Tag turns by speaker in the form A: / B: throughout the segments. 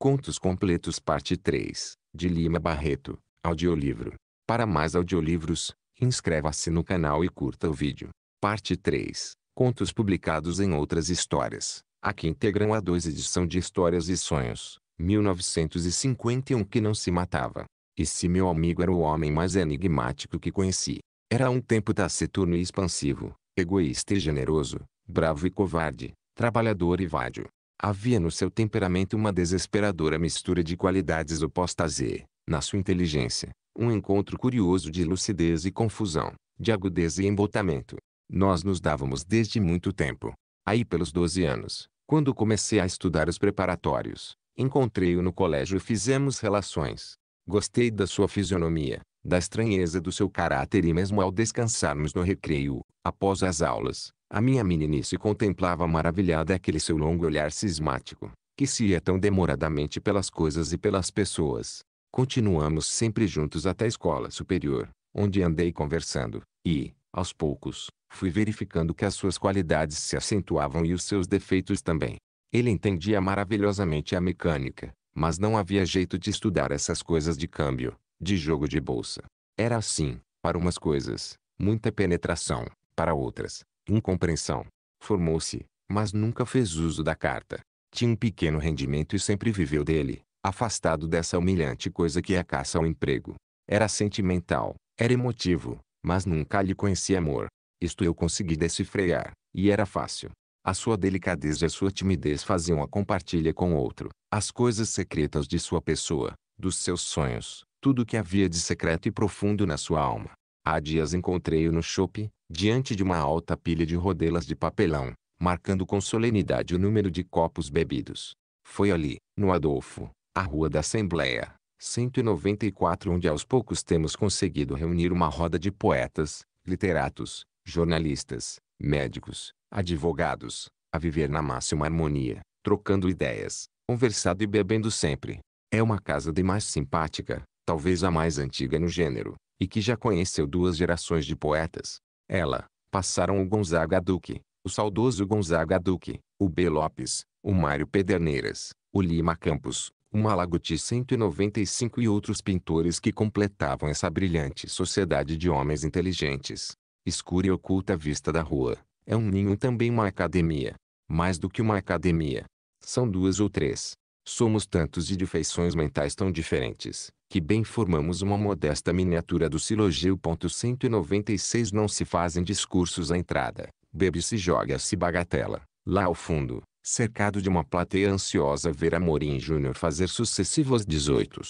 A: Contos Completos Parte 3, de Lima Barreto, audiolivro. Para mais audiolivros, inscreva-se no canal e curta o vídeo. Parte 3, contos publicados em outras histórias, aqui integram a 2 edição de Histórias e Sonhos, 1951 que não se matava. E se meu amigo era o homem mais enigmático que conheci. Era um tempo taciturno e expansivo, egoísta e generoso, bravo e covarde, trabalhador e vádio. Havia no seu temperamento uma desesperadora mistura de qualidades opostas e, na sua inteligência, um encontro curioso de lucidez e confusão, de agudeza e embotamento. Nós nos dávamos desde muito tempo. Aí pelos 12 anos, quando comecei a estudar os preparatórios, encontrei-o no colégio e fizemos relações. Gostei da sua fisionomia, da estranheza do seu caráter e mesmo ao descansarmos no recreio, após as aulas, a minha meninice contemplava maravilhada aquele seu longo olhar cismático, que se ia tão demoradamente pelas coisas e pelas pessoas. Continuamos sempre juntos até a escola superior, onde andei conversando, e, aos poucos, fui verificando que as suas qualidades se acentuavam e os seus defeitos também. Ele entendia maravilhosamente a mecânica, mas não havia jeito de estudar essas coisas de câmbio, de jogo de bolsa. Era assim, para umas coisas, muita penetração, para outras, incompreensão. Formou-se, mas nunca fez uso da carta. Tinha um pequeno rendimento e sempre viveu dele, afastado dessa humilhante coisa que é a caça ao emprego. Era sentimental, era emotivo, mas nunca lhe conheci amor. Isto eu consegui decifrear, e era fácil. A sua delicadeza e a sua timidez faziam a compartilha com outro. As coisas secretas de sua pessoa, dos seus sonhos, tudo o que havia de secreto e profundo na sua alma. Há dias encontrei-o no shopping, diante de uma alta pilha de rodelas de papelão, marcando com solenidade o número de copos bebidos. Foi ali, no Adolfo, a Rua da Assembleia, 194 onde aos poucos temos conseguido reunir uma roda de poetas, literatos, jornalistas, médicos, advogados, a viver na máxima harmonia, trocando ideias, conversado e bebendo sempre. É uma casa de mais simpática, talvez a mais antiga no gênero, e que já conheceu duas gerações de poetas. Ela, passaram o Gonzaga Duque, o saudoso Gonzaga Duque, o B. Lopes, o Mário Pederneiras, o Lima Campos, o Malaguti 195 e outros pintores que completavam essa brilhante sociedade de homens inteligentes. Escura e oculta a vista da rua, é um ninho também uma academia. Mais do que uma academia. São duas ou três, Somos tantos e de feições mentais tão diferentes, que bem formamos uma modesta miniatura do silogio. 196 Não se fazem discursos à entrada, bebe-se joga-se bagatela. Lá ao fundo, cercado de uma plateia ansiosa ver Amorim Júnior fazer sucessivos 18.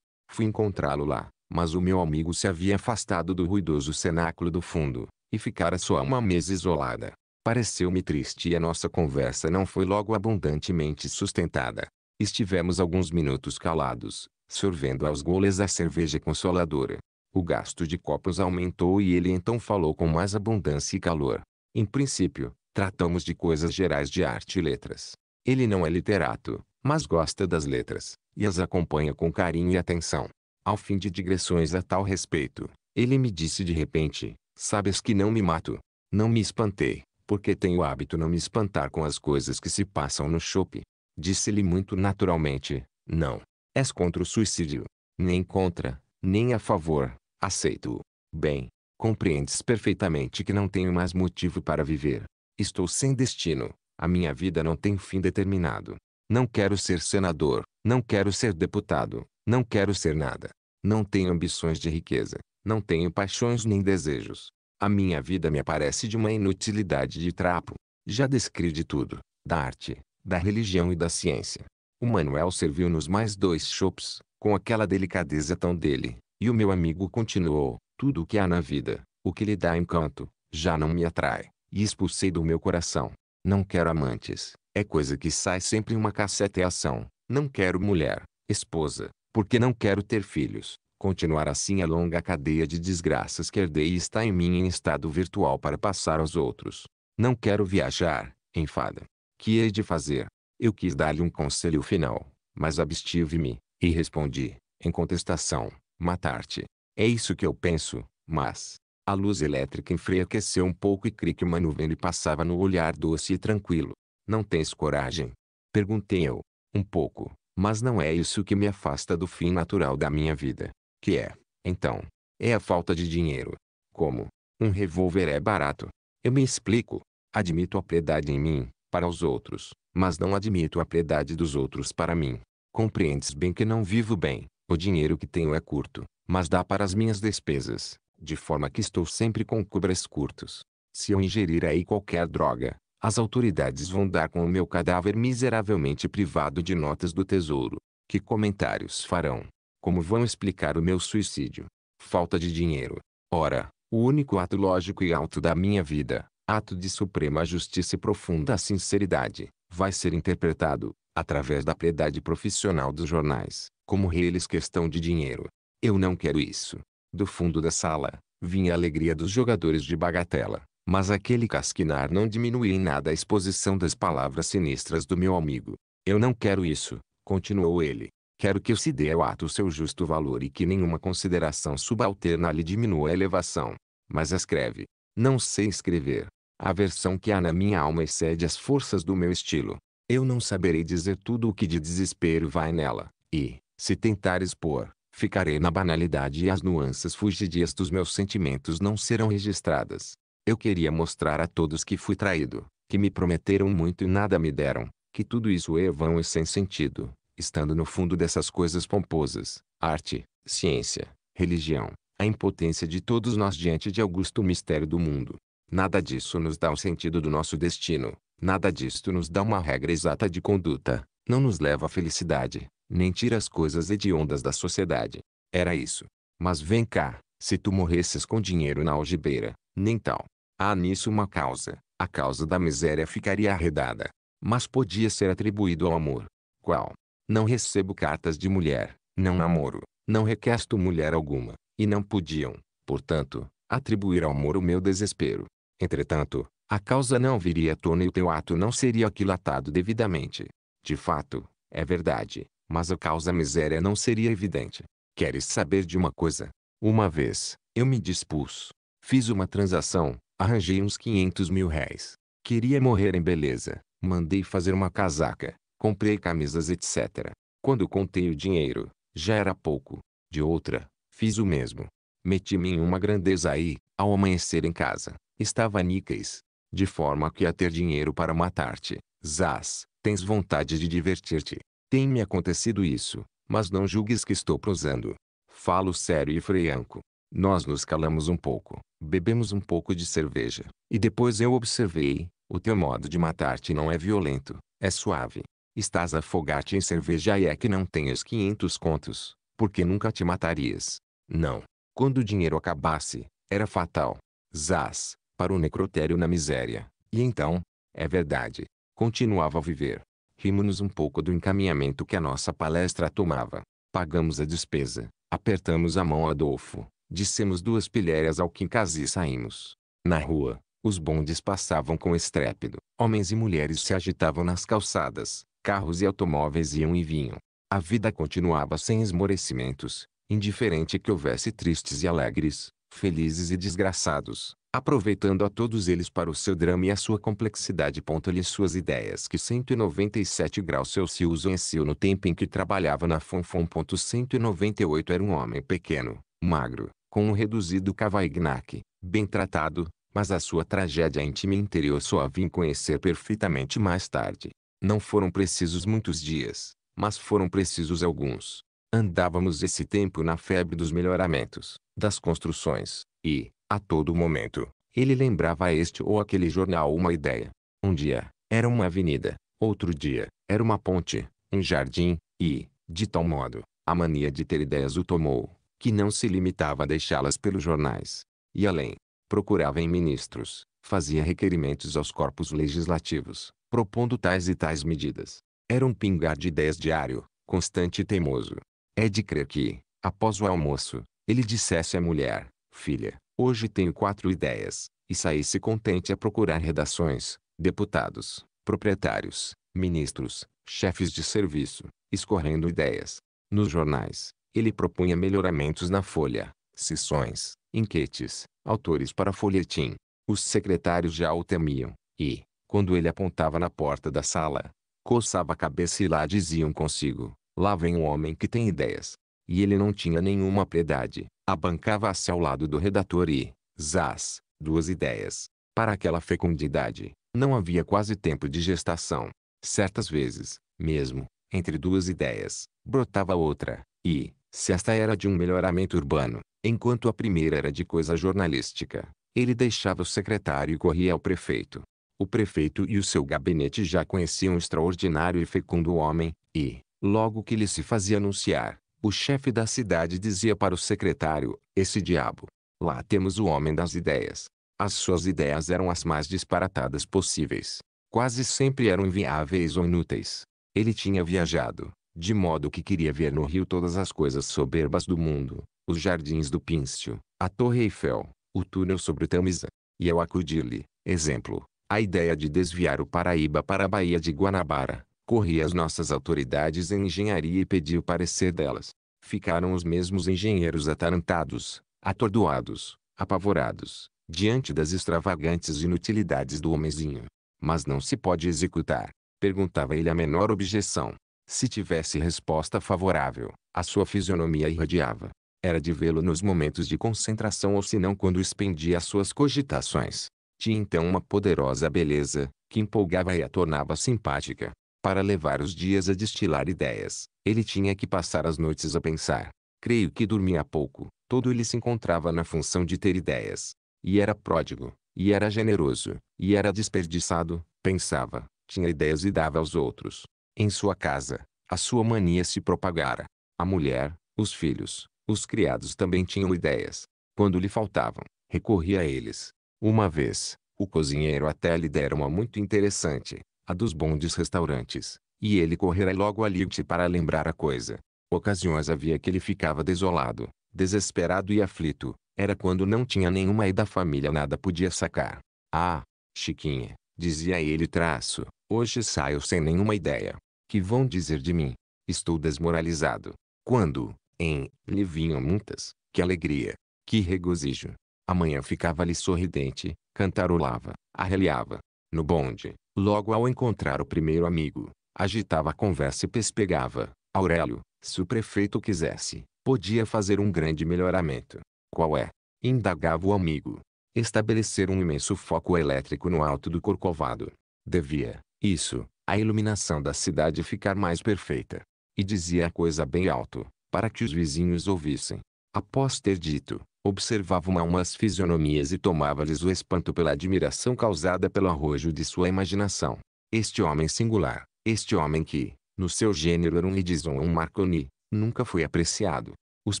A: Fui encontrá-lo lá, mas o meu amigo se havia afastado do ruidoso cenáculo do fundo, e ficara só uma mesa isolada. Pareceu-me triste e a nossa conversa não foi logo abundantemente sustentada. Estivemos alguns minutos calados, sorvendo aos goles a cerveja consoladora. O gasto de copos aumentou e ele então falou com mais abundância e calor. Em princípio, tratamos de coisas gerais de arte e letras. Ele não é literato, mas gosta das letras, e as acompanha com carinho e atenção. Ao fim de digressões a tal respeito, ele me disse de repente: Sabes que não me mato. Não me espantei, porque tenho o hábito não me espantar com as coisas que se passam no chope. Disse-lhe muito naturalmente: Não. És contra o suicídio. Nem contra, nem a favor. Aceito. o Bem, compreendes perfeitamente que não tenho mais motivo para viver. Estou sem destino. A minha vida não tem fim determinado. Não quero ser senador, não quero ser deputado, não quero ser nada. Não tenho ambições de riqueza, não tenho paixões nem desejos. A minha vida me aparece de uma inutilidade de trapo. Já descrevi de tudo, da arte, da religião e da ciência. O Manuel serviu-nos mais dois chops, com aquela delicadeza tão dele, e o meu amigo continuou, tudo o que há na vida, o que lhe dá encanto, já não me atrai, e expulsei do meu coração. Não quero amantes, é coisa que sai sempre uma caceteação, não quero mulher, esposa, porque não quero ter filhos. Continuar assim a é longa cadeia de desgraças que herdei está em mim em estado virtual para passar aos outros. Não quero viajar, enfada que hei de fazer? Eu quis dar-lhe um conselho final, mas abstive-me, e respondi, em contestação, matar-te. É isso que eu penso, mas... A luz elétrica enfraqueceu um pouco e cri que uma nuvem lhe passava no olhar doce e tranquilo. Não tens coragem? Perguntei eu. Um pouco, mas não é isso que me afasta do fim natural da minha vida. Que é, então, é a falta de dinheiro. Como? Um revólver é barato. Eu me explico. Admito a piedade em mim, para os outros, mas não admito a piedade dos outros para mim. Compreendes bem que não vivo bem, o dinheiro que tenho é curto, mas dá para as minhas despesas, de forma que estou sempre com cubras curtos. Se eu ingerir aí qualquer droga, as autoridades vão dar com o meu cadáver miseravelmente privado de notas do tesouro. Que comentários farão? Como vão explicar o meu suicídio? Falta de dinheiro. Ora, o único ato lógico e alto da minha vida, ato de suprema justiça e profunda sinceridade, vai ser interpretado, através da piedade profissional dos jornais, como reles questão de dinheiro. Eu não quero isso. Do fundo da sala, vinha a alegria dos jogadores de bagatela, mas aquele casquinar não diminuía em nada a exposição das palavras sinistras do meu amigo. Eu não quero isso, continuou ele. Quero que se dê ao ato seu justo valor e que nenhuma consideração subalterna lhe diminua a elevação. Mas escreve. Não sei escrever. A versão que há na minha alma excede as forças do meu estilo. Eu não saberei dizer tudo o que de desespero vai nela, e, se tentar expor, ficarei na banalidade e as nuances fugidias dos meus sentimentos não serão registradas. Eu queria mostrar a todos que fui traído, que me prometeram muito e nada me deram, que tudo isso é vão e sem sentido, estando no fundo dessas coisas pomposas, arte, ciência, religião, a impotência de todos nós diante de augusto mistério do mundo. Nada disso nos dá o um sentido do nosso destino. Nada disto nos dá uma regra exata de conduta. Não nos leva à felicidade, nem tira as coisas hediondas da sociedade. Era isso. Mas vem cá, se tu morresses com dinheiro na algibeira, nem tal. Há nisso uma causa. A causa da miséria ficaria arredada. Mas podia ser atribuído ao amor. Qual? Não recebo cartas de mulher, não namoro, não requesto mulher alguma, e não podiam, portanto, atribuir ao amor o meu desespero. Entretanto, a causa não viria à tona e o teu ato não seria aquilatado devidamente. De fato, é verdade, mas a causa miséria não seria evidente. Queres saber de uma coisa? Uma vez, eu me dispus. Fiz uma transação, arranjei uns 500 mil réis. Queria morrer em beleza, mandei fazer uma casaca, comprei camisas etc. Quando contei o dinheiro, já era pouco. De outra, fiz o mesmo. Meti-me em uma grandeza aí, ao amanhecer em casa, estava níqueis. De forma que a ter dinheiro para matar-te, zás, tens vontade de divertir-te. Tem-me acontecido isso, mas não julgues que estou prosando. Falo sério e freianco. Nós nos calamos um pouco, bebemos um pouco de cerveja, e depois eu observei, o teu modo de matar-te não é violento, é suave. Estás a afogar-te em cerveja e é que não tenhas 500 contos, porque nunca te matarias. Não, quando o dinheiro acabasse, era fatal. Zaz, para o necrotério na miséria. E então, é verdade, continuava a viver. Rimos-nos um pouco do encaminhamento que a nossa palestra tomava. Pagamos a despesa, apertamos a mão a Adolfo, dissemos duas pilhérias ao Quincas e saímos. Na rua, os bondes passavam com estrépito. Homens e mulheres se agitavam nas calçadas, carros e automóveis iam e vinham. A vida continuava sem esmorecimentos, indiferente que houvesse tristes e alegres, felizes e desgraçados, aproveitando a todos eles para o seu drama e a sua complexidade. Ponto-lhe suas ideias que 197 graus Celsius venceu no tempo em que trabalhava na Fonfon. 198 era um homem pequeno, magro, com um reduzido cavaignac, bem tratado, mas a sua tragédia íntima e interior só vim conhecer perfeitamente mais tarde. Não foram precisos muitos dias, mas foram precisos alguns, Andávamos esse tempo na febre dos melhoramentos, das construções, e, a todo momento, ele lembrava a este ou aquele jornal uma ideia. Um dia, era uma avenida, outro dia, era uma ponte, um jardim, e, de tal modo, a mania de ter ideias o tomou, que não se limitava a deixá-las pelos jornais. E além, procurava em ministros, fazia requerimentos aos corpos legislativos, propondo tais e tais medidas. Era um pingar de ideias diário, constante e teimoso, é de crer que, após o almoço, ele dissesse à mulher: Filha, hoje tenho quatro ideias, e saísse contente a procurar redações, deputados, proprietários, ministros, chefes de serviço, escorrendo ideias. Nos jornais, ele propunha melhoramentos na folha, sessões, enquetes, autores para folhetim. Os secretários já o temiam, e, quando ele apontava na porta da sala, coçava a cabeça e lá diziam consigo: Lá vem um homem que tem ideias. E ele não tinha nenhuma piedade. Abancava-se ao lado do redator e, zás, duas ideias. Para aquela fecundidade, não havia quase tempo de gestação. Certas vezes, mesmo, entre duas ideias, brotava outra, e, se esta era de um melhoramento urbano, enquanto a primeira era de coisa jornalística, ele deixava o secretário e corria ao prefeito. O prefeito e o seu gabinete já conheciam o extraordinário e fecundo homem, e, Logo que lhe se fazia anunciar, o chefe da cidade dizia para o secretário: Esse diabo! Lá temos o homem das ideias. As suas ideias eram as mais disparatadas possíveis. Quase sempre eram inviáveis ou inúteis. Ele tinha viajado, de modo que queria ver no Rio todas as coisas soberbas do mundo, os jardins do Píncio, a Torre Eiffel, o túnel sobre o Tamisa. E eu acudi-lhe, exemplo, a ideia de desviar o Paraíba para a Baía de Guanabara, Corri às nossas autoridades em engenharia e pedi o parecer delas. Ficaram os mesmos engenheiros atarantados, atordoados, apavorados, diante das extravagantes inutilidades do homenzinho. Mas não se pode executar. Perguntava ele a menor objeção. Se tivesse resposta favorável, a sua fisionomia irradiava. Era de vê-lo nos momentos de concentração ou senão quando expendia as suas cogitações. Tinha então uma poderosa beleza, que empolgava e a tornava simpática para levar os dias a destilar ideias. Ele tinha que passar as noites a pensar. Creio que dormia pouco. Todo ele se encontrava na função de ter ideias. E era pródigo, e era generoso, e era desperdiçado, pensava, tinha ideias e dava aos outros. Em sua casa, a sua mania se propagara. A mulher, os filhos, os criados também tinham ideias. Quando lhe faltavam, recorria a eles. Uma vez, o cozinheiro até lhe dera uma muito interessante a dos bondes restaurantes, e ele correra logo a Lirt para lembrar a coisa. Ocasiões havia que ele ficava desolado, desesperado e aflito, era quando não tinha nenhuma e da família nada podia sacar. Ah, Chiquinha, dizia ele traço, hoje saio sem nenhuma ideia. Que vão dizer de mim? Estou desmoralizado. Quando, em, lhe vinham muitas, que alegria, que regozijo. Amanhã ficava lhe sorridente, cantarolava, arreliava. No bonde, Logo ao encontrar o primeiro amigo, agitava a conversa e pespegava. Aurélio, se o prefeito quisesse, podia fazer um grande melhoramento. Qual é? Indagava o amigo. Estabelecer um imenso foco elétrico no alto do Corcovado. Devia, isso, a iluminação da cidade ficar mais perfeita. E dizia a coisa bem alto, para que os vizinhos ouvissem após ter dito, observavam a umas fisionomias e tomava-lhes o espanto pela admiração causada pelo arrojo de sua imaginação. Este homem singular, este homem que, no seu gênero era um Edison ou um Marconi, nunca foi apreciado. Os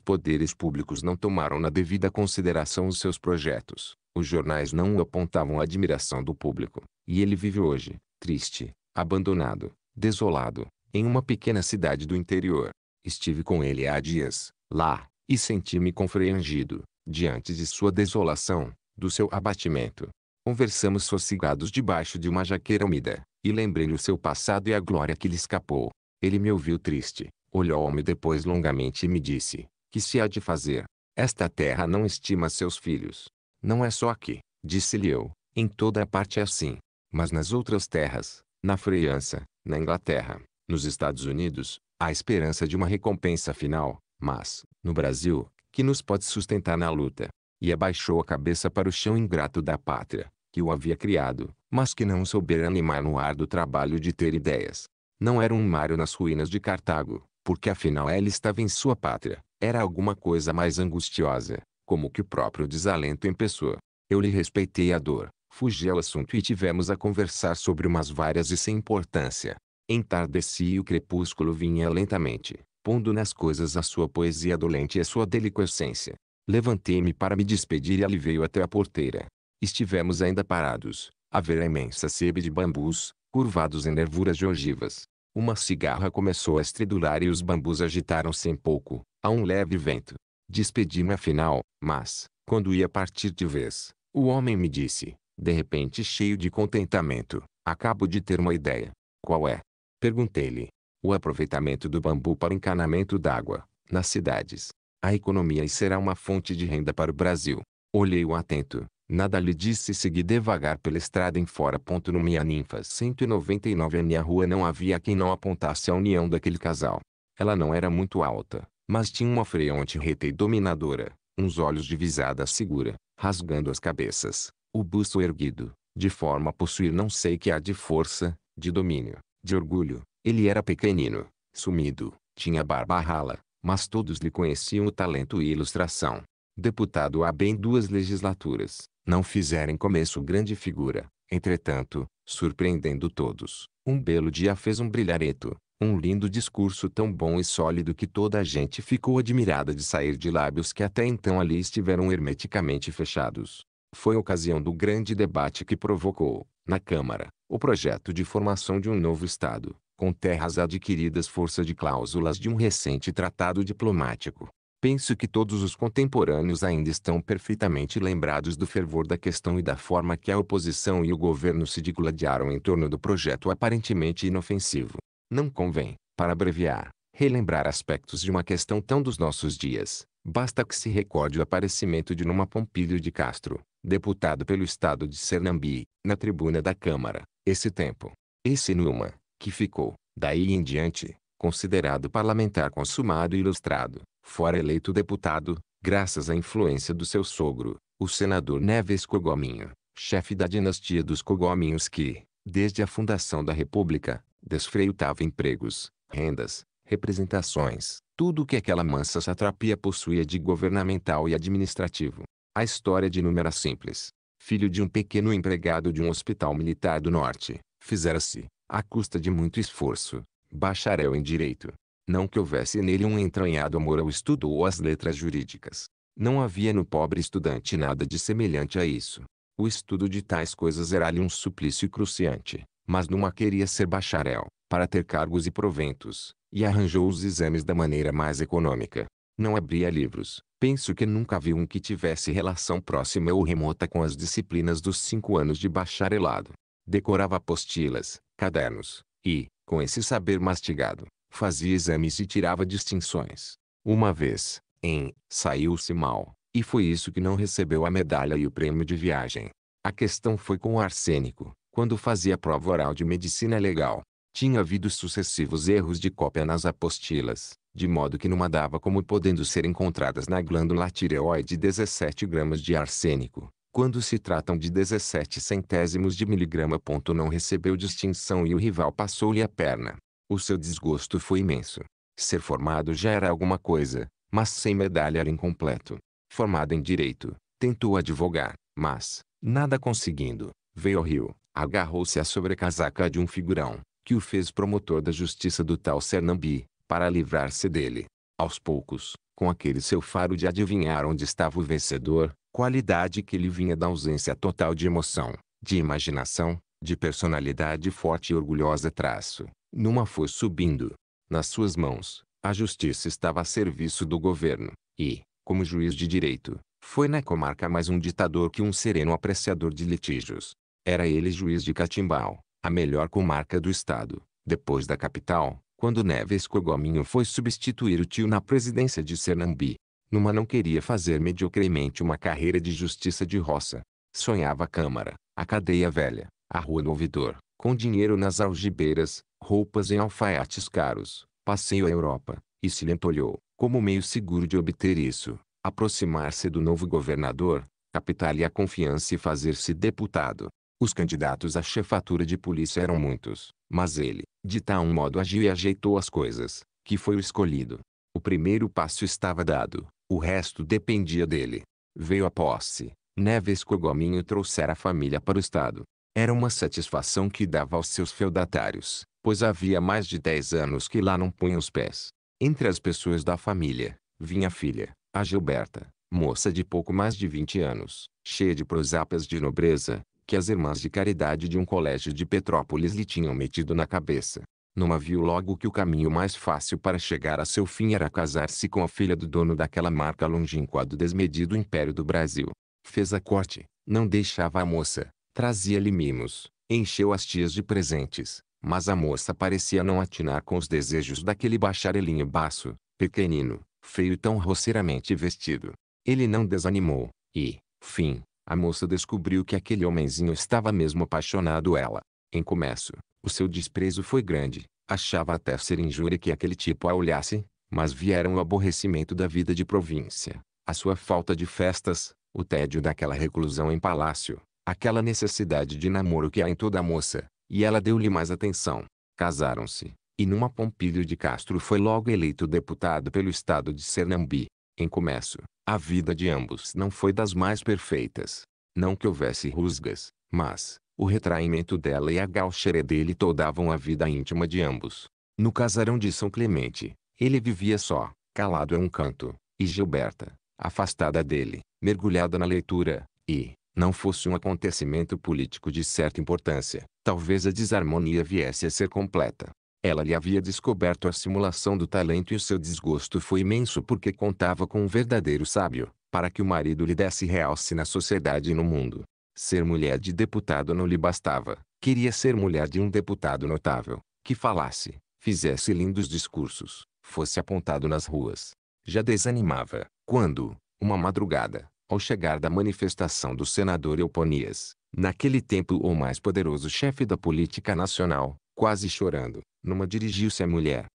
A: poderes públicos não tomaram na devida consideração os seus projetos, os jornais não o apontavam a admiração do público, e ele vive hoje, triste, abandonado, desolado, em uma pequena cidade do interior. Estive com ele há dias, lá, e senti-me confrangido, diante de sua desolação, do seu abatimento. Conversamos sossegados debaixo de uma jaqueira úmida, e lembrei-lhe o seu passado e a glória que lhe escapou. Ele me ouviu triste, olhou-me depois longamente e me disse, que se há de fazer? Esta terra não estima seus filhos. Não é só aqui, disse-lhe eu, em toda a parte é assim. Mas nas outras terras, na França, na Inglaterra, nos Estados Unidos, há esperança de uma recompensa final, mas, no Brasil, que nos pode sustentar na luta. E abaixou a cabeça para o chão ingrato da pátria, que o havia criado, mas que não soubera animar no ar do trabalho de ter ideias. Não era um Mário nas ruínas de Cartago, porque afinal ela estava em sua pátria. Era alguma coisa mais angustiosa, como que o próprio desalento em pessoa. Eu lhe respeitei a dor, fugi ao assunto e tivemos a conversar sobre umas várias e sem importância. Entardeci e o crepúsculo vinha lentamente expondo nas coisas a sua poesia dolente e a sua deliquescência. Levantei-me para me despedir e ali veio até a porteira. Estivemos ainda parados, a ver a imensa sebe de bambus, curvados em nervuras de ogivas. Uma cigarra começou a estridular e os bambus agitaram-se em pouco, a um leve vento. Despedi-me afinal, mas, quando ia partir de vez, o homem me disse, de repente cheio de contentamento, acabo de ter uma ideia. Qual é? Perguntei-lhe o aproveitamento do bambu para encanamento d'água, nas cidades. A economia e será uma fonte de renda para o Brasil. Olhei-o atento. Nada lhe disse e segui devagar pela estrada em fora. No Minha Ninfa 199 A minha rua não havia quem não apontasse a união daquele casal. Ela não era muito alta, mas tinha uma freonte reta e dominadora, uns olhos de visada segura, rasgando as cabeças, o busto erguido, de forma a possuir não sei que há de força, de domínio, de orgulho, ele era pequenino, sumido, tinha barba rala, mas todos lhe conheciam o talento e ilustração. Deputado há bem duas legislaturas, não fizera em começo grande figura. Entretanto, surpreendendo todos, um belo dia fez um brilhareto, um lindo discurso tão bom e sólido que toda a gente ficou admirada de sair de lábios que até então ali estiveram hermeticamente fechados. Foi ocasião do grande debate que provocou, na Câmara, o projeto de formação de um novo Estado, com terras adquiridas força de cláusulas de um recente tratado diplomático. Penso que todos os contemporâneos ainda estão perfeitamente lembrados do fervor da questão e da forma que a oposição e o governo se digladiaram em torno do projeto aparentemente inofensivo. Não convém, para abreviar, relembrar aspectos de uma questão tão dos nossos dias. Basta que se recorde o aparecimento de Numa Pompilho de Castro, deputado pelo estado de Sernambi, na tribuna da Câmara, esse tempo. Esse Numa, que ficou, daí em diante, considerado parlamentar consumado e ilustrado, fora eleito deputado, graças à influência do seu sogro, o senador Neves Cogominho, chefe da dinastia dos Cogominhos que, desde a fundação da República, desfreutava empregos, rendas, representações, tudo o que aquela mansa satrapia possuía de governamental e administrativo. A história de número simples, filho de um pequeno empregado de um hospital militar do norte, fizera-se, à custa de muito esforço, bacharel em direito. Não que houvesse nele um entranhado amor ao estudo ou às letras jurídicas. Não havia no pobre estudante nada de semelhante a isso. O estudo de tais coisas era-lhe um suplício cruciante, mas numa queria ser bacharel, para ter cargos e proventos, e arranjou os exames da maneira mais econômica. Não abria livros. Penso que nunca vi um que tivesse relação próxima ou remota com as disciplinas dos cinco anos de bacharelado decorava apostilas, cadernos, e, com esse saber mastigado, fazia exames e tirava distinções. Uma vez, em, saiu-se mal, e foi isso que não recebeu a medalha e o prêmio de viagem. A questão foi com o arsênico, quando fazia prova oral de medicina legal. Tinha havido sucessivos erros de cópia nas apostilas, de modo que numa dava como podendo ser encontradas na glândula tireoide 17 gramas de arsênico, quando se tratam de 17 centésimos de miligrama. Não recebeu distinção e o rival passou-lhe a perna. O seu desgosto foi imenso. Ser formado já era alguma coisa, mas sem medalha era incompleto. Formado em direito, tentou advogar, mas, nada conseguindo, veio ao Rio, agarrou-se à sobrecasaca de um figurão, que o fez promotor da justiça do tal Cernambi, para livrar-se dele. Aos poucos, com aquele seu faro de adivinhar onde estava o vencedor, qualidade que lhe vinha da ausência total de emoção, de imaginação, de personalidade forte e orgulhosa traço, numa foi subindo. Nas suas mãos, a justiça estava a serviço do governo, e, como juiz de direito, foi na comarca mais um ditador que um sereno apreciador de litígios. Era ele juiz de Catimbau, a melhor comarca do estado, depois da capital, quando Neves Cogominho foi substituir o tio na presidência de Sernambi. Numa não queria fazer mediocremente uma carreira de justiça de roça. Sonhava a Câmara, a cadeia velha, a rua do ouvidor, com dinheiro nas algibeiras, roupas em alfaiates caros, passeio à Europa, e se lentolhou, como meio seguro de obter isso, aproximar-se do novo governador, captar-lhe a confiança e fazer-se deputado. Os candidatos à chefatura de polícia eram muitos, mas ele, de tal modo agiu e ajeitou as coisas, que foi o escolhido. O primeiro passo estava dado, o resto dependia dele. Veio a posse. Neves Cogominho trouxera a família para o Estado. Era uma satisfação que dava aos seus feudatários, pois havia mais de dez anos que lá não punha os pés. Entre as pessoas da família, vinha a filha, a Gilberta, moça de pouco mais de vinte anos, cheia de prosápias de nobreza, que as irmãs de caridade de um colégio de Petrópolis lhe tinham metido na cabeça. Numa viu logo que o caminho mais fácil para chegar a seu fim era casar-se com a filha do dono daquela marca longínqua do desmedido Império do Brasil. Fez a corte, não deixava a moça, trazia-lhe mimos, encheu as tias de presentes, mas a moça parecia não atinar com os desejos daquele bacharelinho baço, pequenino, feio e tão roceiramente vestido. Ele não desanimou, e, fim, a moça descobriu que aquele homenzinho estava mesmo apaixonado ela. Em começo, o seu desprezo foi grande. Achava até ser injúria que aquele tipo a olhasse, mas vieram o aborrecimento da vida de província, a sua falta de festas, o tédio daquela reclusão em palácio, aquela necessidade de namoro que há em toda moça, e ela deu-lhe mais atenção. Casaram-se, e numa Pompílio de Castro foi logo eleito deputado pelo estado de Sernambi. Em começo, a vida de ambos não foi das mais perfeitas. Não que houvesse rusgas, mas, o retraimento dela e a gaucheira dele todavam a vida íntima de ambos. No casarão de São Clemente, ele vivia só, calado a um canto, e Gilberta, afastada dele, mergulhada na leitura, e, não fosse um acontecimento político de certa importância, talvez a desarmonia viesse a ser completa. Ela lhe havia descoberto a simulação do talento e o seu desgosto foi imenso porque contava com um verdadeiro sábio, para que o marido lhe desse realce na sociedade e no mundo. Ser mulher de deputado não lhe bastava. Queria ser mulher de um deputado notável, que falasse, fizesse lindos discursos, fosse apontado nas ruas. Já desanimava, quando, uma madrugada, ao chegar da manifestação do senador Euponias, naquele tempo o mais poderoso chefe da política nacional, quase chorando, numa dirigiu-se à mulher.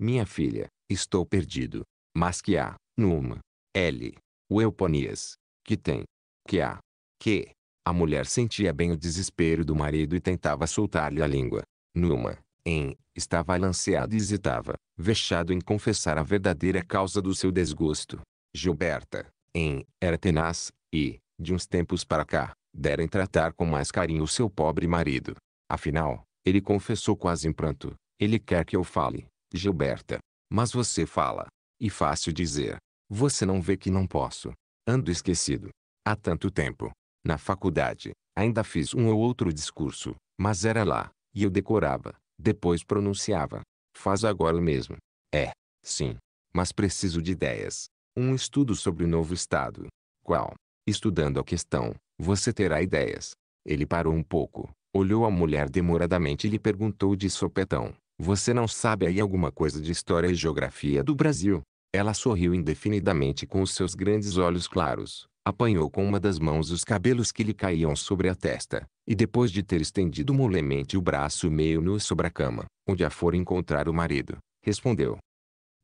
A: Minha filha, estou perdido. Mas que há, numa. L. O Euponias. Que tem. Que há. Que. A mulher sentia bem o desespero do marido e tentava soltar-lhe a língua. Numa, em, estava lanceada e hesitava, vexado em confessar a verdadeira causa do seu desgosto. Gilberta, em, era tenaz, e, de uns tempos para cá, dera em tratar com mais carinho o seu pobre marido. Afinal, ele confessou quase em pranto, ele quer que eu fale, Gilberta. Mas você fala. E fácil dizer. Você não vê que não posso. Ando esquecido. Há tanto tempo. Na faculdade, ainda fiz um ou outro discurso, mas era lá, e eu decorava, depois pronunciava. Faz agora o mesmo. É, sim. Mas preciso de ideias. Um estudo sobre o novo Estado. Qual? Estudando a questão, você terá ideias. Ele parou um pouco, olhou a mulher demoradamente e lhe perguntou de sopetão. Você não sabe aí alguma coisa de história e geografia do Brasil? Ela sorriu indefinidamente com os seus grandes olhos claros apanhou com uma das mãos os cabelos que lhe caíam sobre a testa, e depois de ter estendido molemente o braço meio nu sobre a cama, onde a fora encontrar o marido, respondeu.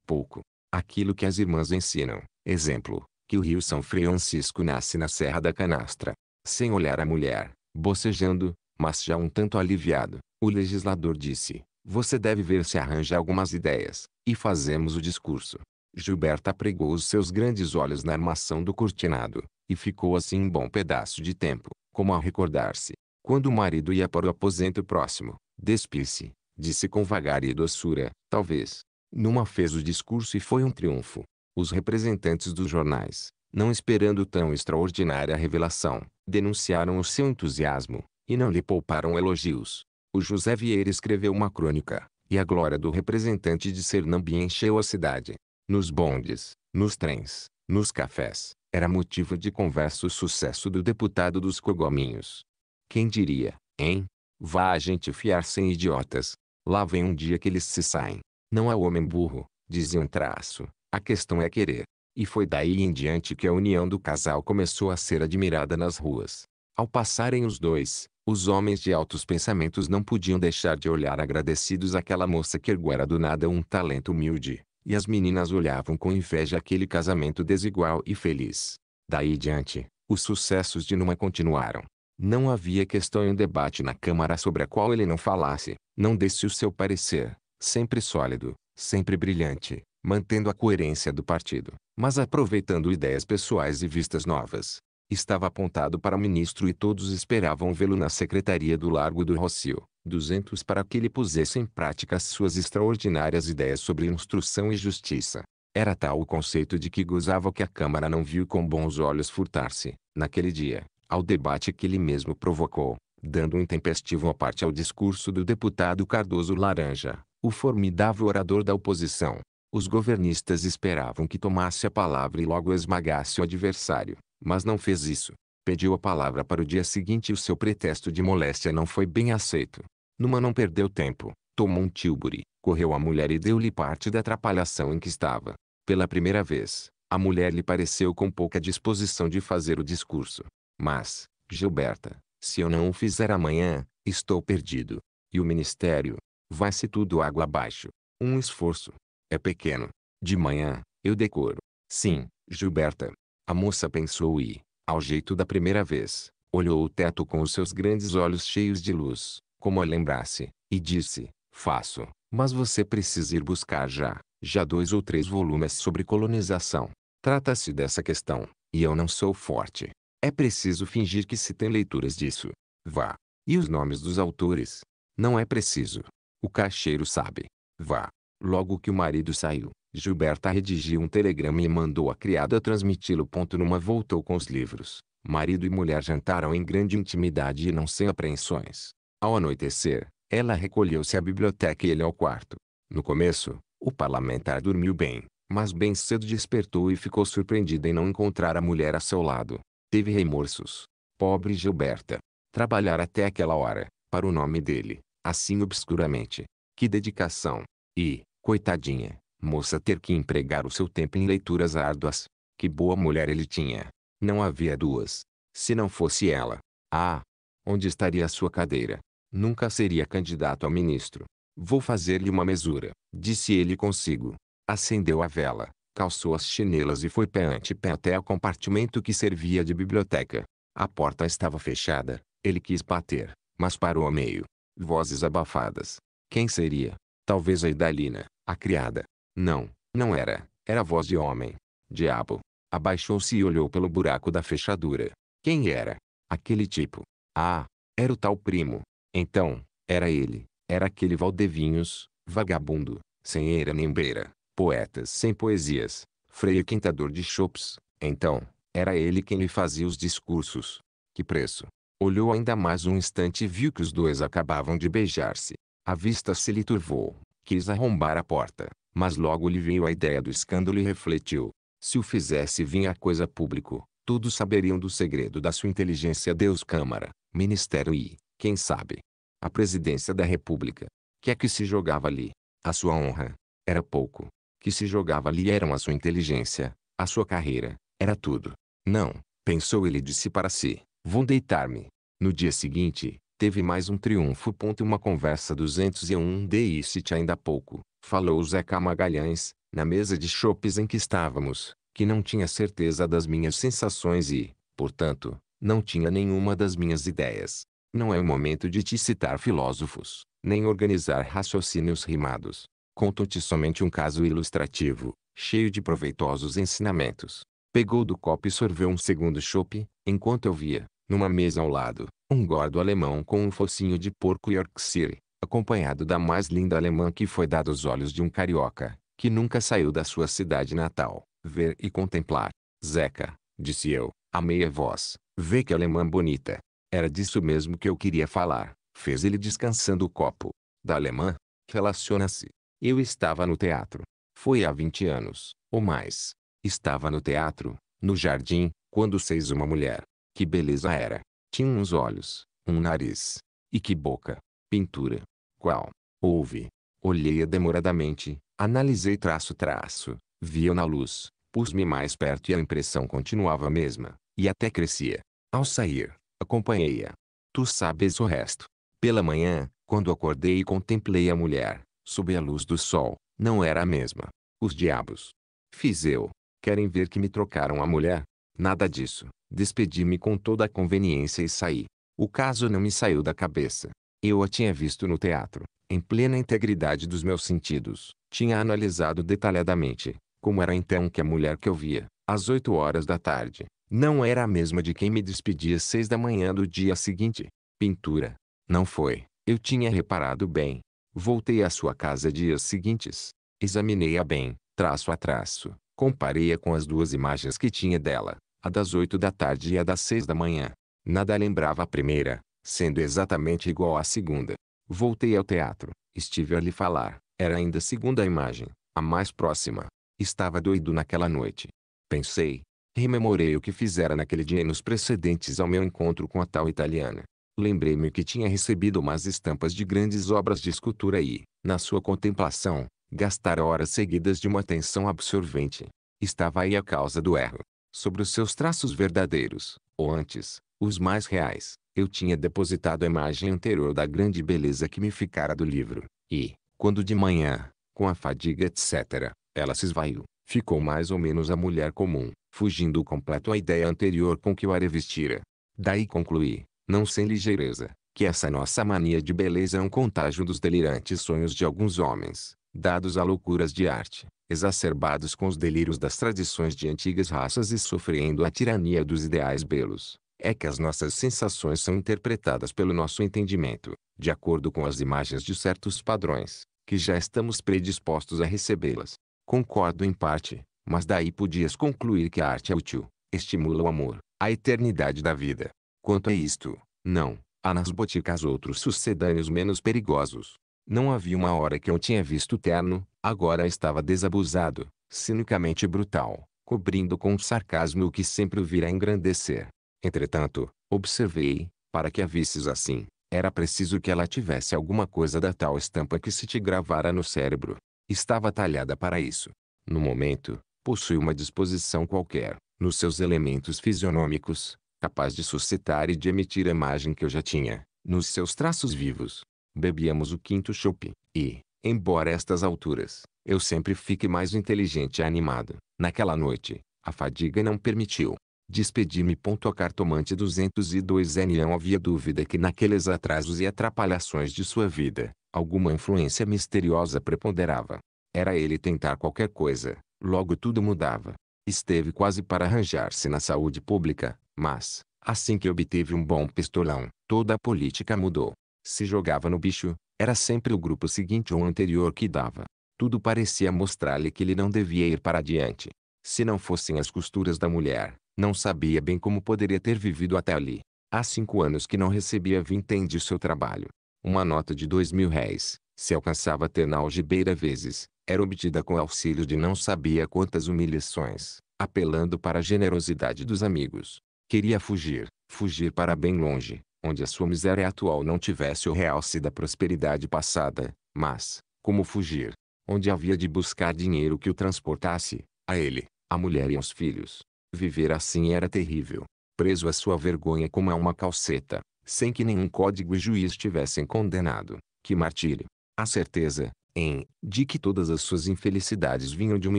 A: Pouco. Aquilo que as irmãs ensinam, exemplo, que o rio São Francisco nasce na Serra da Canastra. Sem olhar a mulher, bocejando, mas já um tanto aliviado, o legislador disse, você deve ver se arranja algumas ideias, e fazemos o discurso. Gilberta pregou os seus grandes olhos na armação do cortinado, e ficou assim um bom pedaço de tempo, como a recordar-se. Quando o marido ia para o aposento próximo, despir-se, disse com vagar e doçura, talvez. Numa fez o discurso e foi um triunfo. Os representantes dos jornais, não esperando tão extraordinária revelação, denunciaram o seu entusiasmo, e não lhe pouparam elogios. O José Vieira escreveu uma crônica, e a glória do representante de Sernambi encheu a cidade nos bondes, nos trens, nos cafés, era motivo de conversa o sucesso do deputado dos cogominhos. Quem diria, hein? Vá a gente fiar sem idiotas. Lá vem um dia que eles se saem. Não é o homem burro, dizia um traço. A questão é querer. E foi daí em diante que a união do casal começou a ser admirada nas ruas. Ao passarem os dois, os homens de altos pensamentos não podiam deixar de olhar agradecidos àquela moça que erguera do nada um talento humilde, e as meninas olhavam com inveja aquele casamento desigual e feliz. Daí diante, os sucessos de Numa continuaram. Não havia questão em um debate na Câmara sobre a qual ele não falasse, não desse o seu parecer, sempre sólido, sempre brilhante, mantendo a coerência do partido, mas aproveitando ideias pessoais e vistas novas. Estava apontado para ministro e todos esperavam vê-lo na secretaria do Largo do Rocio. 200 para que ele pusesse em prática suas extraordinárias ideias sobre instrução e justiça. Era tal o conceito de que gozava que a Câmara não viu com bons olhos furtar-se, naquele dia, ao debate que ele mesmo provocou, dando um tempestivo à parte ao discurso do deputado Cardoso Laranja, o formidável orador da oposição. Os governistas esperavam que tomasse a palavra e logo esmagasse o adversário, mas não fez isso. Pediu a palavra para o dia seguinte e o seu pretexto de moléstia não foi bem aceito. Numa não perdeu tempo, tomou um tilbury, correu à mulher e deu-lhe parte da atrapalhação em que estava. Pela primeira vez, a mulher lhe pareceu com pouca disposição de fazer o discurso. Mas, Gilberta, se eu não o fizer amanhã, estou perdido. E o ministério? Vai-se tudo água abaixo. Um esforço. É pequeno. De manhã, eu decoro. Sim, Gilberta, a moça pensou e, ao jeito da primeira vez, olhou o teto com os seus grandes olhos cheios de luz, como a lembrasse, e disse, faço, mas você precisa ir buscar já, já dois ou três volumes sobre colonização. Trata-se dessa questão, e eu não sou forte. É preciso fingir que se tem leituras disso. Vá. E os nomes dos autores? Não é preciso. O caixeiro sabe. Vá. Logo que o marido saiu, Gilberta redigiu um telegrama e mandou a criada transmiti-lo. Numa voltou com os livros. Marido e mulher jantaram em grande intimidade e não sem apreensões. Ao anoitecer, ela recolheu-se à biblioteca e ele ao quarto. No começo, o parlamentar dormiu bem, mas bem cedo despertou e ficou surpreendido em não encontrar a mulher a seu lado. Teve remorsos. Pobre Gilberta. Trabalhar até aquela hora, para o nome dele, assim obscuramente. Que dedicação. E, coitadinha, moça ter que empregar o seu tempo em leituras árduas. Que boa mulher ele tinha. Não havia duas. Se não fosse ela, ah, onde estaria a sua cadeira? Nunca seria candidato a ministro. Vou fazer-lhe uma mesura, disse ele consigo. Acendeu a vela, calçou as chinelas e foi pé ante pé até o compartimento que servia de biblioteca. A porta estava fechada, ele quis bater, mas parou a meio. Vozes abafadas. Quem seria? Talvez a Idalina, a criada. Não, não era. Era voz de homem. Diabo. Abaixou-se e olhou pelo buraco da fechadura. Quem era? Aquele tipo. Ah, era o tal primo. Então, era ele. Era aquele Valdevinhos, vagabundo, sem eira nem beira, poetas sem poesias, freio quentador de chops. Então, era ele quem lhe fazia os discursos. Que preço! Olhou ainda mais um instante e viu que os dois acabavam de beijar-se. A vista se lhe turvou. Quis arrombar a porta. Mas logo lhe veio a ideia do escândalo e refletiu. Se o fizesse vinha a coisa público, todos saberiam do segredo da sua inteligência Deus Câmara, Ministério e, quem sabe, a Presidência da República. Que é que se jogava ali? A sua honra. Era pouco. Que se jogava ali eram a sua inteligência, a sua carreira, era tudo. Não, pensou ele disse para si, vou deitar-me. No dia seguinte, Teve mais um triunfo. Uma conversa 201 de City ainda há pouco, falou Zeca Magalhães, na mesa de chopes em que estávamos, que não tinha certeza das minhas sensações e, portanto, não tinha nenhuma das minhas ideias. Não é o momento de te citar filósofos, nem organizar raciocínios rimados. Conto-te somente um caso ilustrativo, cheio de proveitosos ensinamentos. Pegou do copo e sorveu um segundo chope, enquanto eu via, numa mesa ao lado, um gordo alemão com um focinho de porco Yorkshire, acompanhado da mais linda alemã que foi dada aos olhos de um carioca, que nunca saiu da sua cidade natal, ver e contemplar. Zeca, disse eu, a meia voz, vê que alemã bonita. Era disso mesmo que eu queria falar, fez ele descansando o copo. Da alemã, relaciona-se. Eu estava no teatro. Foi há 20 anos, ou mais. Estava no teatro, no jardim, quando seis uma mulher. Que beleza era. Tinha uns olhos, um nariz. E que boca! Pintura! Qual? Houve. Olhei-a demoradamente, analisei traço traço, vi-a na luz, pus-me mais perto e a impressão continuava a mesma, e até crescia. Ao sair, acompanhei-a. Tu sabes o resto. Pela manhã, quando acordei e contemplei a mulher, sob a luz do sol, não era a mesma. Os diabos. Fiz eu. Querem ver que me trocaram a mulher? Nada disso. Despedi-me com toda a conveniência e saí. O caso não me saiu da cabeça. Eu a tinha visto no teatro, em plena integridade dos meus sentidos. Tinha analisado detalhadamente, como era então que a mulher que eu via, às oito horas da tarde, não era a mesma de quem me despedia às seis da manhã do dia seguinte. Pintura. Não foi. Eu tinha reparado bem. Voltei à sua casa dias seguintes. Examinei-a bem, traço a traço. Comparei-a com as duas imagens que tinha dela a das oito da tarde e a das seis da manhã. Nada lembrava a primeira, sendo exatamente igual à segunda. Voltei ao teatro, estive a lhe falar, era ainda a segunda imagem, a mais próxima. Estava doido naquela noite. Pensei, rememorei o que fizera naquele dia e nos precedentes ao meu encontro com a tal italiana. Lembrei-me que tinha recebido umas estampas de grandes obras de escultura e, na sua contemplação, gastara horas seguidas de uma atenção absorvente. Estava aí a causa do erro sobre os seus traços verdadeiros, ou antes, os mais reais, eu tinha depositado a imagem anterior da grande beleza que me ficara do livro, e, quando de manhã, com a fadiga etc., ela se esvaiu, ficou mais ou menos a mulher comum, fugindo completo à ideia anterior com que o a vestira. Daí concluí, não sem ligeireza, que essa nossa mania de beleza é um contágio dos delirantes sonhos de alguns homens, dados a loucuras de arte, exacerbados com os delírios das tradições de antigas raças e sofrendo a tirania dos ideais belos, é que as nossas sensações são interpretadas pelo nosso entendimento, de acordo com as imagens de certos padrões, que já estamos predispostos a recebê-las. Concordo em parte, mas daí podias concluir que a arte é útil, estimula o amor, a eternidade da vida. Quanto a isto, não, há nas boticas outros sucedâneos menos perigosos, não havia uma hora que eu tinha visto terno, agora estava desabusado, cinicamente brutal, cobrindo com um sarcasmo o que sempre o vira engrandecer. Entretanto, observei, para que a visses assim, era preciso que ela tivesse alguma coisa da tal estampa que se te gravara no cérebro. Estava talhada para isso. No momento, possui uma disposição qualquer, nos seus elementos fisionômicos, capaz de suscitar e de emitir a imagem que eu já tinha, nos seus traços vivos, Bebíamos o quinto chopp, e, embora estas alturas, eu sempre fique mais inteligente e animado, naquela noite, a fadiga não permitiu. Despedi-me. A cartomante 202 N não havia dúvida que naqueles atrasos e atrapalhações de sua vida, alguma influência misteriosa preponderava. Era ele tentar qualquer coisa, logo tudo mudava. Esteve quase para arranjar-se na saúde pública, mas, assim que obteve um bom pistolão, toda a política mudou. Se jogava no bicho, era sempre o grupo seguinte ou anterior que dava. Tudo parecia mostrar-lhe que ele não devia ir para adiante. Se não fossem as costuras da mulher, não sabia bem como poderia ter vivido até ali. Há cinco anos que não recebia vintém de seu trabalho. Uma nota de dois mil réis, se alcançava ter na algibeira vezes, era obtida com auxílio de não sabia quantas humilhações, apelando para a generosidade dos amigos. Queria fugir, fugir para bem longe, onde a sua miséria atual não tivesse o realce da prosperidade passada, mas, como fugir, onde havia de buscar dinheiro que o transportasse, a ele, a mulher e aos filhos. Viver assim era terrível, preso à sua vergonha como a uma calceta, sem que nenhum código e juiz tivessem condenado, que martírio. A certeza, em, de que todas as suas infelicidades vinham de uma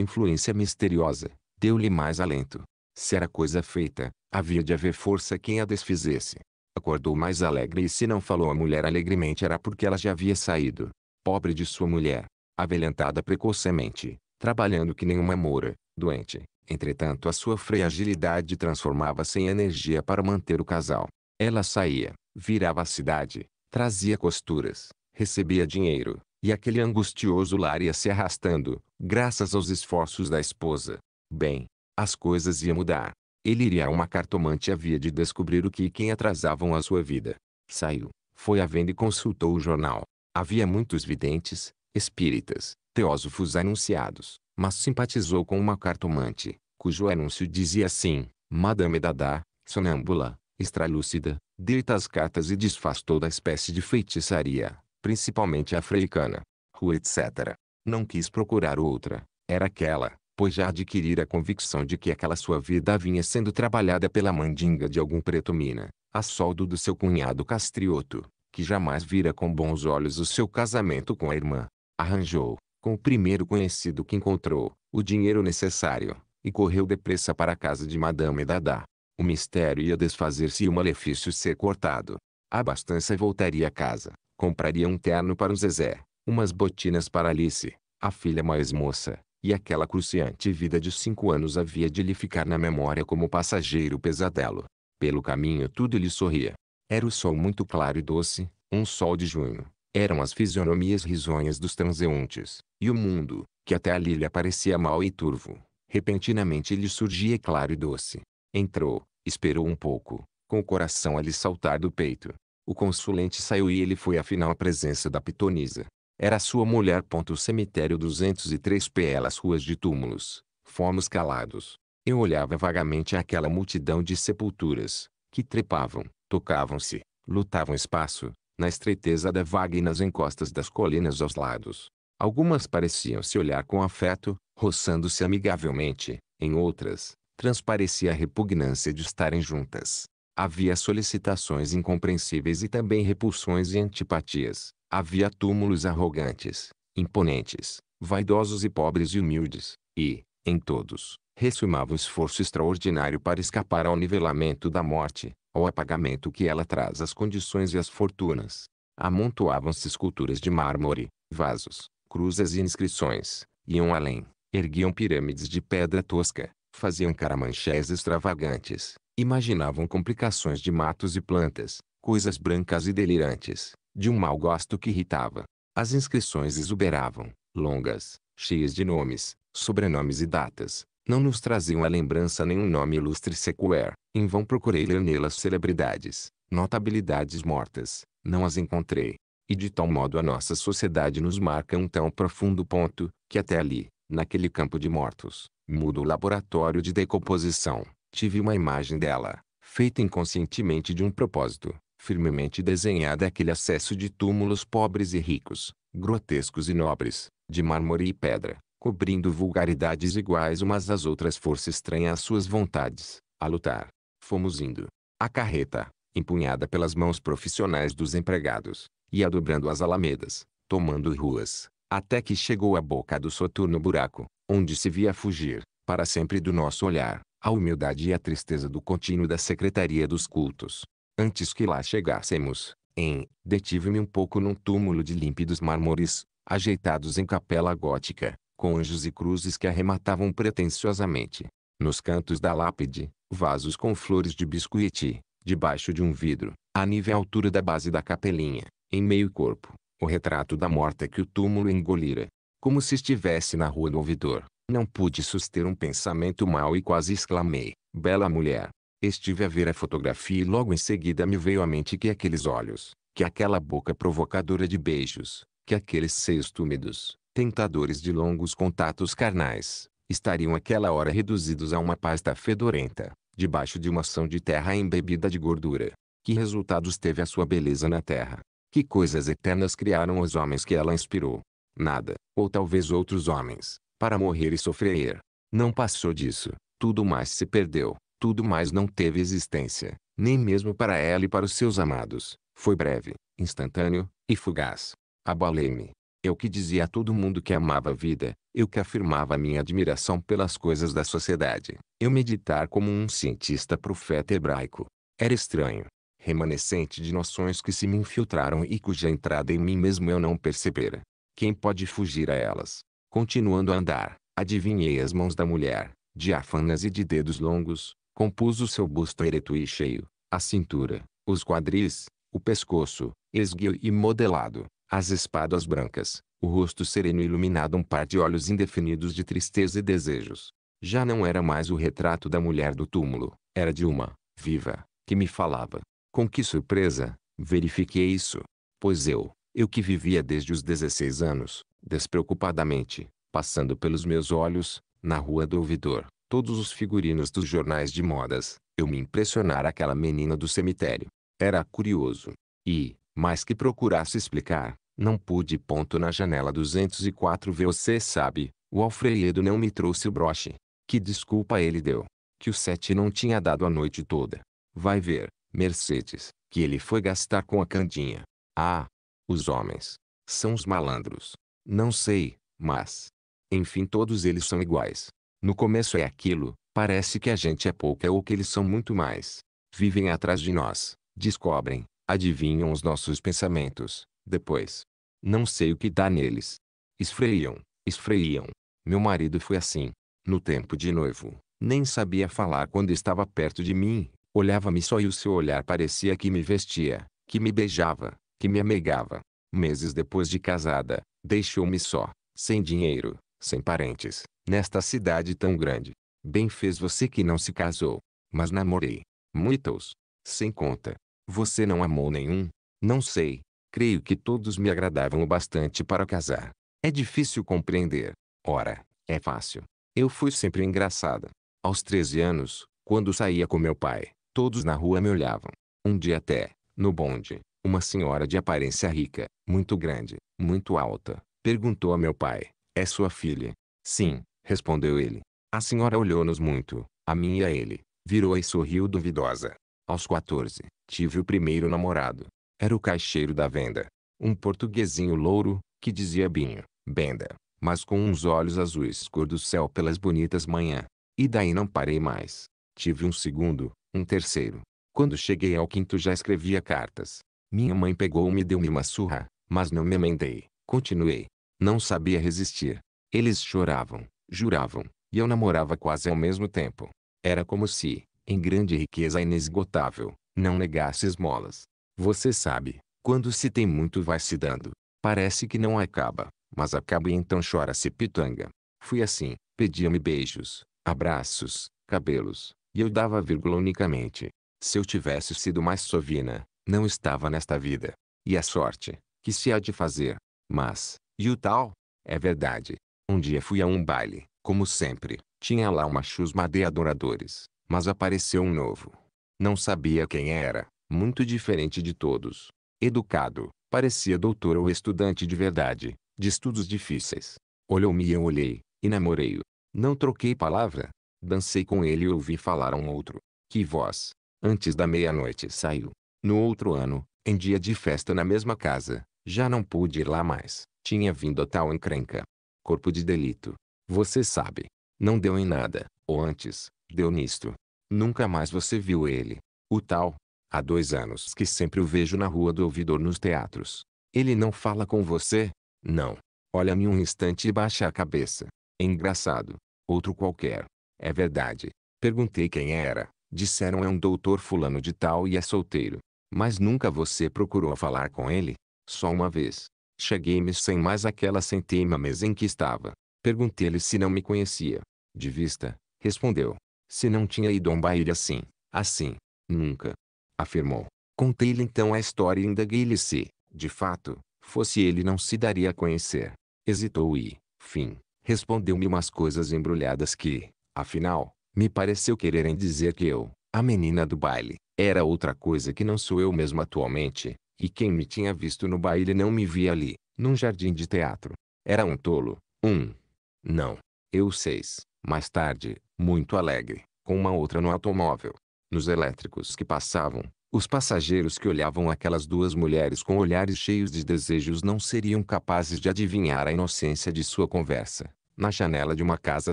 A: influência misteriosa, deu-lhe mais alento. Se era coisa feita, havia de haver força quem a desfizesse. Acordou mais alegre e se não falou à mulher alegremente era porque ela já havia saído. Pobre de sua mulher, avelentada precocemente, trabalhando que nenhuma moura, doente. Entretanto a sua fragilidade transformava-se em energia para manter o casal. Ela saía, virava a cidade, trazia costuras, recebia dinheiro, e aquele angustioso lar ia se arrastando, graças aos esforços da esposa. Bem, as coisas iam mudar. Ele iria a uma cartomante e havia de descobrir o que e quem atrasavam a sua vida. Saiu, foi à venda e consultou o jornal. Havia muitos videntes, espíritas, teósofos anunciados, mas simpatizou com uma cartomante, cujo anúncio dizia assim, Madame Dada, sonâmbula, estralúcida, deita as cartas e desfaz toda espécie de feitiçaria, principalmente africana, rua etc. Não quis procurar outra, era aquela pois já adquirira a convicção de que aquela sua vida vinha sendo trabalhada pela mandinga de algum preto mina, a soldo do seu cunhado Castrioto, que jamais vira com bons olhos o seu casamento com a irmã. Arranjou, com o primeiro conhecido que encontrou, o dinheiro necessário, e correu depressa para a casa de Madame Dada. O mistério ia desfazer-se e o malefício ser cortado. A abastança voltaria a casa, compraria um terno para o Zezé, umas botinas para Alice, a filha mais moça, e aquela cruciante vida de cinco anos havia de lhe ficar na memória como passageiro pesadelo. Pelo caminho tudo lhe sorria. Era o sol muito claro e doce, um sol de junho. Eram as fisionomias risonhas dos transeuntes, e o mundo, que até ali lhe parecia mau e turvo, repentinamente lhe surgia claro e doce. Entrou, esperou um pouco, com o coração a lhe saltar do peito. O consulente saiu e ele foi afinal à presença da pitonisa. Era sua mulher. O cemitério 203 elas ruas de túmulos. Fomos calados. Eu olhava vagamente aquela multidão de sepulturas, que trepavam, tocavam-se, lutavam espaço, na estreiteza da vaga e nas encostas das colinas aos lados. Algumas pareciam se olhar com afeto, roçando-se amigavelmente, em outras, transparecia a repugnância de estarem juntas. Havia solicitações incompreensíveis e também repulsões e antipatias. Havia túmulos arrogantes, imponentes, vaidosos e pobres e humildes. E, em todos, ressumava o esforço extraordinário para escapar ao nivelamento da morte, ao apagamento que ela traz às condições e às fortunas. Amontoavam-se esculturas de mármore, vasos, cruzes e inscrições, iam além, erguiam pirâmides de pedra tosca, faziam caramanchés extravagantes, Imaginavam complicações de matos e plantas, coisas brancas e delirantes, de um mau gosto que irritava. As inscrições exuberavam, longas, cheias de nomes, sobrenomes e datas. Não nos traziam à lembrança nenhum nome ilustre sequer. Em vão procurei ler nelas celebridades, notabilidades mortas. Não as encontrei. E de tal modo a nossa sociedade nos marca um tão profundo ponto, que até ali, naquele campo de mortos, muda o laboratório de decomposição, tive uma imagem dela, feita inconscientemente de um propósito, firmemente desenhada aquele acesso de túmulos pobres e ricos, grotescos e nobres, de mármore e pedra, cobrindo vulgaridades iguais umas às outras força estranha às suas vontades, a lutar. Fomos indo. A carreta, empunhada pelas mãos profissionais dos empregados, ia dobrando as alamedas, tomando ruas, até que chegou à boca do soturno buraco, onde se via fugir, para sempre do nosso olhar, a humildade e a tristeza do contínuo da secretaria dos cultos. Antes que lá chegássemos, em, detive-me um pouco num túmulo de límpidos mármores, ajeitados em capela gótica, com anjos e cruzes que arrematavam pretensiosamente. Nos cantos da lápide, vasos com flores de biscuiti, debaixo de um vidro, a nível altura da base da capelinha, em meio corpo, o retrato da morta que o túmulo engolira, como se estivesse na rua do ouvidor, não pude suster um pensamento mau e quase exclamei, bela mulher. Estive a ver a fotografia e logo em seguida me veio à mente que aqueles olhos, que aquela boca provocadora de beijos, que aqueles seios túmidos, tentadores de longos contatos carnais, estariam aquela hora reduzidos a uma pasta fedorenta, debaixo de uma ação de terra embebida de gordura. Que resultados teve a sua beleza na terra? Que coisas eternas criaram os homens que ela inspirou? Nada, ou talvez outros homens, para morrer e sofrer. Não passou disso, tudo mais se perdeu, tudo mais não teve existência, nem mesmo para ela e para os seus amados. Foi breve, instantâneo e fugaz. Abalei-me. Eu que dizia a todo mundo que amava a vida, eu que afirmava minha admiração pelas coisas da sociedade, eu meditar como um cientista profeta hebraico. Era estranho, remanescente de noções que se me infiltraram e cuja entrada em mim mesmo eu não percebera. Quem pode fugir a elas? Continuando a andar, adivinhei as mãos da mulher, diáfanas e de dedos longos, compus o seu busto ereto e cheio, a cintura, os quadris, o pescoço, esguio e modelado, as espadas brancas, o rosto sereno iluminado um par de olhos indefinidos de tristeza e desejos. Já não era mais o retrato da mulher do túmulo, era de uma, viva, que me falava. Com que surpresa, verifiquei isso. Pois eu, eu que vivia desde os 16 anos, despreocupadamente, passando pelos meus olhos, na rua do ouvidor, todos os figurinos dos jornais de modas, eu me impressionara aquela menina do cemitério. Era curioso. E, mais que procurasse explicar, não pude. Ponto na janela 204 Você sabe, o Alfredo não me trouxe o broche. Que desculpa ele deu. Que o sete não tinha dado a noite toda. Vai ver, Mercedes, que ele foi gastar com a Candinha. Ah, os homens. São os malandros. Não sei, mas. Enfim, todos eles são iguais. No começo é aquilo, parece que a gente é pouca ou que eles são muito mais. Vivem atrás de nós, descobrem, adivinham os nossos pensamentos, depois. Não sei o que dá neles. Esfreiam, esfreiam. Meu marido foi assim. No tempo de noivo, nem sabia falar quando estava perto de mim, olhava-me só e o seu olhar parecia que me vestia, que me beijava, que me amegava. Meses depois de casada, Deixou-me só, sem dinheiro, sem parentes, nesta cidade tão grande. Bem fez você que não se casou. Mas namorei. Muitos. Sem conta. Você não amou nenhum? Não sei. Creio que todos me agradavam o bastante para casar. É difícil compreender. Ora, é fácil. Eu fui sempre engraçada. Aos 13 anos, quando saía com meu pai, todos na rua me olhavam. Um dia até, no bonde, uma senhora de aparência rica, muito grande, muito alta, perguntou a meu pai. É sua filha? Sim, respondeu ele. A senhora olhou-nos muito, a mim e a ele. Virou e sorriu duvidosa. Aos 14, tive o primeiro namorado. Era o caixeiro da venda. Um portuguesinho louro, que dizia Binho, Benda, mas com uns olhos azuis cor do céu pelas bonitas manhã. E daí não parei mais. Tive um segundo, um terceiro. Quando cheguei ao quinto já escrevia cartas. Minha mãe pegou-me e deu-me uma surra, mas não me emendei. Continuei. Não sabia resistir. Eles choravam, juravam, e eu namorava quase ao mesmo tempo. Era como se, em grande riqueza inesgotável, não negasse esmolas. Você sabe, quando se tem muito vai se dando. Parece que não acaba, mas acaba e então chora-se pitanga. Fui assim, pedia-me beijos, abraços, cabelos, e eu dava vírgula unicamente. Se eu tivesse sido mais sovina, não estava nesta vida. E a sorte, que se há de fazer. Mas, e o tal? É verdade. Um dia fui a um baile, como sempre, tinha lá uma chusma de adoradores, mas apareceu um novo. Não sabia quem era, muito diferente de todos. Educado, parecia doutor ou estudante de verdade, de estudos difíceis. Olhou-me e eu olhei, e namorei-o. Não troquei palavra. Dancei com ele e ouvi falar a um outro. Que voz! Antes da meia-noite saiu. No outro ano, em dia de festa na mesma casa, já não pude ir lá mais. Tinha vindo a tal encrenca. Corpo de delito. Você sabe. Não deu em nada. Ou antes, deu nisto. Nunca mais você viu ele. O tal. Há dois anos que sempre o vejo na rua do ouvidor nos teatros. Ele não fala com você? Não. Olha-me um instante e baixa a cabeça. engraçado. Outro qualquer. É verdade. Perguntei quem era. Disseram é um doutor fulano de tal e é solteiro. Mas nunca você procurou falar com ele? Só uma vez. Cheguei-me sem mais aquela centena mesa em que estava. Perguntei-lhe se não me conhecia. De vista, respondeu. Se não tinha ido a um baile assim, assim, nunca. Afirmou. Contei-lhe então a história e indaguei-lhe se, de fato, fosse ele não se daria a conhecer. Hesitou e, fim, respondeu-me umas coisas embrulhadas que, afinal, me pareceu quererem dizer que eu, a menina do baile, era outra coisa que não sou eu mesmo atualmente. E quem me tinha visto no baile não me via ali, num jardim de teatro. Era um tolo, um. Não. Eu seis. Mais tarde, muito alegre, com uma outra no automóvel. Nos elétricos que passavam, os passageiros que olhavam aquelas duas mulheres com olhares cheios de desejos não seriam capazes de adivinhar a inocência de sua conversa. Na janela de uma casa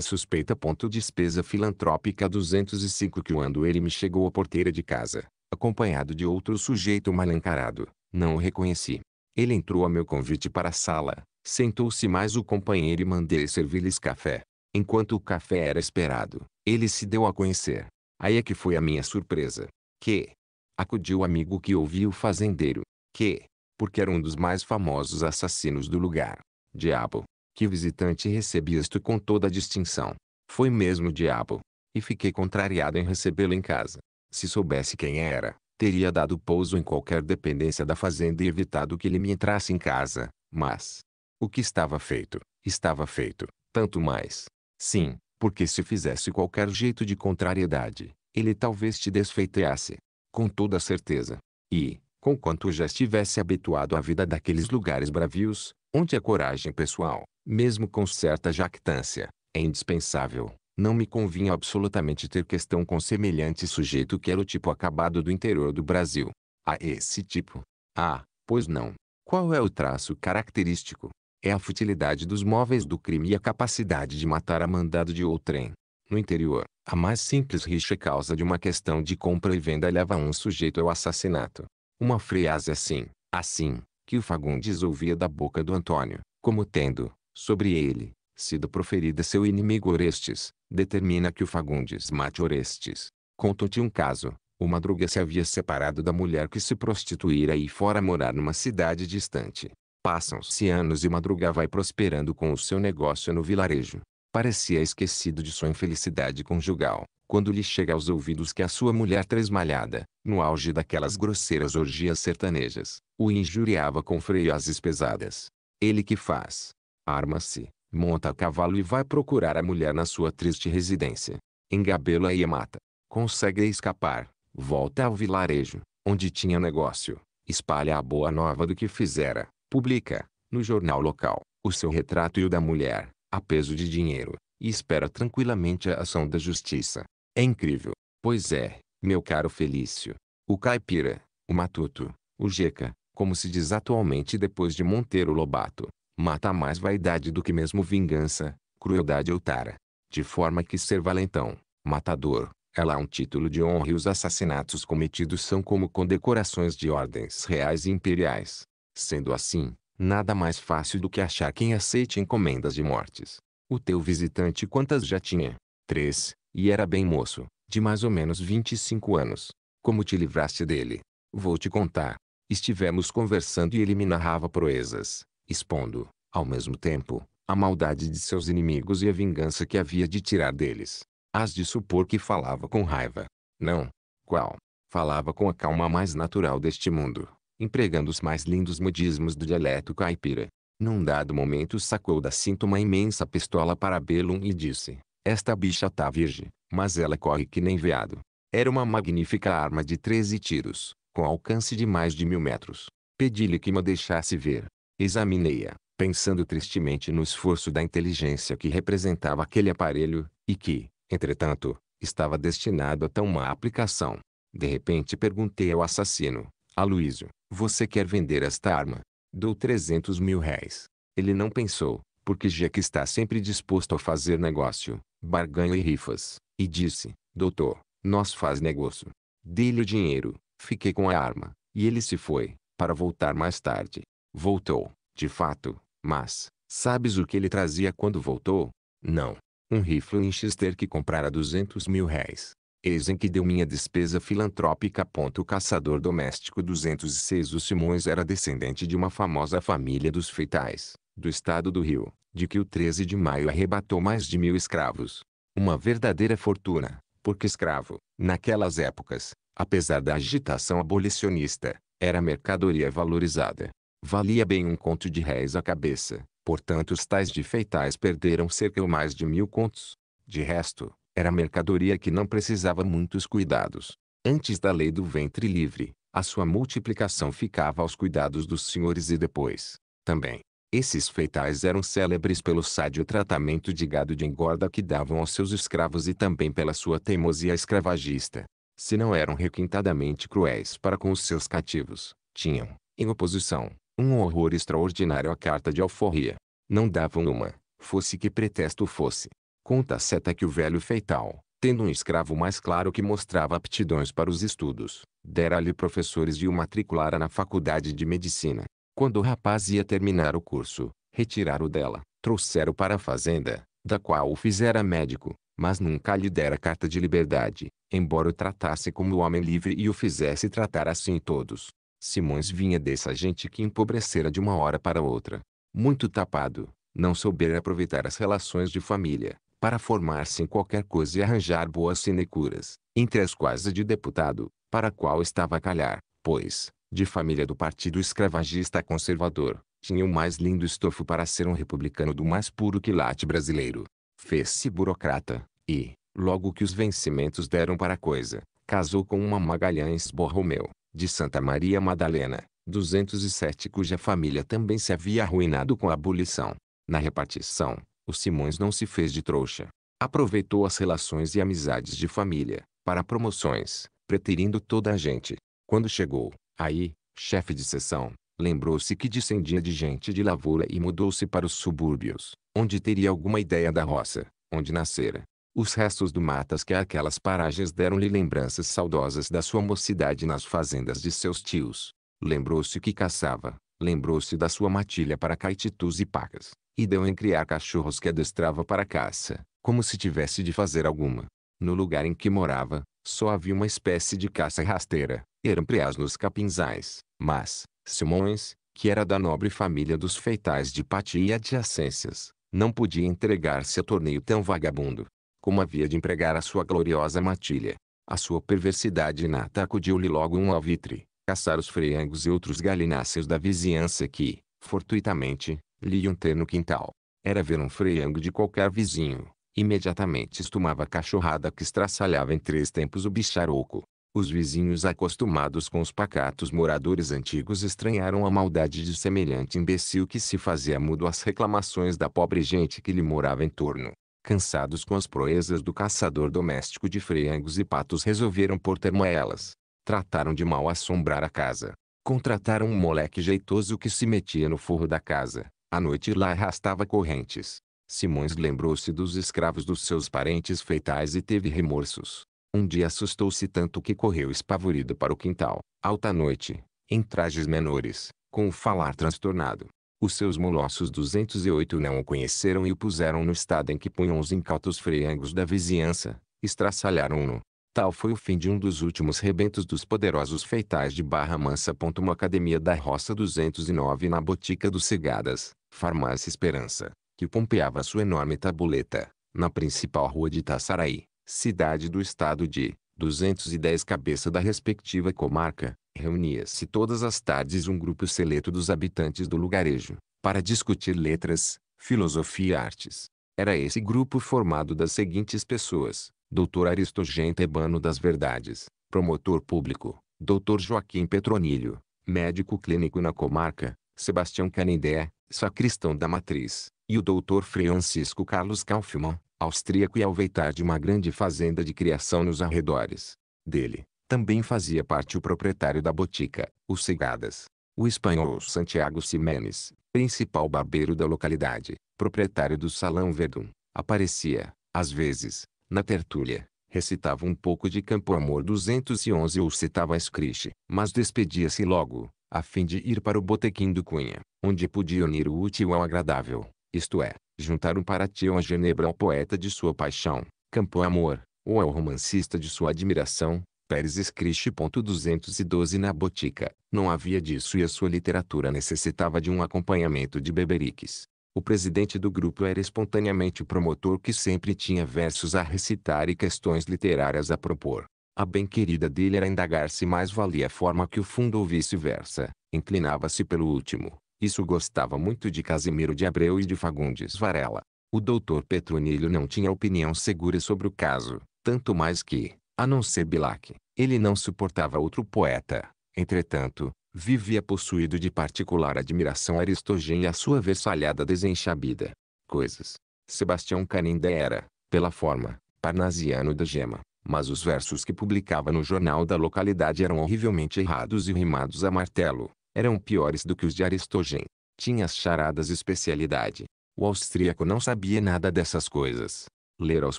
A: suspeita. Ponto despesa filantrópica 205 que quando ele me chegou à porteira de casa, acompanhado de outro sujeito mal encarado, não o reconheci. Ele entrou a meu convite para a sala, sentou-se mais o companheiro e mandei servir-lhes café. Enquanto o café era esperado, ele se deu a conhecer. Aí é que foi a minha surpresa. Que? Acudiu o amigo que ouviu o fazendeiro. Que? Porque era um dos mais famosos assassinos do lugar. Diabo. Que visitante recebi isto com toda a distinção. Foi mesmo diabo. E fiquei contrariado em recebê-lo em casa. Se soubesse quem era, teria dado pouso em qualquer dependência da fazenda e evitado que ele me entrasse em casa, mas o que estava feito, estava feito, tanto mais. Sim, porque se fizesse qualquer jeito de contrariedade, ele talvez te desfeiteasse, com toda certeza. E, conquanto já estivesse habituado à vida daqueles lugares bravios, onde a coragem pessoal, mesmo com certa jactância, é indispensável, não me convinha absolutamente ter questão com semelhante sujeito que era o tipo acabado do interior do Brasil. A ah, esse tipo. Ah, pois não. Qual é o traço característico? É a futilidade dos móveis do crime e a capacidade de matar a mandado de outrem. No interior, a mais simples rixa causa de uma questão de compra e venda leva um sujeito ao assassinato. Uma frase assim, assim, que o Fagundes ouvia da boca do Antônio, como tendo, sobre ele, sido proferida seu inimigo Orestes, determina que o Fagundes mate Orestes. Contou-te um caso. O Madruga se havia separado da mulher que se prostituíra e fora morar numa cidade distante. Passam-se anos e Madruga vai prosperando com o seu negócio no vilarejo. Parecia esquecido de sua infelicidade conjugal, quando lhe chega aos ouvidos que a sua mulher tresmalhada, no auge daquelas grosseiras orgias sertanejas, o injuriava com freiozes pesadas. Ele que faz? Arma-se, Monta a cavalo e vai procurar a mulher na sua triste residência. Engabela e a mata. Consegue escapar. Volta ao vilarejo, onde tinha negócio. Espalha a boa nova do que fizera. Publica, no jornal local, o seu retrato e o da mulher, a peso de dinheiro. E espera tranquilamente a ação da justiça. É incrível. Pois é, meu caro Felício. O caipira, o matuto, o jeca, como se diz atualmente depois de Monteiro Lobato, Mata mais vaidade do que mesmo vingança, crueldade ou tara. De forma que ser valentão, matador, ela é um título de honra e os assassinatos cometidos são como condecorações de ordens reais e imperiais. Sendo assim, nada mais fácil do que achar quem aceite encomendas de mortes. O teu visitante quantas já tinha? Três, e era bem moço, de mais ou menos 25 anos. Como te livraste dele? Vou te contar. Estivemos conversando e ele me narrava proezas, expondo, ao mesmo tempo, a maldade de seus inimigos e a vingança que havia de tirar deles. Hás de supor que falava com raiva. Não. Qual? Falava com a calma mais natural deste mundo, empregando os mais lindos modismos do dialeto caipira. Num dado momento sacou da cinta uma imensa pistola para Belum e disse, Esta bicha tá virgem, mas ela corre que nem veado. Era uma magnífica arma de 13 tiros, com alcance de mais de mil metros. Pedi-lhe que me deixasse ver, Examinei-a, pensando tristemente no esforço da inteligência que representava aquele aparelho, e que, entretanto, estava destinado a tão má aplicação. De repente perguntei ao assassino, Aloísio, você quer vender esta arma? Dou 300 mil réis. Ele não pensou, porque já que está sempre disposto a fazer negócio, barganha e rifas, e disse, doutor, nós faz negócio. Dei-lhe o dinheiro, fiquei com a arma, e ele se foi, para voltar mais tarde. Voltou, de fato, mas, sabes o que ele trazia quando voltou? Não. Um rifle Winchester que comprara 200 mil réis. Eis em que deu minha despesa filantrópica. O caçador doméstico 206 O Simões era descendente de uma famosa família dos feitais, do estado do Rio, de que o 13 de maio arrebatou mais de mil escravos. Uma verdadeira fortuna, porque escravo, naquelas épocas, apesar da agitação abolicionista, era mercadoria valorizada. Valia bem um conto de réis a cabeça, portanto os tais de feitais perderam cerca ou mais de mil contos. De resto, era mercadoria que não precisava muitos cuidados. Antes da lei do ventre livre, a sua multiplicação ficava aos cuidados dos senhores e depois, também, esses feitais eram célebres pelo sádio tratamento de gado de engorda que davam aos seus escravos e também pela sua teimosia escravagista. Se não eram requintadamente cruéis para com os seus cativos, tinham, em oposição, um horror extraordinário a carta de alforria. Não davam uma, fosse que pretexto fosse. Conta a seta que o velho feital, tendo um escravo mais claro que mostrava aptidões para os estudos, dera-lhe professores e o matriculara na faculdade de medicina. Quando o rapaz ia terminar o curso, retiraram dela, trouxeram para a fazenda, da qual o fizera médico, mas nunca lhe dera carta de liberdade, embora o tratasse como homem livre e o fizesse tratar assim todos. Simões vinha dessa gente que empobrecera de uma hora para outra. Muito tapado, não souber aproveitar as relações de família, para formar-se em qualquer coisa e arranjar boas sinecuras, entre as quais a de deputado, para a qual estava a calhar, pois, de família do partido escravagista conservador, tinha o mais lindo estofo para ser um republicano do mais puro quilate brasileiro. Fez-se burocrata, e, logo que os vencimentos deram para a coisa, casou com uma Magalhães Borromeu, de Santa Maria Madalena, 207 cuja família também se havia arruinado com a abolição. Na repartição, o Simões não se fez de trouxa. Aproveitou as relações e amizades de família, para promoções, preterindo toda a gente. Quando chegou, aí, chefe de seção, lembrou-se que descendia de gente de lavoura e mudou-se para os subúrbios, onde teria alguma ideia da roça, onde nascera. Os restos do matas que aquelas paragens deram-lhe lembranças saudosas da sua mocidade nas fazendas de seus tios. Lembrou-se que caçava, lembrou-se da sua matilha para caititus e pacas, e deu em criar cachorros que adestrava para caça, como se tivesse de fazer alguma. No lugar em que morava, só havia uma espécie de caça rasteira, eram preás nos capinzais, mas, Simões, que era da nobre família dos feitais de Pati e adjacências, não podia entregar-se a torneio tão vagabundo como havia de empregar a sua gloriosa matilha. A sua perversidade inata acudiu-lhe logo um alvitre, caçar os freangos e outros galináceos da vizinhança que, fortuitamente, lhe iam ter no quintal. Era ver um freango de qualquer vizinho, imediatamente estumava a cachorrada que estraçalhava em três tempos o bicharoco. Os vizinhos acostumados com os pacatos moradores antigos estranharam a maldade de semelhante imbecil que se fazia mudo às reclamações da pobre gente que lhe morava em torno cansados com as proezas do caçador doméstico de frangos e patos resolveram pôr termo a elas. Trataram de mal assombrar a casa. Contrataram um moleque jeitoso que se metia no forro da casa. À noite lá arrastava correntes. Simões lembrou-se dos escravos dos seus parentes feitais e teve remorsos. Um dia assustou-se tanto que correu espavorido para o quintal, alta noite, em trajes menores, com o falar transtornado. Os seus molossos 208 não o conheceram e o puseram no estado em que punham os incautos freangos da vizinhança, estraçalharam-no. Tal foi o fim de um dos últimos rebentos dos poderosos feitais de Barra Mansa. Uma academia da Roça 209 na Botica dos Cegadas, Farmácia Esperança, que pompeava sua enorme tabuleta, na principal rua de Tassaraí, cidade do estado de 210 cabeça da respectiva comarca, Reunia-se todas as tardes um grupo seleto dos habitantes do lugarejo, para discutir letras, filosofia e artes. Era esse grupo formado das seguintes pessoas: Dr. Aristogen Tebano das Verdades, promotor público, Dr. Joaquim Petronilho, médico clínico na comarca, Sebastião Canindé, sacristão da matriz, e o Dr. Francisco Carlos Kaufmann, austríaco e alveitar de uma grande fazenda de criação nos arredores dele, também fazia parte o proprietário da botica, o Cegadas. O espanhol Santiago Ximenes, principal barbeiro da localidade, proprietário do Salão Verdun, aparecia, às vezes, na tertúlia. Recitava um pouco de Campo Amor 211 ou citava Escriche, mas despedia-se logo, a fim de ir para o Botequim do Cunha, onde podia unir o útil ao agradável, isto é, juntar um Paraty ou a Genebra ao poeta de sua paixão, Campo Amor, ou ao romancista de sua admiração, Pérez Escriche. 212 Na botica, não havia disso e a sua literatura necessitava de um acompanhamento de beberiques. O presidente do grupo era espontaneamente o promotor que sempre tinha versos a recitar e questões literárias a propor. A bem-querida dele era indagar se mais valia a forma que o fundo ou vice-versa. Inclinava-se pelo último. Isso gostava muito de Casimiro de Abreu e de Fagundes Varela. O doutor Petronilho não tinha opinião segura sobre o caso, tanto mais que, a não ser Bilac, ele não suportava outro poeta. Entretanto, vivia possuído de particular admiração Aristogen e a sua versalhada desenxabida. Coisas. Sebastião Canindé era, pela forma, parnasiano da gema, mas os versos que publicava no jornal da localidade eram horrivelmente errados e rimados a martelo. Eram piores do que os de Aristogen. Tinha as charadas especialidade. O austríaco não sabia nada dessas coisas. Ler aos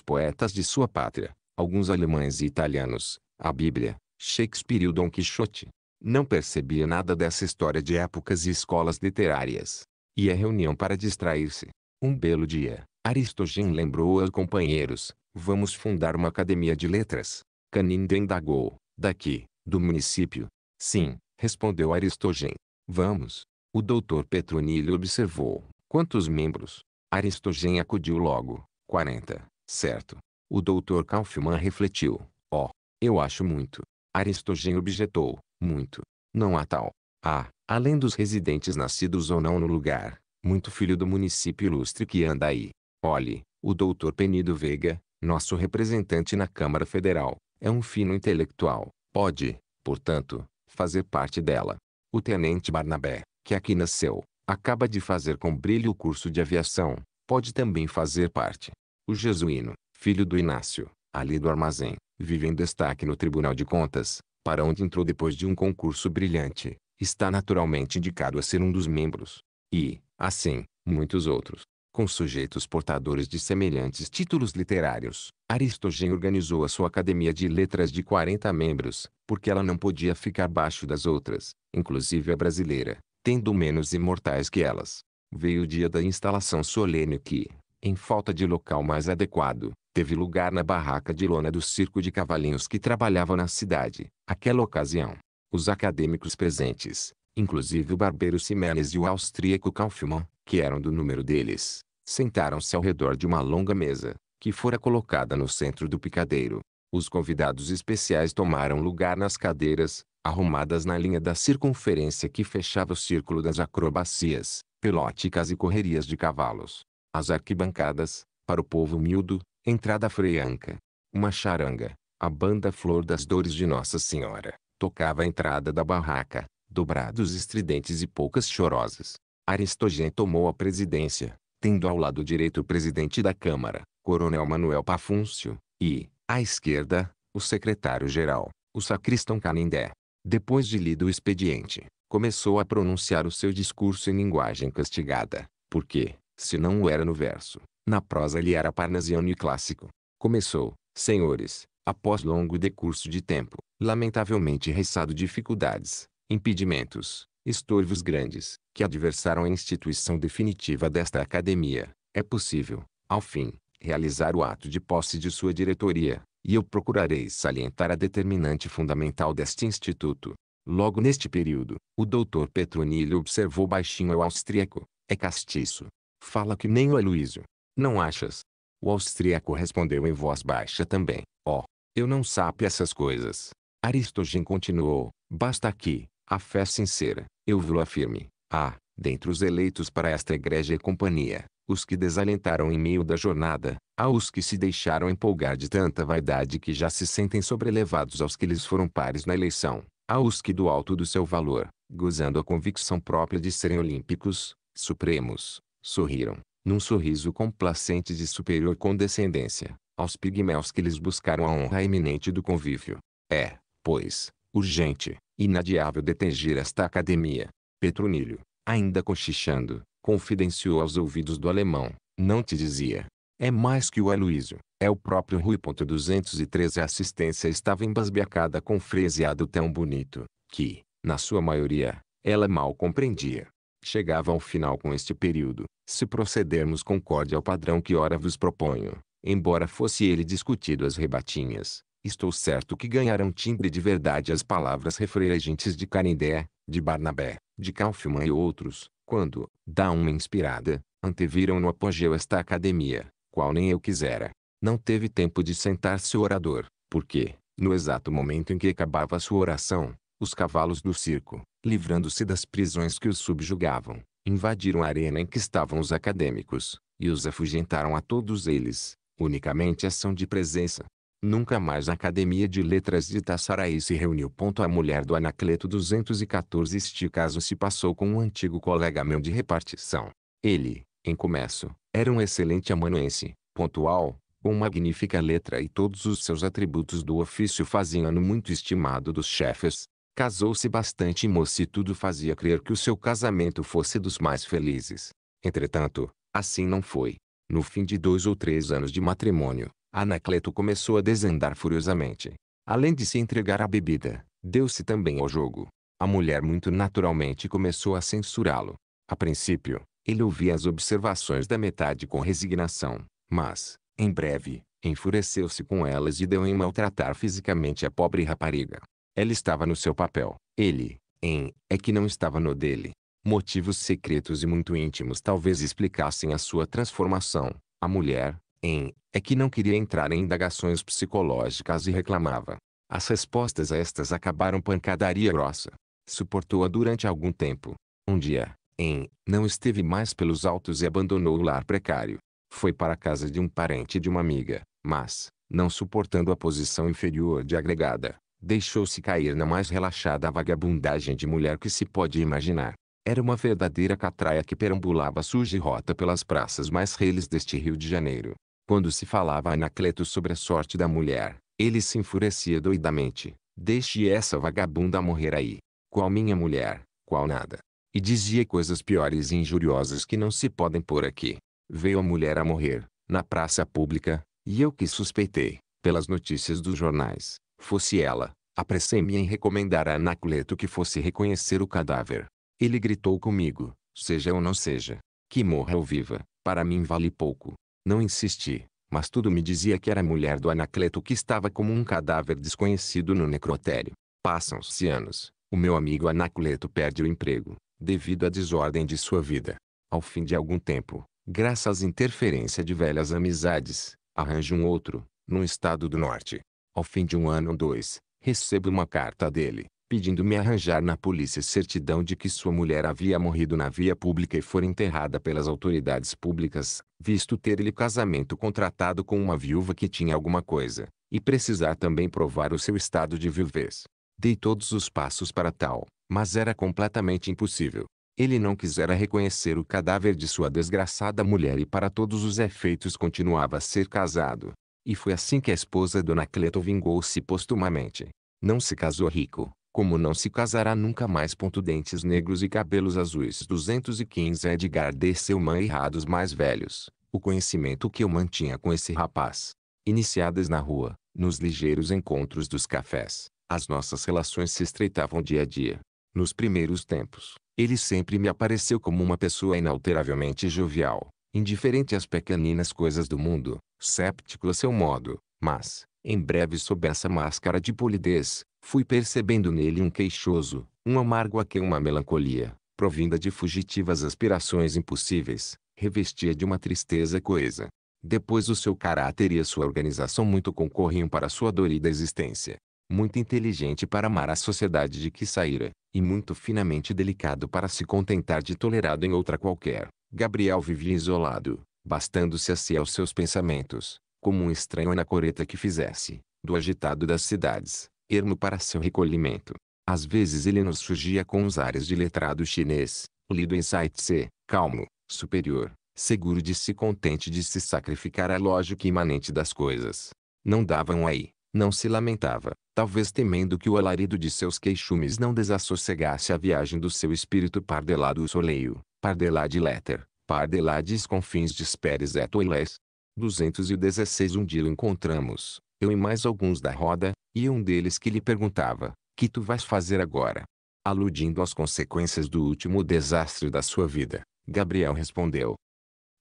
A: poetas de sua pátria, alguns alemães e italianos, a Bíblia, Shakespeare e o Dom Quixote. Não percebia nada dessa história de épocas e escolas literárias. E a reunião para distrair-se. Um belo dia, Aristogen lembrou aos companheiros, vamos fundar uma academia de letras. Canindo indagou, daqui, do município. Sim, respondeu Aristogen. Vamos. O doutor Petronilho observou, quantos membros? Aristogen acudiu logo, 40, certo. O doutor Kaufmann refletiu. Ó, oh, eu acho muito. Aristogen objetou. Muito. Não há tal. Há, ah, além dos residentes nascidos ou não no lugar, muito filho do município ilustre que anda aí. Olhe, o doutor Penido Veiga, nosso representante na Câmara Federal, é um fino intelectual. Pode, portanto, fazer parte dela. O tenente Barnabé, que aqui nasceu, acaba de fazer com brilho o curso de aviação, pode também fazer parte. O jesuíno, filho do Inácio, ali do armazém, vive em destaque no Tribunal de Contas, para onde entrou depois de um concurso brilhante, está naturalmente indicado a ser um dos membros. E, assim, muitos outros. Com sujeitos portadores de semelhantes títulos literários, Aristogen organizou a sua Academia de Letras de 40 membros, porque ela não podia ficar abaixo das outras, inclusive a brasileira, tendo menos imortais que elas. Veio o dia da instalação solene que, em falta de local mais adequado, teve lugar na barraca de lona do circo de cavalinhos que trabalhava na cidade. Aquela ocasião, os acadêmicos presentes, inclusive o barbeiro Simenes e o austríaco Kaufmann, que eram do número deles, sentaram-se ao redor de uma longa mesa, que fora colocada no centro do picadeiro. Os convidados especiais tomaram lugar nas cadeiras, arrumadas na linha da circunferência que fechava o círculo das acrobacias, pelóticas e correrias de cavalos. As arquibancadas, para o povo humildo, entrada freanca. Uma charanga, a banda Flor das Dores de Nossa Senhora, tocava a entrada da barraca, dobrados estridentes e poucas chorosas. Aristogen tomou a presidência, tendo ao lado direito o presidente da Câmara, Coronel Manuel Pafúncio, e, à esquerda, o secretário-geral, o sacristão Canindé. Depois de lido o expediente, começou a pronunciar o seu discurso em linguagem castigada, porque, se não o era no verso, na prosa ele era parnasiano e clássico. Começou, senhores, após longo decurso de tempo, lamentavelmente ressado dificuldades, impedimentos, estorvos grandes, que adversaram a instituição definitiva desta academia, é possível, ao fim, realizar o ato de posse de sua diretoria, e eu procurarei salientar a determinante fundamental deste instituto. Logo neste período, o doutor Petronilho observou baixinho ao austríaco, é castiço, Fala que nem o Aloísio. Não achas? O austríaco respondeu em voz baixa também. Ó, oh, eu não sabe essas coisas. Aristogen continuou. Basta aqui, a fé sincera, eu vi-lo afirme. Ah, dentre os eleitos para esta igreja e companhia, os que desalentaram em meio da jornada, há os que se deixaram empolgar de tanta vaidade que já se sentem sobrelevados aos que lhes foram pares na eleição, há os que do alto do seu valor, gozando a convicção própria de serem olímpicos, supremos, sorriram, num sorriso complacente de superior condescendência, aos pigmeus que lhes buscaram a honra eminente do convívio. É, pois, urgente, inadiável detingir esta academia. Petronilho, ainda cochichando, confidenciou aos ouvidos do alemão, não te dizia. É mais que o Aloísio, é o próprio Rui. 213 A assistência estava embasbacada com freseado tão bonito, que, na sua maioria, ela mal compreendia chegava ao final com este período, se procedermos concorde ao padrão que ora vos proponho. Embora fosse ele discutido as rebatinhas, estou certo que ganharão timbre de verdade as palavras refrejantes de Carindé, de Barnabé, de Kaufmann e outros, quando, dá uma inspirada, anteviram no apogeu esta academia, qual nem eu quisera. Não teve tempo de sentar-se o orador, porque, no exato momento em que acabava sua oração, os cavalos do circo, livrando-se das prisões que os subjugavam, invadiram a arena em que estavam os acadêmicos, e os afugentaram a todos eles, unicamente ação de presença. Nunca mais a Academia de Letras de Tassaraí se reuniu. A mulher do Anacleto 214 Este caso se passou com um antigo colega meu de repartição. Ele, em começo, era um excelente amanuense, pontual, com magnífica letra e todos os seus atributos do ofício faziam-no muito estimado dos chefes, Casou-se bastante moço e tudo fazia crer que o seu casamento fosse dos mais felizes. Entretanto, assim não foi. No fim de dois ou três anos de matrimônio, Anacleto começou a desandar furiosamente. Além de se entregar à bebida, deu-se também ao jogo. A mulher muito naturalmente começou a censurá-lo. A princípio, ele ouvia as observações da metade com resignação, mas, em breve, enfureceu-se com elas e deu em maltratar fisicamente a pobre rapariga. Ela estava no seu papel. Ele, em, é que não estava no dele. Motivos secretos e muito íntimos talvez explicassem a sua transformação. A mulher, em, é que não queria entrar em indagações psicológicas e reclamava. As respostas a estas acabaram pancadaria grossa. Suportou-a durante algum tempo. Um dia, em, não esteve mais pelos altos e abandonou o lar precário. Foi para a casa de um parente de uma amiga, mas, não suportando a posição inferior de agregada, deixou-se cair na mais relaxada vagabundagem de mulher que se pode imaginar. Era uma verdadeira catraia que perambulava suja e rota pelas praças mais reles deste Rio de Janeiro. Quando se falava a Anacleto sobre a sorte da mulher, ele se enfurecia doidamente. Deixe essa vagabunda morrer aí. Qual minha mulher, qual nada. E dizia coisas piores e injuriosas que não se podem pôr aqui. Veio a mulher a morrer, na praça pública, e eu que suspeitei, pelas notícias dos jornais, Fosse ela, apressei-me em recomendar a Anacleto que fosse reconhecer o cadáver. Ele gritou comigo, seja ou não seja, que morra ou viva, para mim vale pouco. Não insisti, mas tudo me dizia que era a mulher do Anacleto que estava como um cadáver desconhecido no necrotério. Passam-se anos, o meu amigo Anacleto perde o emprego, devido à desordem de sua vida. Ao fim de algum tempo, graças à interferência de velhas amizades, arranjo um outro, num estado do norte. Ao fim de um ano ou dois, recebo uma carta dele, pedindo-me arranjar na polícia certidão de que sua mulher havia morrido na via pública e fora enterrada pelas autoridades públicas, visto ter ele casamento contratado com uma viúva que tinha alguma coisa, e precisar também provar o seu estado de viuvez. Dei todos os passos para tal, mas era completamente impossível. Ele não quisera reconhecer o cadáver de sua desgraçada mulher e para todos os efeitos continuava a ser casado. E foi assim que a esposa Dona Cleto vingou-se postumamente. Não se casou rico, como não se casará nunca mais. Dentes negros e cabelos azuis. 215 Edgar D. mãe errados mais velhos. O conhecimento que eu mantinha com esse rapaz. Iniciadas na rua, nos ligeiros encontros dos cafés, as nossas relações se estreitavam dia a dia. Nos primeiros tempos, ele sempre me apareceu como uma pessoa inalteravelmente jovial, indiferente às pequeninas coisas do mundo, séptico a seu modo, mas, em breve sob essa máscara de polidez, fui percebendo nele um queixoso, um amargo a que uma melancolia, provinda de fugitivas aspirações impossíveis, revestia de uma tristeza coesa. Depois o seu caráter e a sua organização muito concorriam para sua dorida existência. Muito inteligente para amar a sociedade de que saíra, e muito finamente delicado para se contentar de tolerado em outra qualquer. Gabriel vivia isolado, bastando-se a si aos seus pensamentos, como um estranho na coreta que fizesse, do agitado das cidades, ermo para seu recolhimento. Às vezes ele nos surgia com os ares de letrado chinês, lido em Saitse, calmo, superior, seguro de si contente de se sacrificar à lógica imanente das coisas. Não dava um aí, não se lamentava, talvez temendo que o alarido de seus queixumes não desassossegasse a viagem do seu espírito pardelado o soleio. Pardelade Letter, Pardelades Confins de Speres et Oilés. 216 Um dia o encontramos, eu e mais alguns da roda, e um deles que lhe perguntava, que tu vais fazer agora? Aludindo às consequências do último desastre da sua vida, Gabriel respondeu.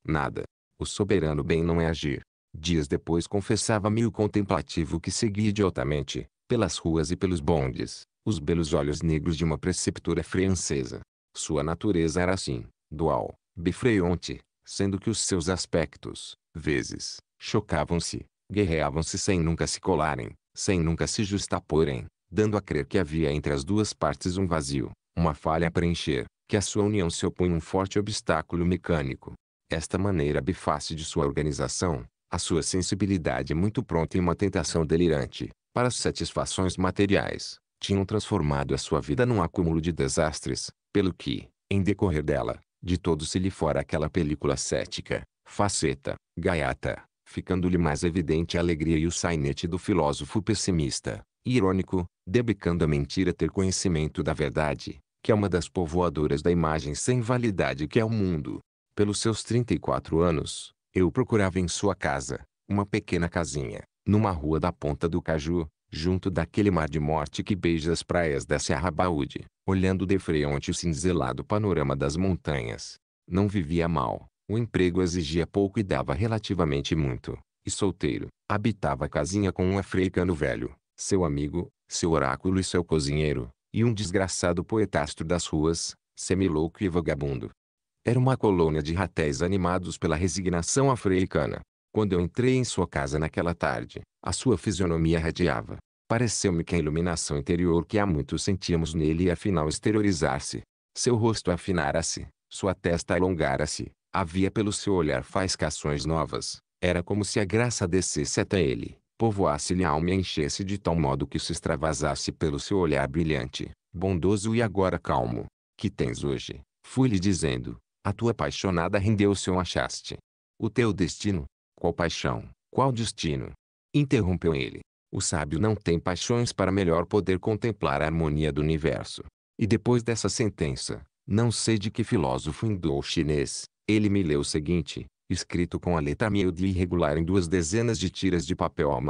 A: Nada. O soberano bem não é agir. Dias depois confessava-me o contemplativo que seguia idiotamente, pelas ruas e pelos bondes, os belos olhos negros de uma preceptora francesa, sua natureza era assim, dual, bifreonte, sendo que os seus aspectos, vezes, chocavam-se, guerreavam-se sem nunca se colarem, sem nunca se justaporem, dando a crer que havia entre as duas partes um vazio, uma falha a preencher, que a sua união se opunha um forte obstáculo mecânico. Esta maneira biface de sua organização, a sua sensibilidade muito pronta em uma tentação delirante, para as satisfações materiais, tinham transformado a sua vida num acúmulo de desastres, pelo que, em decorrer dela, de todo se lhe fora aquela película cética, faceta, gaiata, ficando-lhe mais evidente a alegria e o sainete do filósofo pessimista, irônico, debicando a mentira ter conhecimento da verdade, que é uma das povoadoras da imagem sem validade que é o mundo. Pelos seus 34 anos, eu procurava em sua casa, uma pequena casinha, numa rua da Ponta do Caju, junto daquele mar de morte que beija as praias da Serra Baúde, olhando de frente o cinzelado panorama das montanhas. Não vivia mal, o emprego exigia pouco e dava relativamente muito, e solteiro, habitava a casinha com um africano velho, seu amigo, seu oráculo e seu cozinheiro, e um desgraçado poetastro das ruas, semilouco e vagabundo. Era uma colônia de ratéis animados pela resignação africana, quando eu entrei em sua casa naquela tarde, a sua fisionomia radiava. Pareceu-me que a iluminação interior que há muito sentíamos nele ia afinal exteriorizar-se. Seu rosto afinara-se, sua testa alongara-se, havia pelo seu olhar faiscações novas. Era como se a graça descesse até ele, povoasse-lhe a alma e enchesse de tal modo que se extravasasse pelo seu olhar brilhante, bondoso e agora calmo. Que tens hoje? Fui-lhe dizendo. A tua apaixonada rendeu-se ou achaste. O teu destino, qual paixão? Qual destino? Interrompeu ele. O sábio não tem paixões para melhor poder contemplar a harmonia do universo. E depois dessa sentença, não sei de que filósofo indo-chinês, ele me leu o seguinte, escrito com a letra miúda e irregular em duas dezenas de tiras de papel ao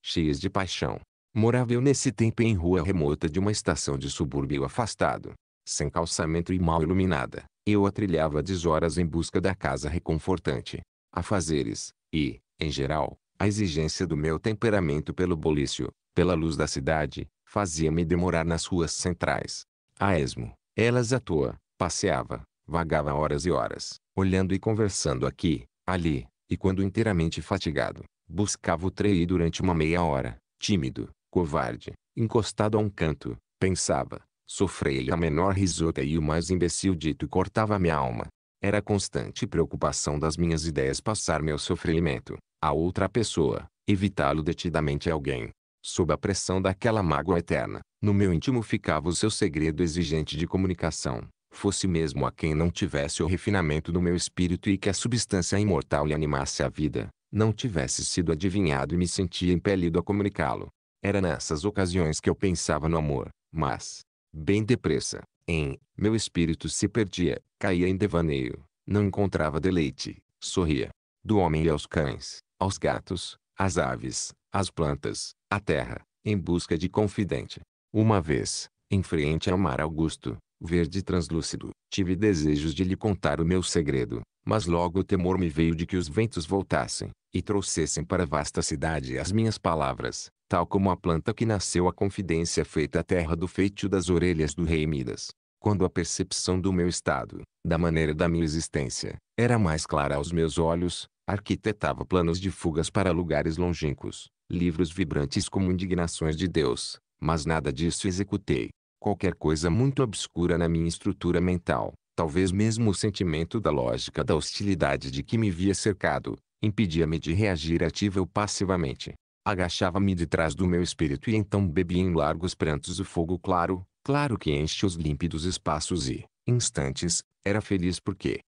A: cheias de paixão. Morava eu nesse tempo em rua remota de uma estação de subúrbio afastado, sem calçamento e mal iluminada. Eu a trilhava a horas em busca da casa reconfortante. a fazeres. E, em geral, a exigência do meu temperamento pelo bolício, pela luz da cidade, fazia-me demorar nas ruas centrais. A esmo, elas à toa, passeava, vagava horas e horas, olhando e conversando aqui, ali, e quando inteiramente fatigado, buscava o trei durante uma meia hora, tímido, covarde, encostado a um canto, pensava, sofrei-lhe a menor risota e o mais imbecil dito cortava minha alma. Era constante preocupação das minhas ideias passar meu sofrimento a outra pessoa, evitá-lo detidamente a alguém. Sob a pressão daquela mágoa eterna, no meu íntimo ficava o seu segredo exigente de comunicação, fosse mesmo a quem não tivesse o refinamento do meu espírito e que a substância imortal lhe animasse a vida, não tivesse sido adivinhado e me sentia impelido a comunicá-lo. Era nessas ocasiões que eu pensava no amor, mas, bem depressa, em meu espírito se perdia, caía em devaneio, não encontrava deleite, sorria. Do homem e aos cães, aos gatos, às aves, às plantas, à terra, em busca de confidente. Uma vez, em frente ao mar Augusto, verde translúcido, tive desejos de lhe contar o meu segredo, mas logo o temor me veio de que os ventos voltassem, e trouxessem para a vasta cidade as minhas palavras, tal como a planta que nasceu a confidência feita à terra do feitio das orelhas do rei Midas. Quando a percepção do meu estado, da maneira da minha existência, era mais clara aos meus olhos, arquitetava planos de fugas para lugares longínquos, livros vibrantes como indignações de Deus, mas nada disso executei. Qualquer coisa muito obscura na minha estrutura mental, talvez mesmo o sentimento da lógica da hostilidade de que me via cercado, impedia-me de reagir ativa ou passivamente. Agachava-me de trás do meu espírito e então bebi em largos prantos o fogo claro, claro que enche os límpidos espaços e, instantes, era feliz porque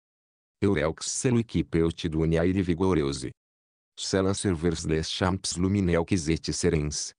A: Eurelx seluiquipeut dunia irvigoreusi. Selan servers les champs luminelques et serens,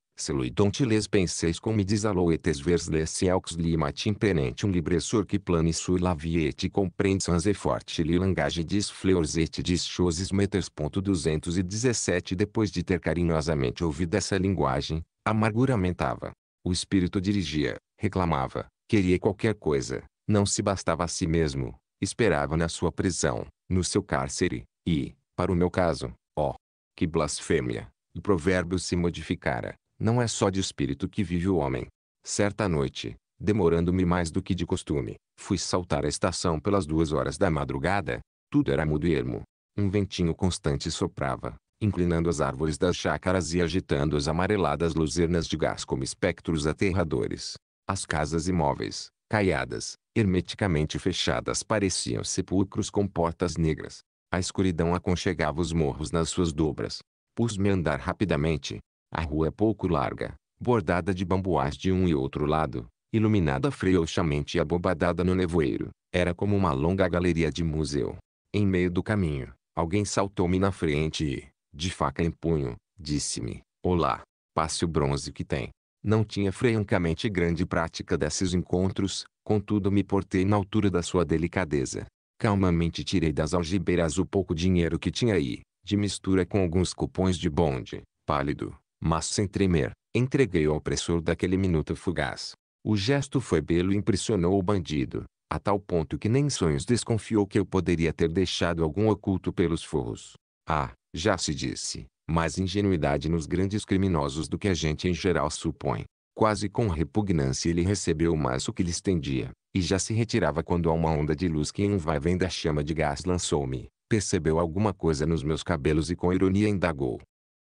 A: dont les penseis como disaloetes vers les elx limat impenentium libressor que plane sur la vie et comprensans e forte li langage dis fleurs et dis choses meters. 217 Depois de ter carinhosamente ouvido essa linguagem, amargura aumentava. O espírito dirigia, reclamava, queria qualquer coisa, não se bastava a si mesmo, esperava na sua prisão, no seu cárcere, e, para o meu caso, ó, oh, que blasfêmia, o provérbio se modificara. Não é só de espírito que vive o homem. Certa noite, demorando-me mais do que de costume, fui saltar a estação pelas duas horas da madrugada. Tudo era mudo e ermo. Um ventinho constante soprava, inclinando as árvores das chácaras e agitando as amareladas luzernas de gás como espectros aterradores. As casas imóveis, caiadas, hermeticamente fechadas pareciam sepulcros com portas negras. A escuridão aconchegava os morros nas suas dobras. Pus-me a andar rapidamente, a rua é pouco larga, bordada de bambuás de um e outro lado, iluminada frouxamente e abobadada no nevoeiro. Era como uma longa galeria de museu. Em meio do caminho, alguém saltou-me na frente e, de faca em punho, disse-me, Olá, passe o bronze que tem. Não tinha francamente grande prática desses encontros, contudo me portei na altura da sua delicadeza. Calmamente tirei das algibeiras o pouco dinheiro que tinha aí, de mistura com alguns cupons de bonde, pálido, mas sem tremer, entreguei ao opressor daquele minuto fugaz. O gesto foi belo e impressionou o bandido, a tal ponto que nem sonhos desconfiou que eu poderia ter deixado algum oculto pelos forros. Ah, já se disse, mais ingenuidade nos grandes criminosos do que a gente em geral supõe. Quase com repugnância ele recebeu o maço que lhe estendia, e já se retirava quando a uma onda de luz que em um vai-vem da chama de gás lançou-me. Percebeu alguma coisa nos meus cabelos e com ironia indagou.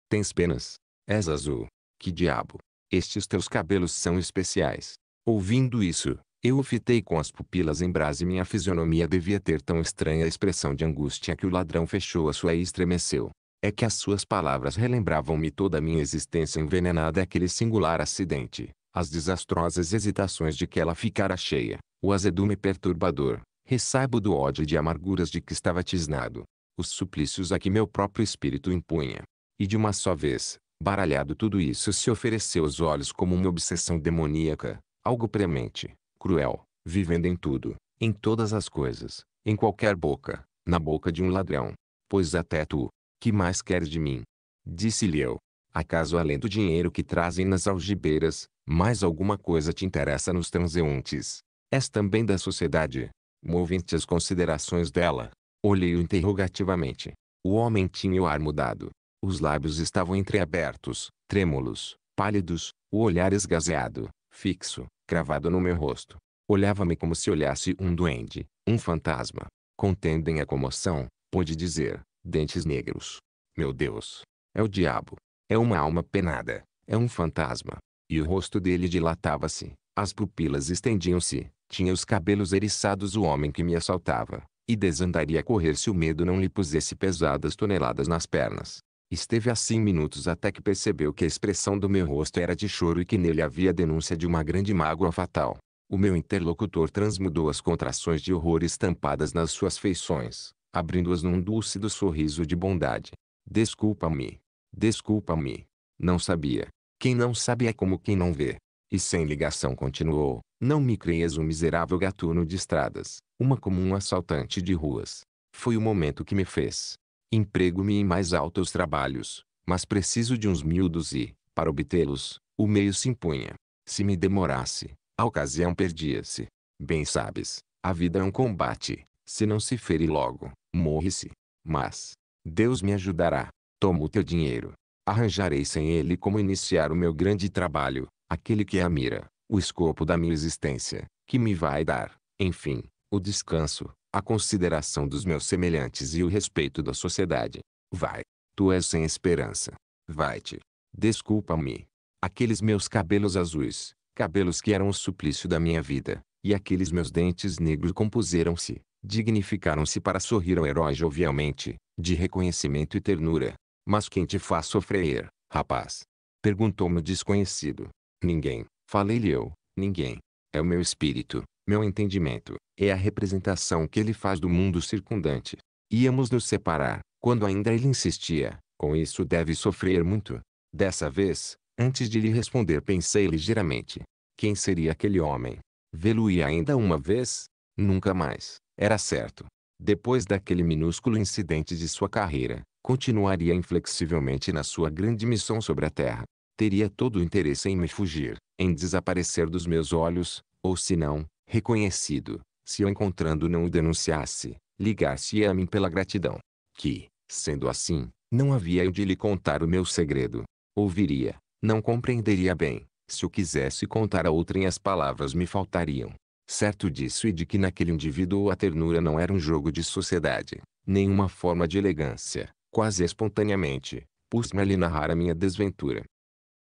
A: Tens penas? És azul. Que diabo! Estes teus cabelos são especiais. Ouvindo isso, eu o fitei com as pupilas em brasa e minha fisionomia devia ter tão estranha expressão de angústia que o ladrão fechou a sua e estremeceu. É que as suas palavras relembravam-me toda a minha existência envenenada aquele singular acidente, as desastrosas hesitações de que ela ficara cheia, o azedume perturbador, ressaibo do ódio e de amarguras de que estava tisnado, os suplícios a que meu próprio espírito impunha. E de uma só vez, baralhado tudo isso se ofereceu aos olhos como uma obsessão demoníaca, algo premente, cruel, vivendo em tudo, em todas as coisas, em qualquer boca, na boca de um ladrão. Pois até tu, que mais queres de mim? Disse-lhe eu. Acaso além do dinheiro que trazem nas algibeiras, mais alguma coisa te interessa nos transeuntes? És também da sociedade. Movem-te as considerações dela. Olhei-o interrogativamente. O homem tinha o ar mudado. Os lábios estavam entreabertos, trêmulos, pálidos, o olhar esgazeado, fixo, cravado no meu rosto. Olhava-me como se olhasse um duende, um fantasma. Contendem a comoção, pude dizer, dentes negros. Meu Deus! É o diabo! É uma alma penada, é um fantasma. E o rosto dele dilatava-se, as pupilas estendiam-se, tinha os cabelos eriçados o homem que me assaltava, e desandaria a correr se o medo não lhe pusesse pesadas toneladas nas pernas. Esteve assim minutos até que percebeu que a expressão do meu rosto era de choro e que nele havia denúncia de uma grande mágoa fatal. O meu interlocutor transmudou as contrações de horror estampadas nas suas feições, abrindo-as num dúlcido sorriso de bondade. Desculpa-me. Desculpa-me. Não sabia. Quem não sabe é como quem não vê. E sem ligação continuou. Não me creias um miserável gatuno de estradas, uma como um assaltante de ruas. Foi o momento que me fez, Emprego-me em mais altos trabalhos, mas preciso de uns miúdos e, para obtê-los, o meio se impunha. Se me demorasse, a ocasião perdia-se. Bem sabes, a vida é um combate. Se não se ferir logo, morre-se. Mas, Deus me ajudará. Tomo o teu dinheiro. Arranjarei sem ele como iniciar o meu grande trabalho, aquele que é a mira, o escopo da minha existência, que me vai dar, enfim, o descanso, a consideração dos meus semelhantes e o respeito da sociedade. Vai, tu és sem esperança. Vai-te. Desculpa-me. Aqueles meus cabelos azuis, cabelos que eram o suplício da minha vida, e aqueles meus dentes negros compuseram-se, dignificaram-se para sorrir ao herói jovialmente, de reconhecimento e ternura. Mas quem te faz sofrer, rapaz? Perguntou-me o desconhecido. Ninguém, falei-lhe eu, ninguém. É o meu espírito, meu entendimento é a representação que ele faz do mundo circundante. Íamos nos separar, quando ainda ele insistia, com isso deve sofrer muito. Dessa vez, antes de lhe responder pensei ligeiramente. Quem seria aquele homem? Vê-lo-ia ainda uma vez? Nunca mais, era certo. Depois daquele minúsculo incidente de sua carreira, continuaria inflexivelmente na sua grande missão sobre a Terra. Teria todo o interesse em me fugir, em desaparecer dos meus olhos, ou se não, reconhecido, se eu encontrando não o denunciasse, ligar-se a mim pela gratidão. Que, sendo assim, não havia eu de lhe contar o meu segredo. Ouviria, não compreenderia bem, se o quisesse contar a outrem as palavras me faltariam. Certo disso e de que naquele indivíduo a ternura não era um jogo de sociedade, nenhuma forma de elegância, quase espontaneamente, pus-me a lhe narrar a minha desventura.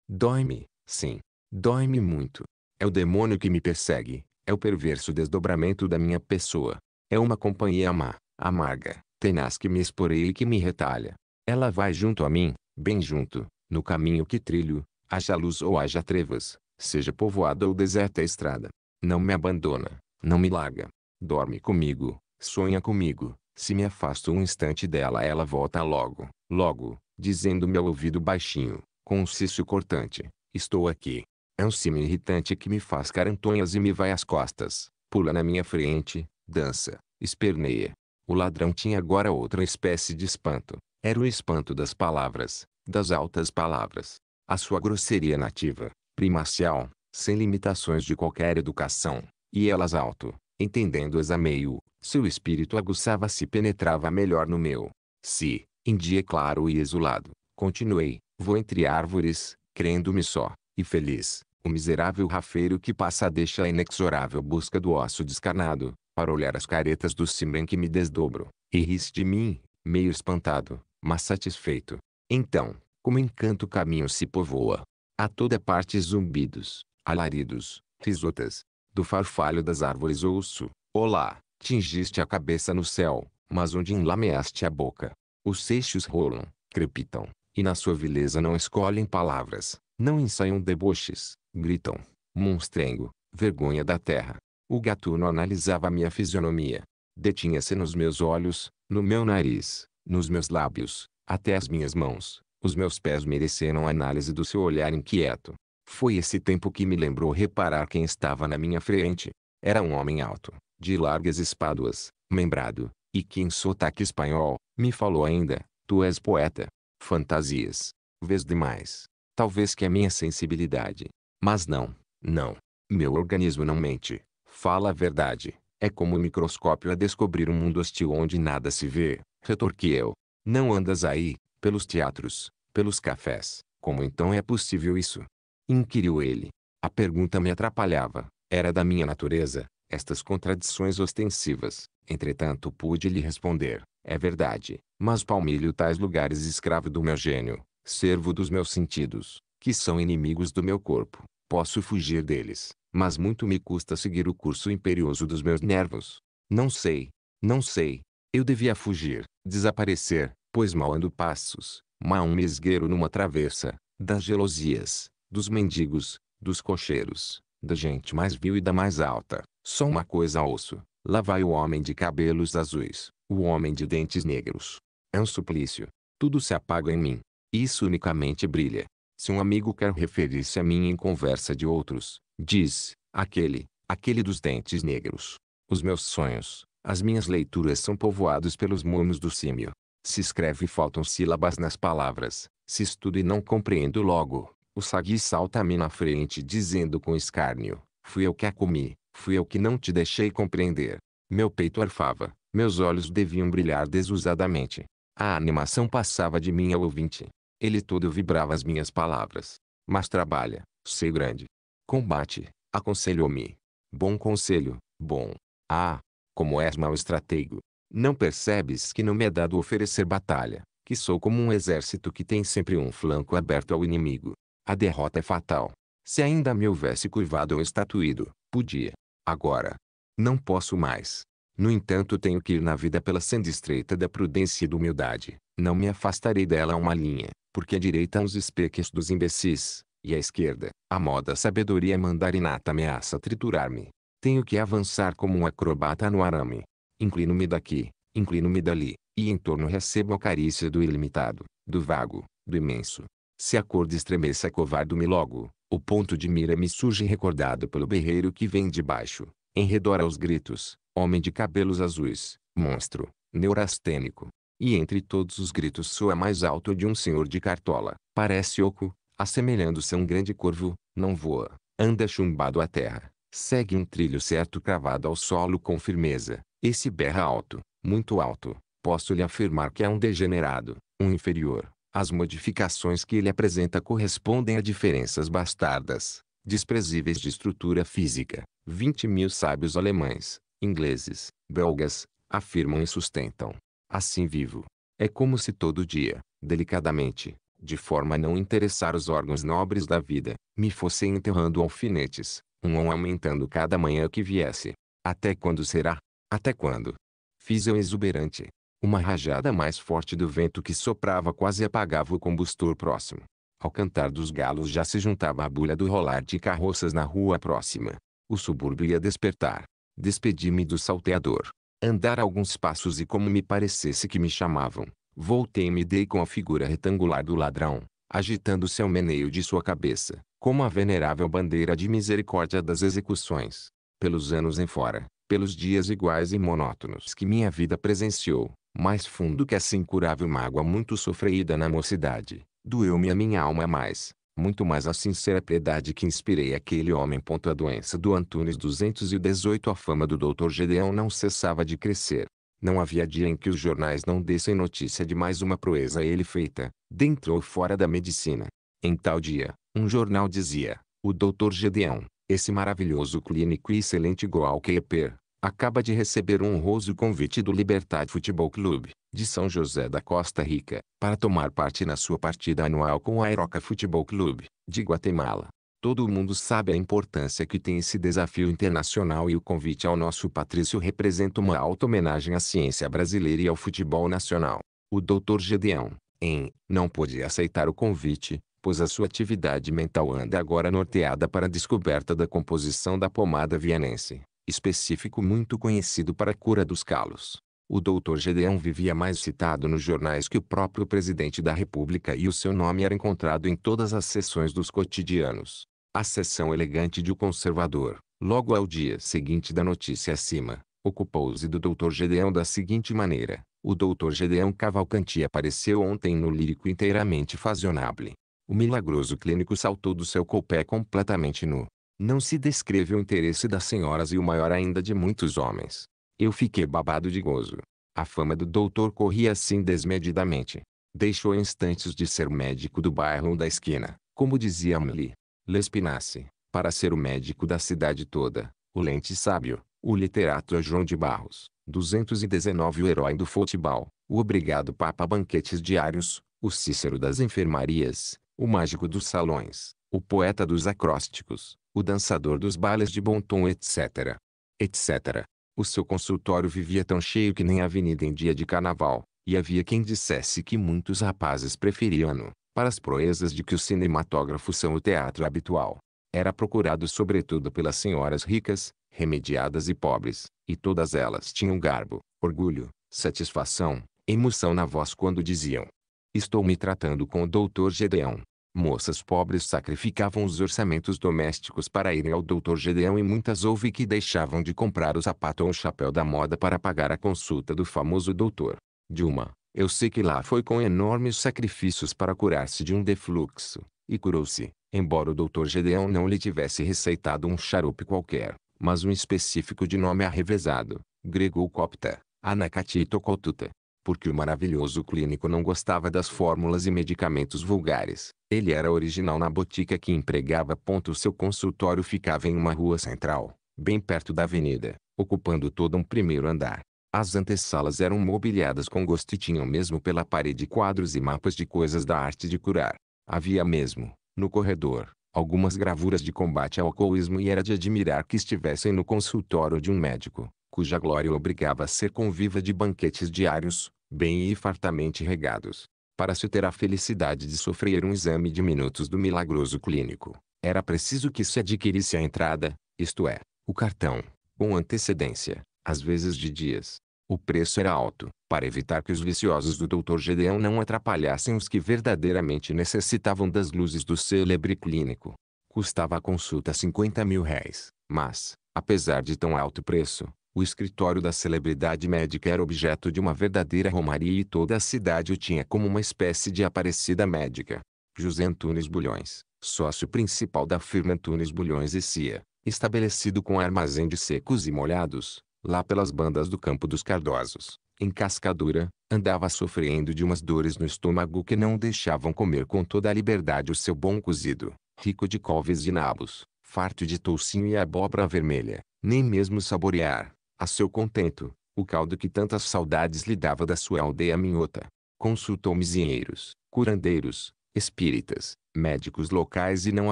A: Dói-me, sim, dói-me muito. É o demônio que me persegue, é o perverso desdobramento da minha pessoa. É uma companhia má, amarga, tenaz que me exporei e que me retalha. Ela vai junto a mim, bem junto, no caminho que trilho, haja luz ou haja trevas, seja povoada ou deserta a estrada. Não me abandona, não me larga. Dorme comigo, sonha comigo. Se me afasto um instante dela, ela volta logo, logo, dizendo-me ao ouvido baixinho, com um cício cortante: Estou aqui. É um sino irritante que me faz carantonhas e me vai às costas, pula na minha frente, dança, esperneia. O ladrão tinha agora outra espécie de espanto. Era o espanto das palavras, das altas palavras. A sua grosseria nativa, primacial, sem limitações de qualquer educação, e elas alto, entendendo-as a meio, seu espírito aguçava-se e penetrava melhor no meu. Se, em dia claro e exulado, continuei, vou entre árvores, crendo-me só, e feliz, o miserável rafeiro que passa deixa a inexorável busca do osso descarnado, para olhar as caretas do cimbrém que me desdobro, e ri de mim, meio espantado, mas satisfeito. Então, como encanto o caminho se povoa. A toda parte zumbidos, alaridos, risotas. Do farfalho das árvores ouço, olá, tingiste a cabeça no céu, mas onde enlameaste a boca. Os seixos rolam, crepitam, e na sua vileza não escolhem palavras, não ensaiam deboches, gritam, monstrengo, vergonha da terra. O gatuno analisava minha fisionomia. Detinha-se nos meus olhos, no meu nariz, nos meus lábios, até as minhas mãos. Os meus pés mereceram a análise do seu olhar inquieto. Foi esse tempo que me lembrou reparar quem estava na minha frente. Era um homem alto, de largas espáduas, membrado, e que em sotaque espanhol, me falou ainda, tu és poeta. Fantasias. Vês demais. Talvez que a minha sensibilidade, mas não, não. Meu organismo não mente. Fala a verdade. É como o um microscópio a descobrir um mundo hostil onde nada se vê, retorqui eu. Não andas aí, pelos teatros, pelos cafés. Como então é possível isso? Inquiriu ele. A pergunta me atrapalhava. Era da minha natureza, estas contradições ostensivas. Entretanto pude lhe responder. É verdade, mas palmilho tais lugares escravo do meu gênio, servo dos meus sentidos, que são inimigos do meu corpo. Posso fugir deles, mas muito me custa seguir o curso imperioso dos meus nervos. Não sei, não sei. Eu devia fugir, desaparecer, pois mal ando passos, mal um mesgueiro numa travessa, das gelosias, dos mendigos, dos cocheiros, da gente mais vil e da mais alta. Só uma coisa ouço, lá vai o homem de cabelos azuis, o homem de dentes negros. É um suplício. Tudo se apaga em mim. Isso unicamente brilha. Se um amigo quer referir-se a mim em conversa de outros, diz, aquele, aquele dos dentes negros. Os meus sonhos, as minhas leituras são povoados pelos murmos do símio. Se escreve e faltam sílabas nas palavras, se estudo e não compreendo logo. O sagui salta-me na frente dizendo com escárnio, fui eu que a comi, fui eu que não te deixei compreender. Meu peito arfava, meus olhos deviam brilhar desusadamente. A animação passava de mim ao ouvinte. Ele todo vibrava as minhas palavras. Mas trabalha, sei grande. Combate, aconselhou-me. Bom conselho, bom. Ah, como és mau estratego. Não percebes que não me é dado oferecer batalha, que sou como um exército que tem sempre um flanco aberto ao inimigo. A derrota é fatal. Se ainda me houvesse curvado ou estatuído, podia. Agora. Não posso mais. No entanto tenho que ir na vida pela senda estreita da prudência e da humildade. Não me afastarei dela uma linha, porque a direita é os espeques dos imbecis, e a esquerda, a moda sabedoria mandarinata ameaça triturar-me. Tenho que avançar como um acrobata no arame. Inclino-me daqui, inclino-me dali, e em torno recebo a carícia do ilimitado, do vago, do imenso. Se a cor estremeça acovardo-me logo, o ponto de mira me surge recordado pelo berreiro que vem de baixo, enredora aos gritos, homem de cabelos azuis, monstro, neurastênico, e entre todos os gritos soa mais alto de um senhor de cartola. Parece oco, assemelhando-se a um grande corvo, não voa, anda chumbado à terra. Segue um trilho certo cravado ao solo com firmeza. Esse berra alto, muito alto. Posso lhe afirmar que é um degenerado, um inferior. As modificações que ele apresenta correspondem a diferenças bastardas, desprezíveis de estrutura física. 20 mil sábios alemães, ingleses, belgas, afirmam e sustentam assim vivo. É como se todo dia, delicadamente, de forma a não interessar os órgãos nobres da vida, me fossem enterrando alfinetes, um aumentando cada manhã que viesse. Até quando será? Até quando? Fiz eu exuberante. Uma rajada mais forte do vento que soprava quase apagava o combustor próximo. Ao cantar dos galos já se juntava a bulha do rolar de carroças na rua próxima. O subúrbio ia despertar. Despedi-me do salteador andar alguns passos e como me parecesse que me chamavam, voltei e me dei com a figura retangular do ladrão, agitando seu meneio de sua cabeça, como a venerável bandeira de misericórdia das execuções. Pelos anos em fora, pelos dias iguais e monótonos que minha vida presenciou, mais fundo que essa incurável mágoa muito sofrida na mocidade, doeu-me a minha alma mais, muito mais a sincera piedade que inspirei aquele homem. A doença do Antunes 218 A fama do Dr. Gedeão não cessava de crescer. Não havia dia em que os jornais não dessem notícia de mais uma proeza ele feita, dentro ou fora da medicina. Em tal dia, um jornal dizia, o Dr. Gedeão, esse maravilhoso clínico e excelente Eper, acaba de receber um honroso convite do Libertad Futebol Clube de São José da Costa Rica, para tomar parte na sua partida anual com o Aeroca Futebol Clube, de Guatemala. Todo mundo sabe a importância que tem esse desafio internacional e o convite ao nosso Patrício representa uma alta homenagem à ciência brasileira e ao futebol nacional. O Dr. Gedeão, em, não pôde aceitar o convite, pois a sua atividade mental anda agora norteada para a descoberta da composição da pomada vienense, específico muito conhecido para a cura dos calos. O doutor Gedeão vivia mais citado nos jornais que o próprio presidente da República e o seu nome era encontrado em todas as sessões dos cotidianos. A sessão elegante de O Conservador, logo ao dia seguinte da notícia acima, ocupou-se do doutor Gedeão da seguinte maneira. O doutor Gedeão Cavalcanti apareceu ontem no lírico inteiramente fazionable. O milagroso clínico saltou do seu colpé completamente nu. Não se descreve o interesse das senhoras e o maior ainda de muitos homens. Eu fiquei babado de gozo. A fama do doutor corria assim desmedidamente. Deixou instantes de ser o médico do bairro ou da esquina, como dizia Amélie Lespinasse, para ser o médico da cidade toda, o lente sábio, o literato é João de Barros, 219 o herói do futebol, o obrigado papa banquetes diários, o Cícero das enfermarias, o mágico dos salões, o poeta dos acrósticos, o dançador dos bailes de bom tom etc. etc. O seu consultório vivia tão cheio que nem avenida em dia de carnaval, e havia quem dissesse que muitos rapazes preferiam-no, para as proezas de que os cinematógrafos são o teatro habitual. Era procurado sobretudo pelas senhoras ricas, remediadas e pobres, e todas elas tinham garbo, orgulho, satisfação, emoção na voz quando diziam: Estou me tratando com o doutor Gedeão. Moças pobres sacrificavam os orçamentos domésticos para irem ao Dr. Gedeão e muitas houve que deixavam de comprar o sapato ou o chapéu da moda para pagar a consulta do famoso doutor. Dilma, eu sei que lá foi com enormes sacrifícios para curar-se de um defluxo, e curou-se, embora o Dr. Gedeão não lhe tivesse receitado um xarope qualquer, mas um específico de nome arrevezado, grego ou copta, anacatito Tocotuta porque o maravilhoso clínico não gostava das fórmulas e medicamentos vulgares. Ele era original na botica que empregava. O Seu consultório ficava em uma rua central, bem perto da avenida, ocupando todo um primeiro andar. As antessalas eram mobiliadas com gosto e tinham mesmo pela parede quadros e mapas de coisas da arte de curar. Havia mesmo, no corredor, algumas gravuras de combate ao alcoolismo e era de admirar que estivessem no consultório de um médico, cuja glória obrigava a ser conviva de banquetes diários, bem e fartamente regados. Para se ter a felicidade de sofrer um exame de minutos do milagroso clínico, era preciso que se adquirisse a entrada, isto é, o cartão, com antecedência, às vezes de dias. O preço era alto, para evitar que os viciosos do Dr. Gedeão não atrapalhassem os que verdadeiramente necessitavam das luzes do célebre clínico. Custava a consulta 50 mil réis, mas, apesar de tão alto preço, o escritório da celebridade médica era objeto de uma verdadeira romaria e toda a cidade o tinha como uma espécie de aparecida médica. José Antunes Bulhões, sócio principal da firma Antunes Bulhões e Cia, estabelecido com armazém de secos e molhados, lá pelas bandas do Campo dos Cardosos, em Cascadura, andava sofrendo de umas dores no estômago que não deixavam comer com toda a liberdade o seu bom cozido, rico de coves e nabos, farto de toucinho e abóbora vermelha, nem mesmo saborear a seu contento, o caldo que tantas saudades lhe dava da sua aldeia minhota. Consultou mizinheiros, curandeiros, espíritas, médicos locais e não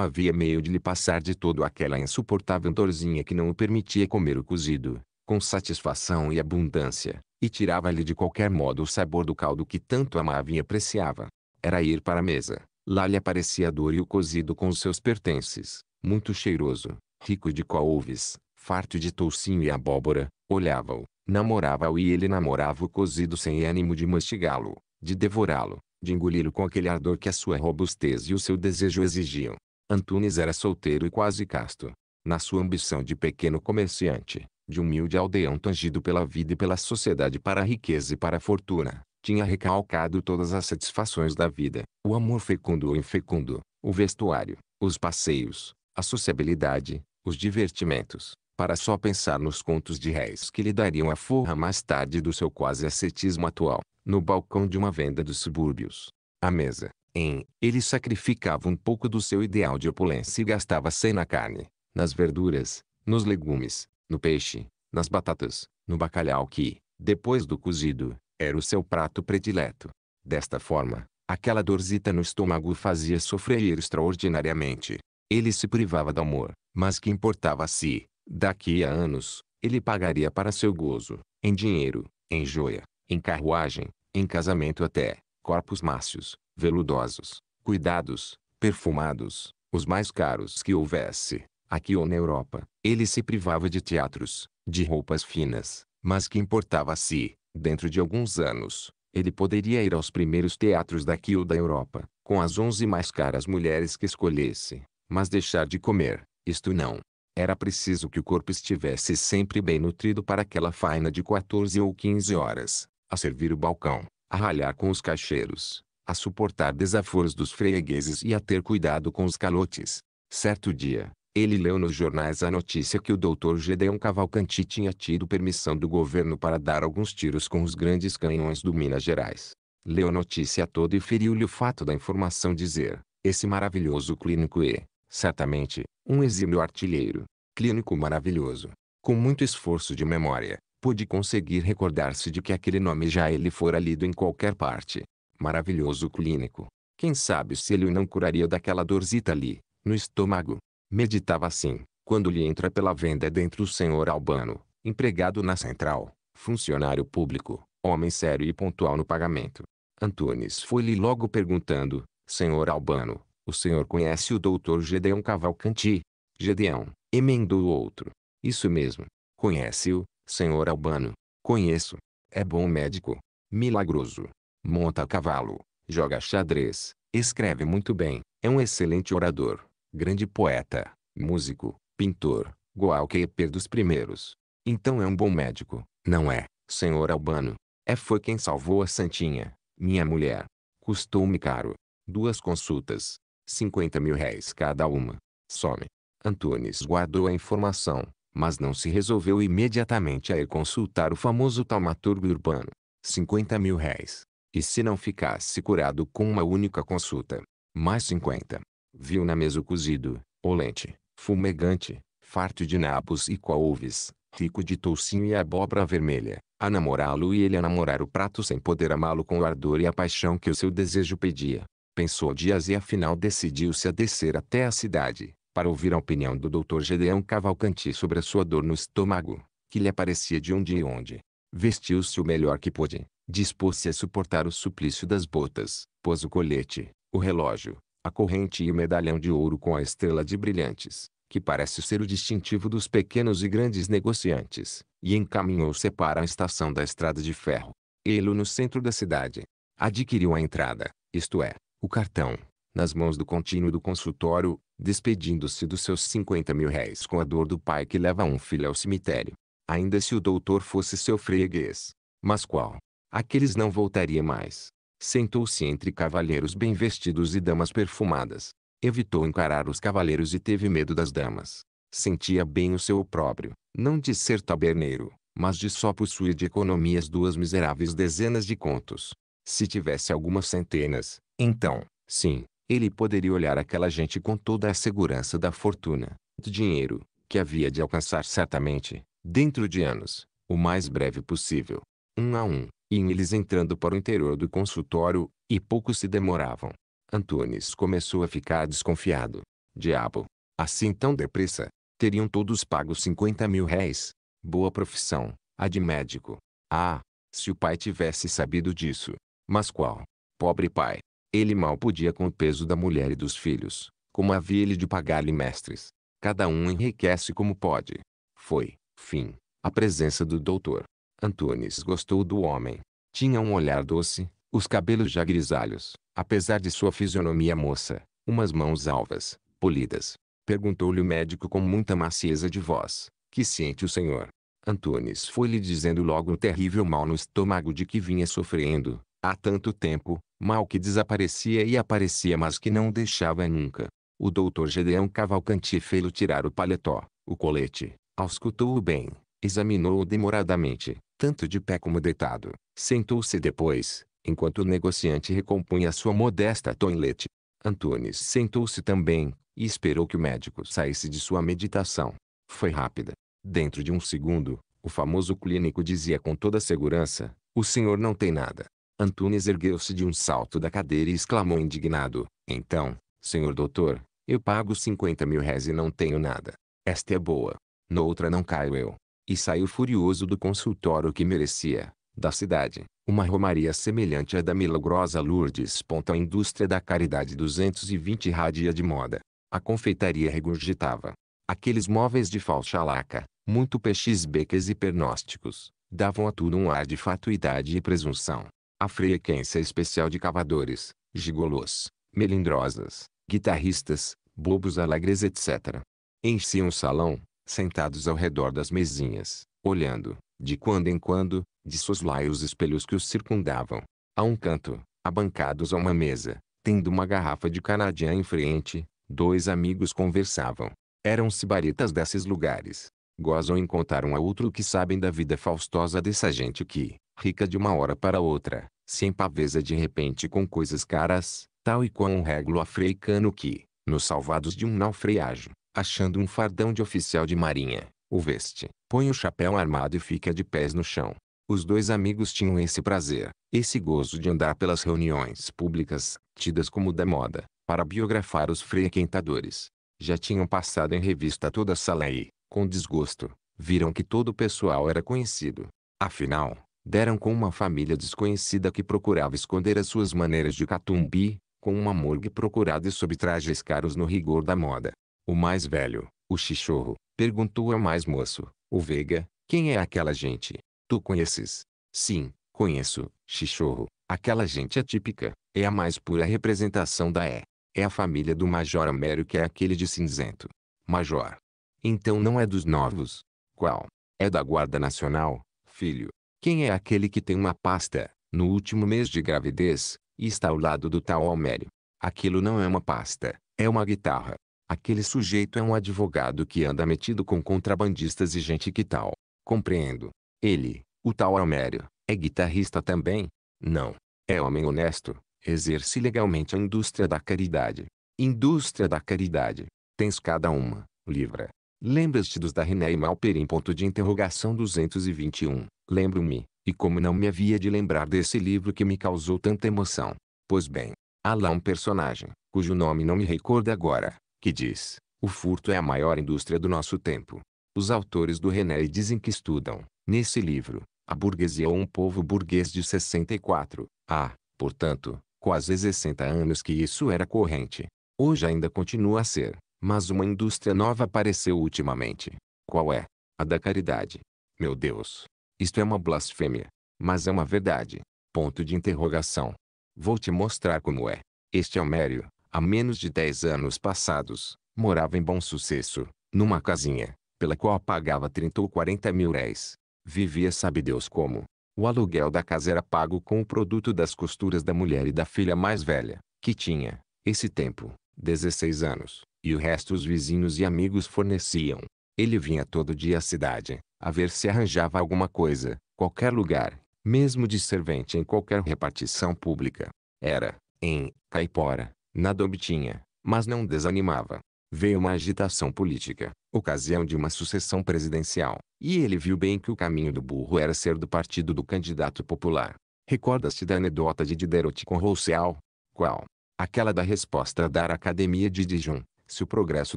A: havia meio de lhe passar de todo aquela insuportável dorzinha que não o permitia comer o cozido, com satisfação e abundância, e tirava-lhe de qualquer modo o sabor do caldo que tanto amava e apreciava. Era ir para a mesa. Lá lhe aparecia a dor e o cozido com os seus pertences, muito cheiroso, rico de couves, farto de toucinho e abóbora, olhava-o, namorava-o e ele namorava o cozido sem ânimo de mastigá-lo, de devorá-lo, de engolir-o com aquele ardor que a sua robustez e o seu desejo exigiam. Antunes era solteiro e quase casto. Na sua ambição de pequeno comerciante, de humilde aldeão tangido pela vida e pela sociedade para a riqueza e para a fortuna, tinha recalcado todas as satisfações da vida, o amor fecundo ou infecundo, o vestuário, os passeios, a sociabilidade, os divertimentos, para só pensar nos contos de réis que lhe dariam a forra mais tarde do seu quase ascetismo atual, no balcão de uma venda dos subúrbios. À mesa, em, ele sacrificava um pouco do seu ideal de opulência e gastava sem na carne, nas verduras, nos legumes, no peixe, nas batatas, no bacalhau que, depois do cozido, era o seu prato predileto. Desta forma, aquela dorzita no estômago fazia sofrer extraordinariamente. Ele se privava do amor, mas que importava a si, Daqui a anos, ele pagaria para seu gozo, em dinheiro, em joia, em carruagem, em casamento até, corpos mácios, veludosos, cuidados, perfumados, os mais caros que houvesse, aqui ou na Europa. Ele se privava de teatros, de roupas finas, mas que importava se, dentro de alguns anos, ele poderia ir aos primeiros teatros daqui ou da Europa, com as onze mais caras mulheres que escolhesse, mas deixar de comer, isto não, era preciso que o corpo estivesse sempre bem nutrido para aquela faina de 14 ou 15 horas, a servir o balcão, a ralhar com os cacheiros, a suportar desaforos dos fregueses e a ter cuidado com os calotes. Certo dia, ele leu nos jornais a notícia que o Dr. Gedeon Cavalcanti tinha tido permissão do governo para dar alguns tiros com os grandes canhões do Minas Gerais. Leu a notícia toda e feriu-lhe o fato da informação dizer, esse maravilhoso clínico e, é, certamente, um exímio artilheiro, clínico maravilhoso. Com muito esforço de memória, pôde conseguir recordar-se de que aquele nome já ele fora lido em qualquer parte. Maravilhoso clínico. Quem sabe se ele o não curaria daquela dorzita ali, no estômago. Meditava assim, quando lhe entra pela venda dentro o senhor Albano, empregado na central, funcionário público, homem sério e pontual no pagamento. Antunes foi-lhe logo perguntando, senhor Albano, o senhor conhece o doutor Gedeão Cavalcanti? Gedeão, emendou o outro. Isso mesmo. Conhece-o, senhor Albano. Conheço. É bom médico. Milagroso. Monta a cavalo. Joga xadrez. Escreve muito bem. É um excelente orador. Grande poeta. Músico. Pintor. Gualqueper dos primeiros. Então é um bom médico. Não é, senhor Albano. É foi quem salvou a Santinha, minha mulher. Custou-me caro. Duas consultas. 50 mil réis cada uma. Some. Antunes guardou a informação, mas não se resolveu imediatamente a ir consultar o famoso taumaturgo urbano. 50 mil réis. E se não ficasse curado com uma única consulta? Mais 50. Viu na mesa o cozido, olente, fumegante, farto de nabos e coalves, rico de toucinho e abóbora vermelha, a namorá-lo e ele a namorar o prato sem poder amá-lo com o ardor e a paixão que o seu desejo pedia pensou Dias e afinal decidiu-se a descer até a cidade, para ouvir a opinião do Dr. Gedeão Cavalcanti sobre a sua dor no estômago, que lhe aparecia de onde e onde. Vestiu-se o melhor que pôde, dispôs-se a suportar o suplício das botas, pôs o colete, o relógio, a corrente e o medalhão de ouro com a estrela de brilhantes, que parece ser o distintivo dos pequenos e grandes negociantes, e encaminhou-se para a estação da estrada de ferro. Ele no centro da cidade. Adquiriu a entrada, isto é, o cartão, nas mãos do contínuo do consultório, despedindo-se dos seus 50 mil réis com a dor do pai que leva um filho ao cemitério. Ainda se o doutor fosse seu freguês. Mas qual? Aqueles não voltaria mais. Sentou-se entre cavalheiros bem vestidos e damas perfumadas. Evitou encarar os cavalheiros e teve medo das damas. Sentia bem o seu próprio, não de ser taberneiro, mas de só possuir de economias duas miseráveis dezenas de contos. Se tivesse algumas centenas, então, sim, ele poderia olhar aquela gente com toda a segurança da fortuna, do dinheiro, que havia de alcançar certamente, dentro de anos, o mais breve possível, um a um, e eles entrando para o interior do consultório, e pouco se demoravam. Antunes começou a ficar desconfiado. Diabo! Assim tão depressa, teriam todos pago 50 mil réis. Boa profissão, a de médico. Ah, se o pai tivesse sabido disso. Mas qual? Pobre pai, ele mal podia com o peso da mulher e dos filhos, como havia ele de pagar-lhe mestres. Cada um enriquece como pode. Foi, fim, a presença do doutor. Antunes gostou do homem. Tinha um olhar doce, os cabelos já grisalhos, apesar de sua fisionomia moça, umas mãos alvas, polidas. Perguntou-lhe o médico com muita macieza de voz, que sente o senhor? Antunes foi-lhe dizendo logo o terrível mal no estômago de que vinha sofrendo, Há tanto tempo, mal que desaparecia e aparecia mas que não deixava nunca. O doutor Gedeão Cavalcanti fê-lo tirar o paletó, o colete, auscultou-o bem, examinou-o demoradamente, tanto de pé como deitado. Sentou-se depois, enquanto o negociante recompunha sua modesta toilette. Antunes sentou-se também, e esperou que o médico saísse de sua meditação. Foi rápida. Dentro de um segundo, o famoso clínico dizia com toda segurança, o senhor não tem nada. Antunes ergueu-se de um salto da cadeira e exclamou indignado. Então, senhor doutor, eu pago 50 mil réis e não tenho nada. Esta é boa. Noutra não caio eu. E saiu furioso do consultório que merecia, da cidade, uma romaria semelhante à da milagrosa Lourdes. A indústria da caridade 220 radia de moda. A confeitaria regurgitava. Aqueles móveis de falsa laca, muito peixes becas e pernósticos, davam a tudo um ar de fatuidade e presunção a frequência especial de cavadores, gigolos, melindrosas, guitarristas, bobos alegres etc. Enchiam um o salão, sentados ao redor das mesinhas, olhando, de quando em quando, de soslaio os espelhos que os circundavam. A um canto, abancados a uma mesa, tendo uma garrafa de canadiã em frente, dois amigos conversavam. Eram sibaritas desses lugares. Gozam em contar um a outro o que sabem da vida faustosa dessa gente que, rica de uma hora para outra, se empavesa de repente com coisas caras, tal e qual um régulo africano que, nos salvados de um naufrágio, achando um fardão de oficial de marinha, o veste, põe o chapéu armado e fica de pés no chão. Os dois amigos tinham esse prazer, esse gozo de andar pelas reuniões públicas, tidas como da moda, para biografar os frequentadores. Já tinham passado em revista toda a sala e, com desgosto, viram que todo o pessoal era conhecido. Afinal, deram com uma família desconhecida que procurava esconder as suas maneiras de catumbi, com uma morgue procurada e sob trajes caros no rigor da moda. O mais velho, o chichorro, perguntou ao mais moço, o Veiga, quem é aquela gente? Tu conheces? Sim, conheço, chichorro. Aquela gente é típica, é a mais pura representação da E. É a família do Major Amério que é aquele de cinzento. Major. Então não é dos novos. Qual? É da Guarda Nacional, filho. Quem é aquele que tem uma pasta, no último mês de gravidez, e está ao lado do tal Almério? Aquilo não é uma pasta, é uma guitarra. Aquele sujeito é um advogado que anda metido com contrabandistas e gente que tal. Compreendo. Ele, o tal Almério, é guitarrista também? Não. É homem honesto, exerce legalmente a indústria da caridade. Indústria da caridade. Tens cada uma, livra. Lembras-te dos da René e Malperim? Ponto de interrogação 221. Lembro-me, e como não me havia de lembrar desse livro que me causou tanta emoção. Pois bem, há lá é um personagem, cujo nome não me recorda agora, que diz: O furto é a maior indústria do nosso tempo. Os autores do René dizem que estudam, nesse livro, a burguesia ou um povo burguês de 64. Há, portanto, quase 60 anos que isso era corrente. Hoje ainda continua a ser, mas uma indústria nova apareceu ultimamente. Qual é? A da caridade. Meu Deus, isto é uma blasfêmia, mas é uma verdade. Ponto de interrogação. Vou te mostrar como é. Este Almério, há menos de dez anos passados, morava em Bom Sucesso, numa casinha, pela qual pagava 30 ou 40 mil réis. Vivia sabe Deus como. O aluguel da casa era pago com o produto das costuras da mulher e da filha mais velha, que tinha, esse tempo, 16 anos, e o resto os vizinhos e amigos forneciam. Ele vinha todo dia à cidade, a ver se arranjava alguma coisa, qualquer lugar, mesmo de servente em qualquer repartição pública. Era, em, caipora, nada obtinha, mas não desanimava. Veio uma agitação política, ocasião de uma sucessão presidencial, e ele viu bem que o caminho do burro era ser do partido do candidato popular. Recorda-se da anedota de Diderot com Rousseau? Qual? Aquela da resposta a dar à academia de Dijon, se o progresso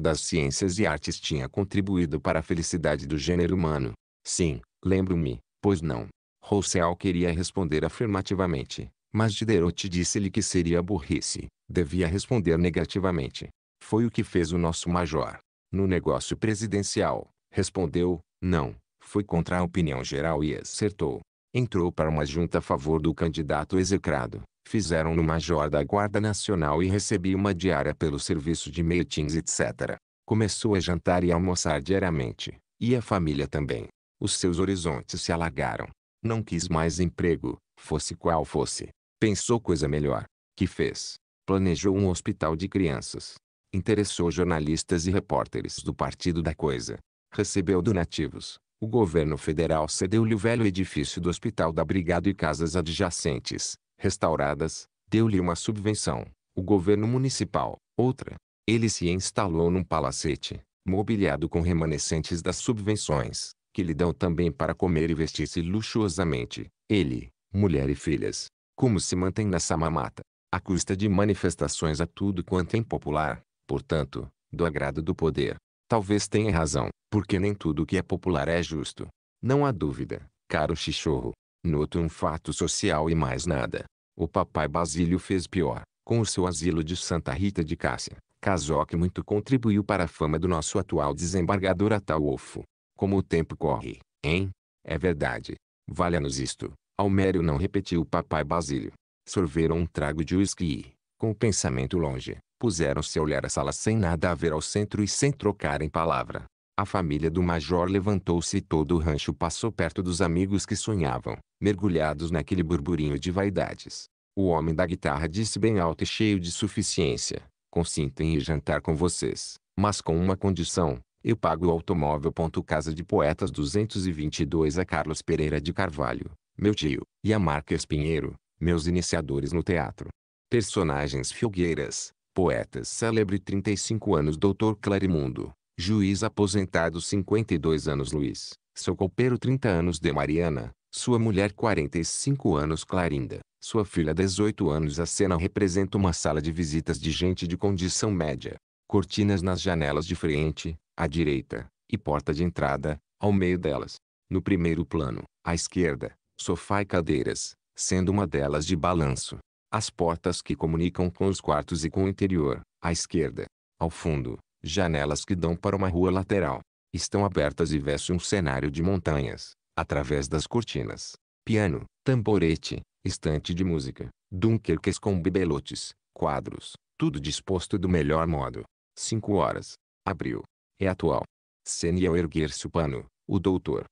A: das ciências e artes tinha contribuído para a felicidade do gênero humano. Sim, lembro-me, pois não. Rousseau queria responder afirmativamente, mas Diderot disse-lhe que seria burrice. Devia responder negativamente. Foi o que fez o nosso major. No negócio presidencial, respondeu, não, foi contra a opinião geral e acertou. Entrou para uma junta a favor do candidato execrado fizeram-no major da Guarda Nacional e recebi uma diária pelo serviço de meetings etc. Começou a jantar e almoçar diariamente, e a família também. Os seus horizontes se alagaram. Não quis mais emprego, fosse qual fosse. Pensou coisa melhor. Que fez? Planejou um hospital de crianças. Interessou jornalistas e repórteres do partido da coisa. Recebeu donativos. O governo federal cedeu-lhe o velho edifício do Hospital da Brigada e casas adjacentes restauradas, deu-lhe uma subvenção, o governo municipal, outra. Ele se instalou num palacete, mobiliado com remanescentes das subvenções, que lhe dão também para comer e vestir-se luxuosamente, ele, mulher e filhas. Como se mantém nessa mamata? À custa de manifestações a tudo quanto é impopular, portanto, do agrado do poder. Talvez tenha razão, porque nem tudo que é popular é justo. Não há dúvida, caro chichorro, Noto um fato social e mais nada. O papai Basílio fez pior. Com o seu asilo de Santa Rita de Cássia, Casó que muito contribuiu para a fama do nosso atual desembargador Ataulfo. Como o tempo corre, hein? É verdade. Valha-nos isto. Almério não repetiu o papai Basílio. Sorveram um trago de uísque e, com o pensamento longe, puseram se a olhar a sala sem nada a ver ao centro e sem trocarem palavra. A família do major levantou-se e todo o rancho passou perto dos amigos que sonhavam, mergulhados naquele burburinho de vaidades. O homem da guitarra disse bem alto e cheio de suficiência, consinto em ir jantar com vocês, mas com uma condição, eu pago o automóvel. Casa de Poetas 222 a Carlos Pereira de Carvalho, meu tio, e a Marques Pinheiro, meus iniciadores no teatro. Personagens Filgueiras, poetas célebre 35 anos Doutor Clarimundo, Juiz aposentado 52 anos Luiz, seu copeiro 30 anos de Mariana, sua mulher 45 anos Clarinda, sua filha 18 anos A cena representa uma sala de visitas de gente de condição média. Cortinas nas janelas de frente, à direita, e porta de entrada, ao meio delas. No primeiro plano, à esquerda, sofá e cadeiras, sendo uma delas de balanço. As portas que comunicam com os quartos e com o interior, à esquerda. Ao fundo, Janelas que dão para uma rua lateral. Estão abertas e veste um cenário de montanhas, através das cortinas. Piano, tamborete, estante de música, dunkerques com bibelotes, quadros, tudo disposto do melhor modo. 5 horas. Abril. É atual. Sene ao erguer-se o pano, o doutor.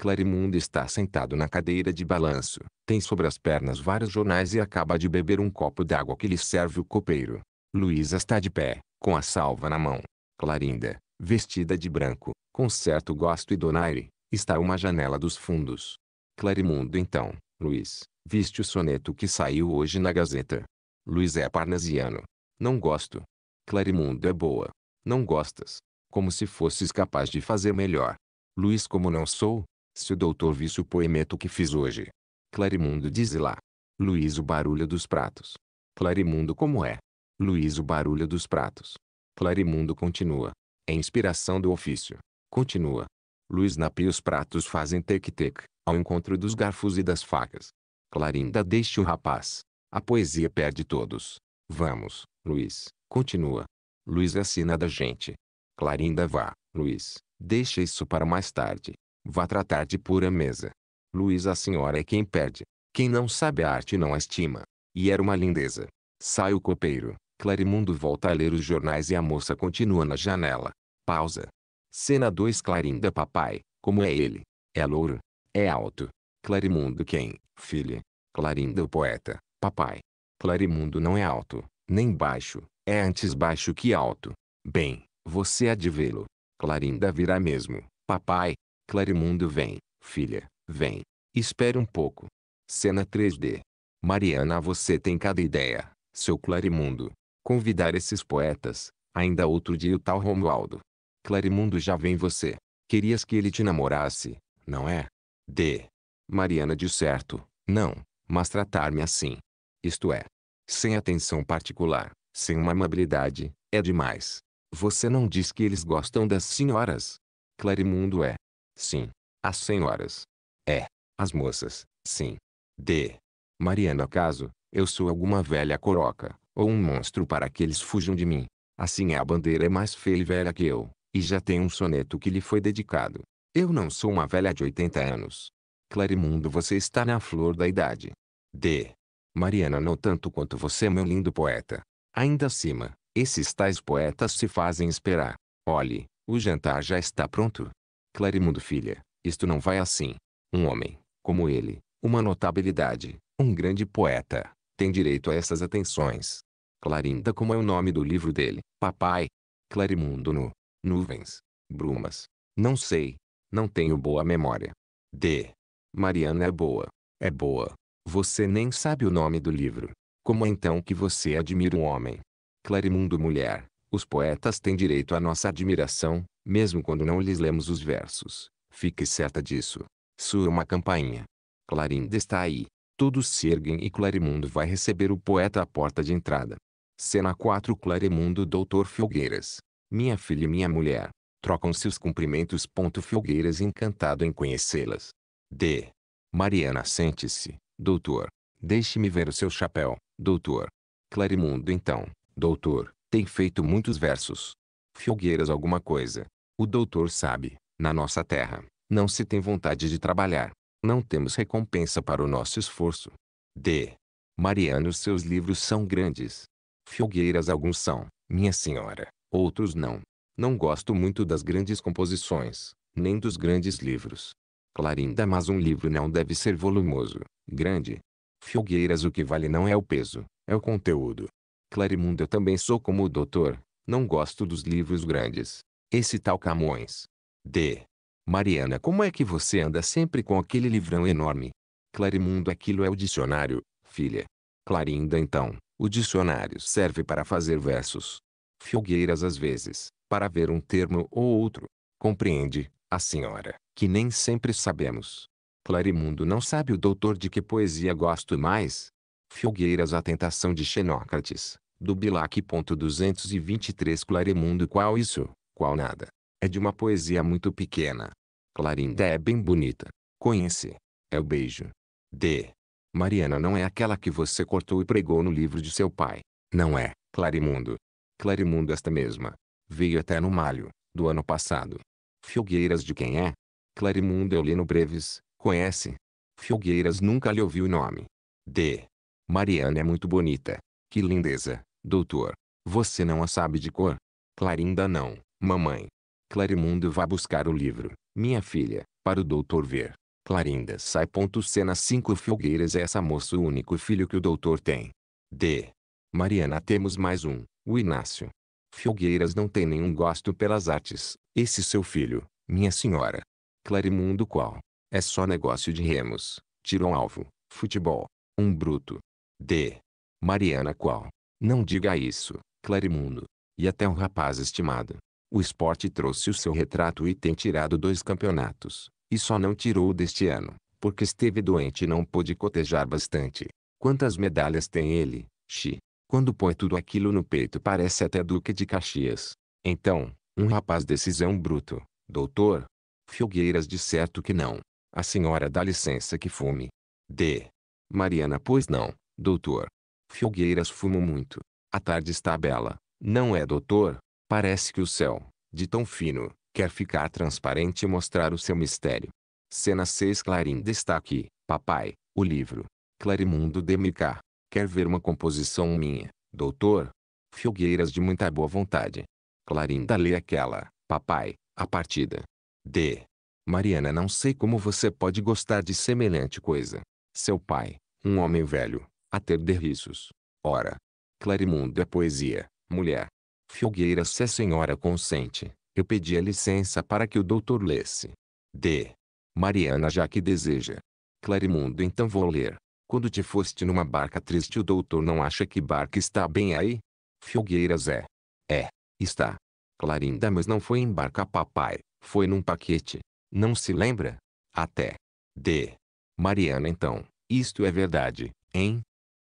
A: Clarimundo está sentado na cadeira de balanço, tem sobre as pernas vários jornais e acaba de beber um copo d'água que lhe serve o copeiro. Luísa está de pé, com a salva na mão, Clarinda, vestida de branco, com certo gosto e donaire, está a uma janela dos fundos. Clarimundo então, Luiz, viste o soneto que saiu hoje na Gazeta. Luiz é parnasiano. Não gosto. Clarimundo é boa. Não gostas. Como se fosses capaz de fazer melhor. Luiz como não sou, se o doutor visse o poemeto que fiz hoje. Clarimundo diz lá. Luiz o barulho dos pratos. Clarimundo como é. Luiz o barulho dos pratos. Clarimundo continua. É inspiração do ofício. Continua. Luiz e os pratos fazem tec-tec, ao encontro dos garfos e das facas. Clarinda deixa o rapaz. A poesia perde todos. Vamos, Luiz. Continua. Luiz assina da gente. Clarinda vá, Luiz. Deixa isso para mais tarde. Vá tratar de pura mesa. Luiz a senhora é quem perde. Quem não sabe a arte não a estima. E era uma lindeza. Sai o copeiro. Clarimundo volta a ler os jornais e a moça continua na janela. Pausa. Cena 2 Clarinda Papai, como é ele? É louro? É alto? Clarimundo quem? Filha. Clarinda o poeta, papai. Clarimundo não é alto, nem baixo, é antes baixo que alto. Bem, você há de vê-lo. Clarinda virá mesmo, papai. Clarimundo vem, filha, vem. Espere um pouco. Cena 3D. Mariana você tem cada ideia, seu Clarimundo convidar esses poetas. Ainda outro dia o tal Romualdo. Clarimundo já vem você. Querias que ele te namorasse, não é? D. Mariana de certo, não, mas tratar-me assim. Isto é, sem atenção particular, sem uma amabilidade, é demais. Você não diz que eles gostam das senhoras? Clarimundo é. Sim. As senhoras. É. As moças, sim. D. Mariana acaso, eu sou alguma velha coroca, ou um monstro para que eles fujam de mim. Assim a bandeira é mais feia e velha que eu, e já tem um soneto que lhe foi dedicado. Eu não sou uma velha de 80 anos. Clarimundo você está na flor da idade. D. Mariana não tanto quanto você meu lindo poeta. Ainda acima, esses tais poetas se fazem esperar. Olhe, o jantar já está pronto. Clarimundo filha, isto não vai assim. Um homem, como ele, uma notabilidade, um grande poeta, tem direito a essas atenções. Clarinda como é o nome do livro dele, papai. Clarimundo nu. Nuvens. Brumas. Não sei. Não tenho boa memória. D. Mariana é boa. É boa. Você nem sabe o nome do livro. Como é então que você admira um homem? Clarimundo mulher. Os poetas têm direito à nossa admiração, mesmo quando não lhes lemos os versos. Fique certa disso. Sua uma campainha. Clarinda está aí. Todos se erguem e Clarimundo vai receber o poeta à porta de entrada. Cena 4 Claremundo Doutor Filgueiras. Minha filha e minha mulher. Trocam-se os cumprimentos. Ponto Filgueiras encantado em conhecê-las. D. Mariana sente-se, doutor. Deixe-me ver o seu chapéu, doutor. Claremundo então, doutor, tem feito muitos versos. Filgueiras alguma coisa. O doutor sabe, na nossa terra, não se tem vontade de trabalhar. Não temos recompensa para o nosso esforço. D. Mariana os seus livros são grandes. Filgueiras alguns são, minha senhora, outros não. Não gosto muito das grandes composições, nem dos grandes livros. Clarinda mas um livro não deve ser volumoso, grande. Filgueiras o que vale não é o peso, é o conteúdo. Clarimundo eu também sou como o doutor, não gosto dos livros grandes. Esse tal Camões. D. Mariana como é que você anda sempre com aquele livrão enorme? Clarimundo aquilo é o dicionário, filha. Clarinda então, o dicionário serve para fazer versos. Filgueiras às vezes, para ver um termo ou outro. Compreende, a senhora, que nem sempre sabemos. Clarimundo não sabe o doutor de que poesia gosto mais. Filgueiras a tentação de Xenócrates, do Bilac. 223 Clarimundo qual isso, qual nada. É de uma poesia muito pequena. Clarinda é bem bonita. Conhece. É o beijo. D. Mariana não é aquela que você cortou e pregou no livro de seu pai. Não é, Clarimundo. Clarimundo esta mesma. Veio até no malho, do ano passado. Filgueiras de quem é? Clarimundo Eulino Breves, conhece? Filgueiras nunca lhe ouviu o nome. D. Mariana é muito bonita. Que lindeza, doutor. Você não a sabe de cor? Clarinda não, mamãe. Clarimundo vá buscar o livro, minha filha, para o doutor ver. Clarinda sai. Cena 5 Filgueiras é essa moça o único filho que o doutor tem. D. Mariana temos mais um, o Inácio. Filgueiras não tem nenhum gosto pelas artes, esse seu filho, minha senhora. Clarimundo qual? É só negócio de remos, tiro um alvo, futebol, um bruto. D. Mariana qual? Não diga isso, Clarimundo. E até um rapaz estimado. O esporte trouxe o seu retrato e tem tirado dois campeonatos, e só não tirou deste ano, porque esteve doente e não pôde cotejar bastante. Quantas medalhas tem ele, Xi? Quando põe tudo aquilo no peito parece até Duque de Caxias. Então, um rapaz decisão bruto, doutor? Filgueiras de certo que não. A senhora dá licença que fume. D. Mariana pois não, doutor. Filgueiras fumo muito. A tarde está bela, não é doutor? Parece que o céu, de tão fino, quer ficar transparente e mostrar o seu mistério. Cena 6 está aqui. papai, o livro. Clarimundo Demicar. Quer ver uma composição minha, doutor? Filgueiras de muita boa vontade. Clarinda lê aquela, papai, a partida. D. Mariana não sei como você pode gostar de semelhante coisa. Seu pai, um homem velho, a ter derriços. Ora. Clarimundo é poesia, mulher. Filgueiras se a senhora consente. Eu pedi a licença para que o doutor lesse. D. Mariana já que deseja. Clarimundo então vou ler. Quando te foste numa barca triste o doutor não acha que barca está bem aí? Filgueiras é. É, está. Clarinda mas não foi em barca papai, foi num paquete. Não se lembra? Até. D. Mariana então, isto é verdade, hein?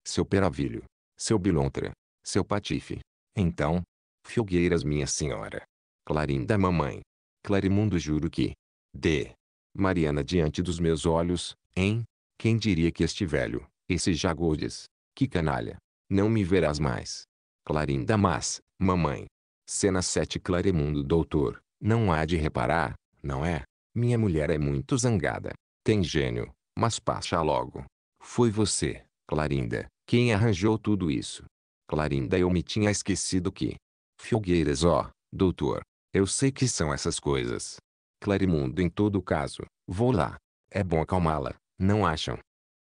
A: Seu peravilho. Seu bilontra. Seu patife. Então, Filgueiras minha senhora. Clarinda mamãe. Clarimundo juro que. D. Mariana diante dos meus olhos, hein? Quem diria que este velho, esse Jagodes, que canalha. Não me verás mais. Clarinda mas, mamãe. Cena 7 Clarimundo doutor, não há de reparar, não é? Minha mulher é muito zangada. Tem gênio, mas passa logo. Foi você, Clarinda, quem arranjou tudo isso. Clarinda eu me tinha esquecido que. Filgueiras ó, doutor, eu sei que são essas coisas. Clarimundo em todo caso, vou lá. É bom acalmá-la, não acham?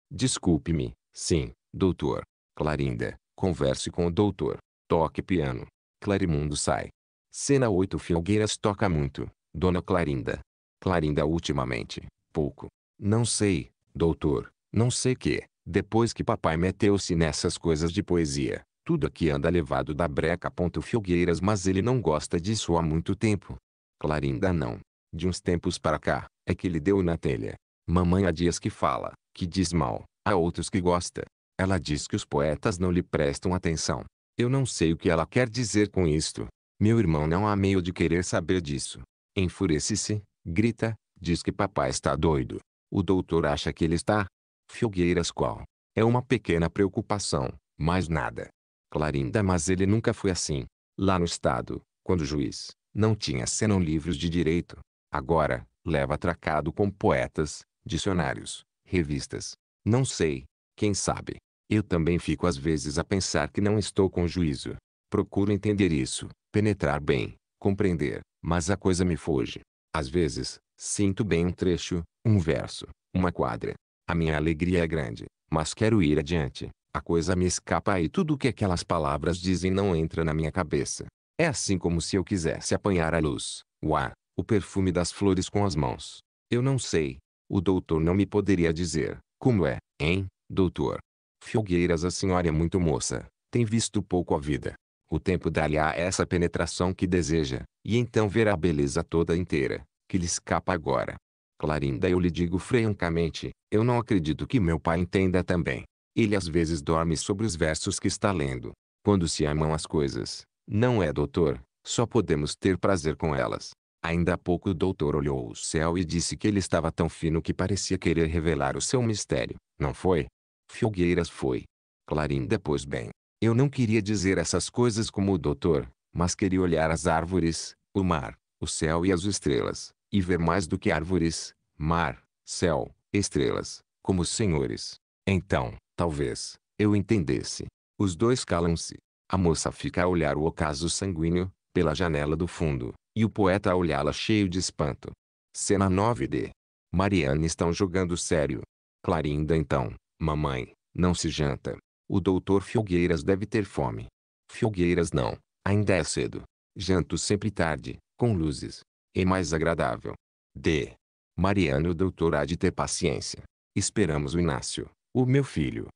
A: Desculpe-me, sim, doutor. Clarinda, converse com o doutor. Toque piano. Clarimundo sai. Cena 8 Filgueiras toca muito, Dona Clarinda. Clarinda ultimamente, pouco. Não sei, doutor, não sei que, depois que papai meteu-se nessas coisas de poesia, tudo aqui anda levado da breca. Filgueiras mas ele não gosta disso há muito tempo. Clarinda não. De uns tempos para cá, é que ele deu na telha. Mamãe há dias que fala, que diz mal, há outros que gosta. Ela diz que os poetas não lhe prestam atenção. Eu não sei o que ela quer dizer com isto. Meu irmão não há meio de querer saber disso. Enfurece-se, grita, diz que papai está doido. O doutor acha que ele está. Filgueiras qual? É uma pequena preocupação, mais nada. Clarinda mas ele nunca foi assim. Lá no Estado, quando juiz, não tinha senão livros de direito. Agora, leva atracado com poetas, dicionários, revistas. Não sei, quem sabe. Eu também fico às vezes a pensar que não estou com juízo. Procuro entender isso, penetrar bem, compreender, mas a coisa me foge. Às vezes, sinto bem um trecho, um verso, uma quadra. A minha alegria é grande, mas quero ir adiante. A coisa me escapa e tudo o que aquelas palavras dizem não entra na minha cabeça. É assim como se eu quisesse apanhar a luz, o ar, o perfume das flores com as mãos. Eu não sei. O doutor não me poderia dizer. Como é, hein, doutor? Fiogueiras a senhora é muito moça. Tem visto pouco a vida. O tempo dá lhe á essa penetração que deseja, e então verá a beleza toda inteira, que lhe escapa agora. Clarinda eu lhe digo francamente, eu não acredito que meu pai entenda também. Ele às vezes dorme sobre os versos que está lendo. Quando se amam as coisas, não é doutor, só podemos ter prazer com elas. Ainda há pouco o doutor olhou o céu e disse que ele estava tão fino que parecia querer revelar o seu mistério, não foi? Filgueiras foi. Clarinda pois bem. Eu não queria dizer essas coisas como o doutor, mas queria olhar as árvores, o mar, o céu e as estrelas, e ver mais do que árvores, mar, céu, estrelas, como os senhores. Então, Talvez, eu entendesse. Os dois calam-se. A moça fica a olhar o ocaso sanguíneo, pela janela do fundo, e o poeta a olhá-la cheio de espanto. Cena 9D. Mariana estão jogando sério. Clarinda então, mamãe, não se janta. O doutor Filgueiras deve ter fome. Filgueiras não, ainda é cedo. Janto sempre tarde, com luzes. É mais agradável. D. Mariana o doutor há de ter paciência. Esperamos o Inácio. O meu filho.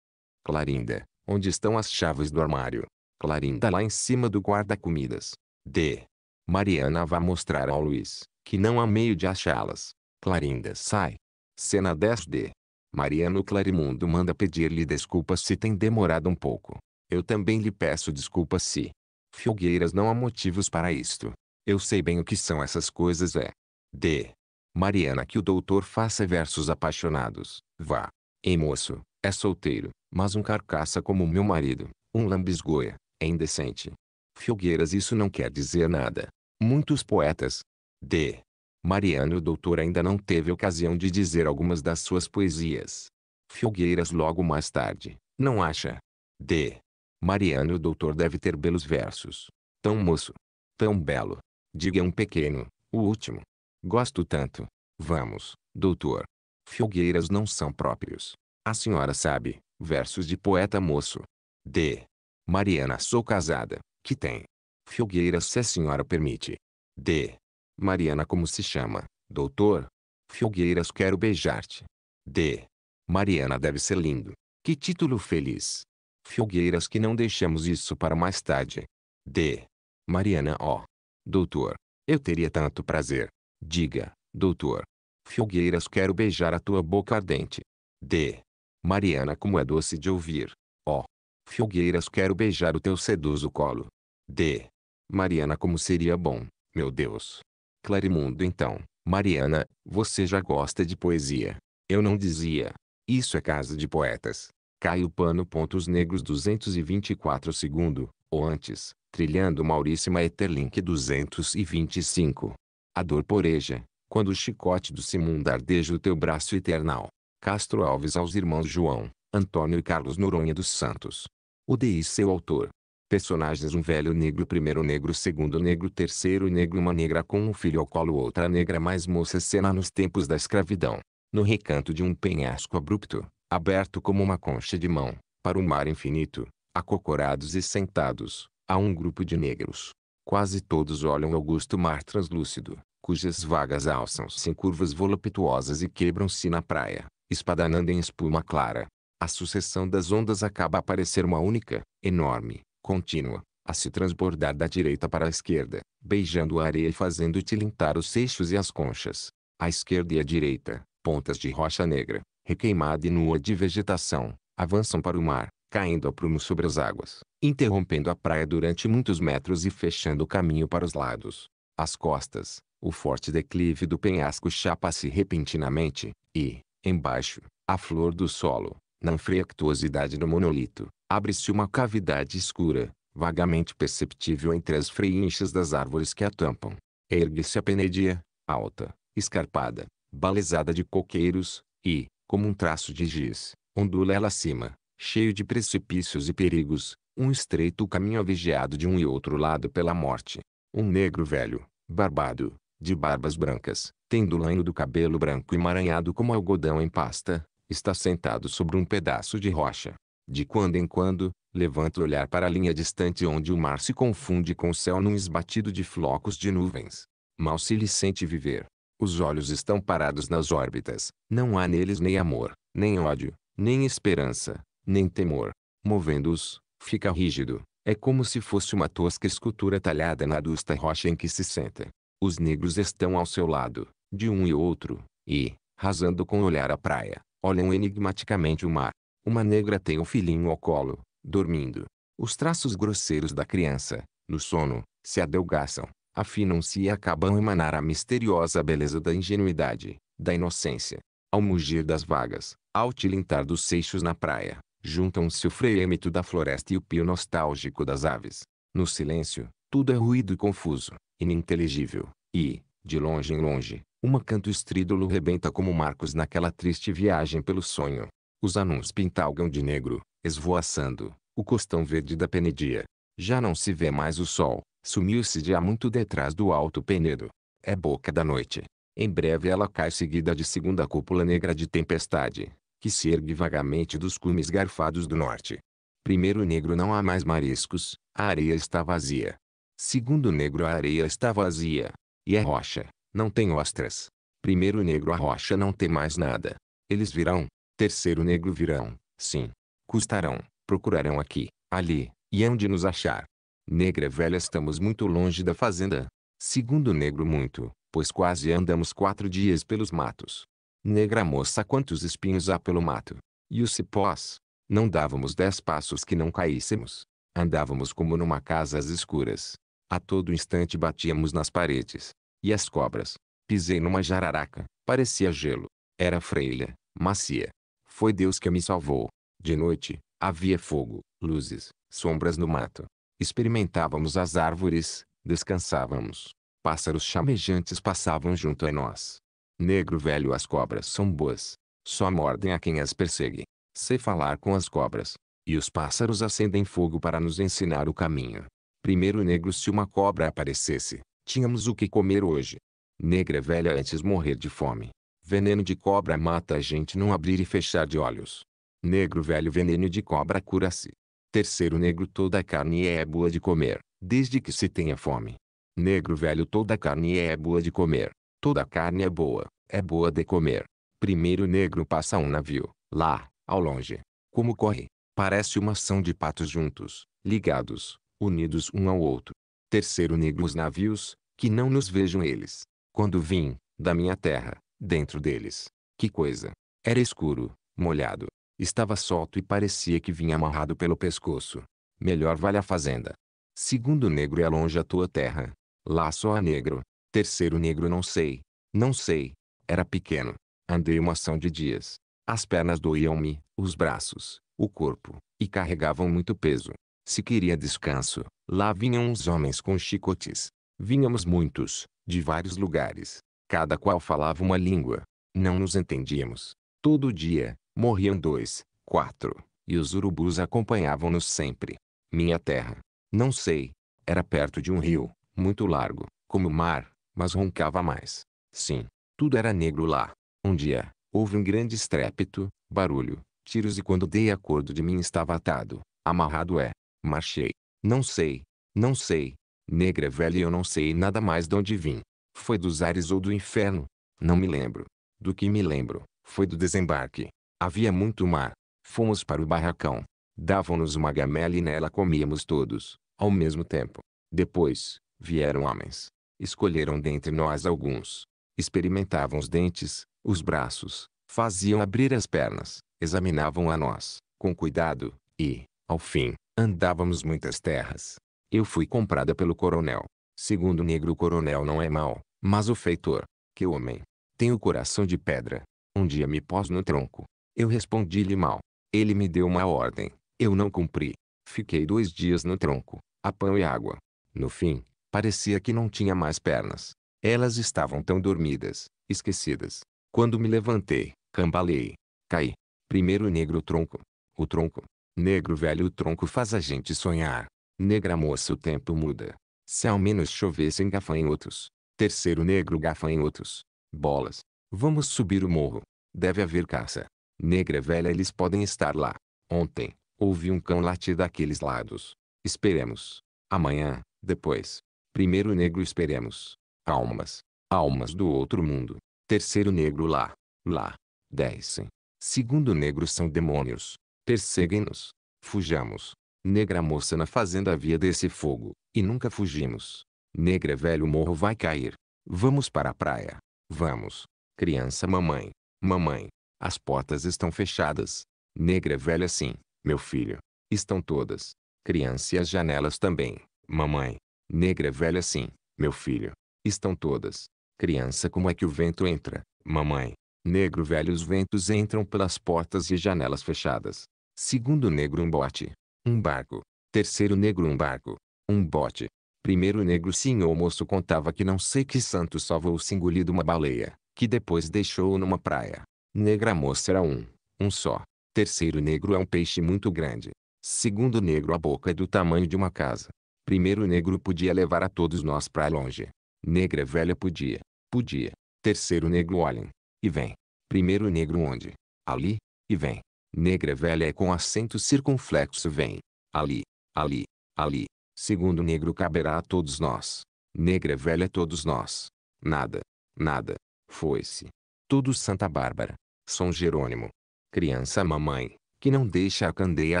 A: Clarinda, onde estão as chaves do armário? Clarinda lá em cima do guarda-comidas. D. Mariana vá mostrar ao Luiz, que não há meio de achá-las. Clarinda sai. Cena 10D. Mariano Clarimundo manda pedir-lhe desculpas se tem demorado um pouco. Eu também lhe peço desculpas se. Filgueiras não há motivos para isto. Eu sei bem o que são essas coisas é. D. Mariana que o doutor faça versos apaixonados. Vá. Ei moço, é solteiro, mas um carcaça como meu marido, um lambisgoia, é indecente. Filgueiras isso não quer dizer nada. Muitos poetas. D. Mariano Doutor ainda não teve ocasião de dizer algumas das suas poesias. Filgueiras logo mais tarde, não acha? D. Mariano Doutor deve ter belos versos. Tão moço. Tão belo. Diga um pequeno, o último. Gosto tanto. Vamos, doutor, Filgueiras não são próprios. A senhora sabe, versos de poeta moço. D. Mariana sou casada, que tem. Filgueiras se a senhora permite. D. Mariana como se chama, doutor? Filgueiras quero beijar-te. D. Mariana deve ser lindo. Que título feliz. Filgueiras que não deixamos isso para mais tarde. D. Mariana ó. Doutor, eu teria tanto prazer. Diga, doutor, Filgueiras quero beijar a tua boca ardente. D. Mariana como é doce de ouvir. Ó. Oh. Filgueiras quero beijar o teu sedoso colo. D. Mariana como seria bom, meu Deus. Clarimundo então, Mariana, você já gosta de poesia. Eu não dizia. Isso é casa de poetas. Caio Pano. Pontos negros 224 segundo, ou antes, trilhando Maurício Maeterlinck 225. A dor poreja, quando o chicote do Simão dardeja o teu braço eternal. Castro Alves aos irmãos João, Antônio e Carlos Noronha dos Santos. O DI seu autor. Personagens um velho negro primeiro negro segundo negro terceiro negro uma negra com um filho ao colo outra negra mais moça cena nos tempos da escravidão. No recanto de um penhasco abrupto, aberto como uma concha de mão, para o mar infinito, acocorados e sentados, há um grupo de negros. Quase todos olham Augusto Mar translúcido, cujas vagas alçam-se em curvas voluptuosas e quebram-se na praia, espadanando em espuma clara. A sucessão das ondas acaba a parecer uma única, enorme, contínua, a se transbordar da direita para a esquerda, beijando a areia e fazendo tilintar os seixos e as conchas. À esquerda e à direita, pontas de rocha negra, requeimada e nua de vegetação, avançam para o mar, caindo a prumo sobre as águas, interrompendo a praia durante muitos metros e fechando o caminho para os lados. As costas, o forte declive do penhasco chapa-se repentinamente, e, embaixo, a flor do solo, na anfrectuosidade do monolito, abre-se uma cavidade escura, vagamente perceptível entre as freinchas das árvores que a tampam. Ergue-se a penedia, alta, escarpada, balizada de coqueiros, e, como um traço de giz, ondula ela acima, cheio de precipícios e perigos, um estreito caminho avigeado de um e outro lado pela morte. Um negro velho, barbado, de barbas brancas, tendo lanho do cabelo branco emaranhado como algodão em pasta, está sentado sobre um pedaço de rocha. De quando em quando, levanta o olhar para a linha distante onde o mar se confunde com o céu num esbatido de flocos de nuvens. Mal se lhe sente viver. Os olhos estão parados nas órbitas, não há neles nem amor, nem ódio, nem esperança, nem temor. Movendo-os, fica rígido, é como se fosse uma tosca escultura talhada na adusta rocha em que se senta. Os negros estão ao seu lado, de um e outro, e, rasando com o olhar a praia, olham enigmaticamente o mar. Uma negra tem o um filhinho ao colo, dormindo. Os traços grosseiros da criança, no sono, se adelgaçam, afinam-se e acabam emanar a misteriosa beleza da ingenuidade, da inocência. Ao mugir das vagas, ao tilintar dos seixos na praia, juntam-se o freêmito da floresta e o pio nostálgico das aves. No silêncio, tudo é ruído e confuso, ininteligível, e, de longe em longe, uma canto estrídulo rebenta como marcos naquela triste viagem pelo sonho. Os anuns pintalgam de negro, esvoaçando, o costão verde da penedia. Já não se vê mais o sol, sumiu-se de há muito detrás do alto penedo. É boca da noite. Em breve ela cai seguida de segunda cúpula negra de tempestade, que se ergue vagamente dos cumes garfados do norte. Primeiro negro não há mais mariscos, a areia está vazia. Segundo negro a areia está vazia. E a rocha, não tem ostras. Primeiro negro a rocha não tem mais nada. Eles virão. Terceiro negro virão, sim. Custarão, procurarão aqui, ali, e onde nos achar. Negra velha estamos muito longe da fazenda. Segundo negro muito, pois quase andamos quatro dias pelos matos. Negra moça quantos espinhos há pelo mato. E os cipós? Não dávamos dez passos que não caíssemos. Andávamos como numa casa às escuras. A todo instante batíamos nas paredes. E as cobras? Pisei numa jararaca. Parecia gelo. Era freia, macia. Foi Deus que me salvou. De noite, havia fogo, luzes, sombras no mato. Experimentávamos as árvores, descansávamos. Pássaros chamejantes passavam junto a nós. Negro velho, as cobras são boas. Só mordem a quem as persegue. Sei falar com as cobras. E os pássaros acendem fogo para nos ensinar o caminho. Primeiro negro se uma cobra aparecesse, tínhamos o que comer hoje. Negra velha antes morrer de fome. Veneno de cobra mata a gente não abrir e fechar de olhos. Negro velho veneno de cobra cura-se. Terceiro negro toda a carne é boa de comer, desde que se tenha fome. Negro velho toda a carne é boa de comer, toda a carne é boa, é boa de comer. Primeiro negro passa um navio, lá, ao longe. Como corre, parece uma ação de patos juntos, ligados, unidos um ao outro. Terceiro negro os navios, que não nos vejam eles. Quando vim, da minha terra, dentro deles. Que coisa! Era escuro, molhado. Estava solto e parecia que vinha amarrado pelo pescoço. Melhor vale a fazenda. Segundo negro é longe a tua terra. Lá só há negro. Terceiro negro não sei. Não sei. Era pequeno. Andei uma ação de dias. As pernas doíam-me, os braços, o corpo, e carregavam muito peso. Se queria descanso, lá vinham uns homens com chicotes. Vinhamos muitos, de vários lugares. Cada qual falava uma língua. Não nos entendíamos. Todo dia, morriam dois, quatro, e os urubus acompanhavam-nos sempre. Minha terra. Não sei. Era perto de um rio, muito largo, como o mar, mas roncava mais. Sim, tudo era negro lá. Um dia, houve um grande estrépito, barulho, tiros e quando dei acordo de mim estava atado, amarrado é, Marchei. Não sei. Não sei. Negra velha eu não sei nada mais de onde vim. Foi dos ares ou do inferno. Não me lembro. Do que me lembro, foi do desembarque. Havia muito mar. Fomos para o barracão. Davam-nos uma gamela e nela comíamos todos, ao mesmo tempo. Depois, vieram homens. Escolheram dentre nós alguns. Experimentavam os dentes, os braços, faziam abrir as pernas, examinavam a nós, com cuidado, e, ao fim, Andávamos muitas terras. Eu fui comprada pelo coronel. Segundo o negro coronel não é mau, mas o feitor. Que homem. Tem o coração de pedra. Um dia me pôs no tronco. Eu respondi-lhe mal. Ele me deu uma ordem. Eu não cumpri. Fiquei dois dias no tronco, a pão e água. No fim, parecia que não tinha mais pernas. Elas estavam tão dormidas, esquecidas. Quando me levantei, cambalei. Caí. Primeiro o negro tronco. O tronco. Negro velho o tronco faz a gente sonhar. Negra moça o tempo muda. Se ao menos chovessem gafanhotos. Terceiro negro gafanhotos. Bolas. Vamos subir o morro. Deve haver caça. Negra velha eles podem estar lá. Ontem, ouvi um cão latir daqueles lados. Esperemos. Amanhã, depois. Primeiro negro esperemos. Almas. Almas do outro mundo. Terceiro negro lá. Lá. Descem. Segundo negro são demônios. Perseguem-nos. Fujamos. Negra moça na fazenda havia desse fogo, e nunca fugimos. Negra velho morro vai cair. Vamos para a praia. Vamos. Criança mamãe. Mamãe. As portas estão fechadas. Negra velha sim, meu filho. Estão todas. Criança e as janelas também. Mamãe. Negra velha sim, meu filho. Estão todas. Criança como é que o vento entra? Mamãe. Negro velho os ventos entram pelas portas e janelas fechadas. Segundo negro um bote. Um barco. Terceiro negro um barco. Um bote. Primeiro negro sim o moço contava que não sei que santo salvou-se engolido uma baleia, que depois deixou-o numa praia. Negra moça era um, um só. Terceiro negro é um peixe muito grande. Segundo negro a boca é do tamanho de uma casa. Primeiro negro podia levar a todos nós para longe. Negra velha podia. Podia. Terceiro negro olhem. E vem. Primeiro negro onde? Ali. E vem. Negra velha é com acento circunflexo vem. Ali, ali, ali. Segundo negro caberá a todos nós. Negra velha todos nós. Nada, nada. Foi-se. Tudo Santa Bárbara. São Jerônimo. Criança mamãe, que não deixa a candeia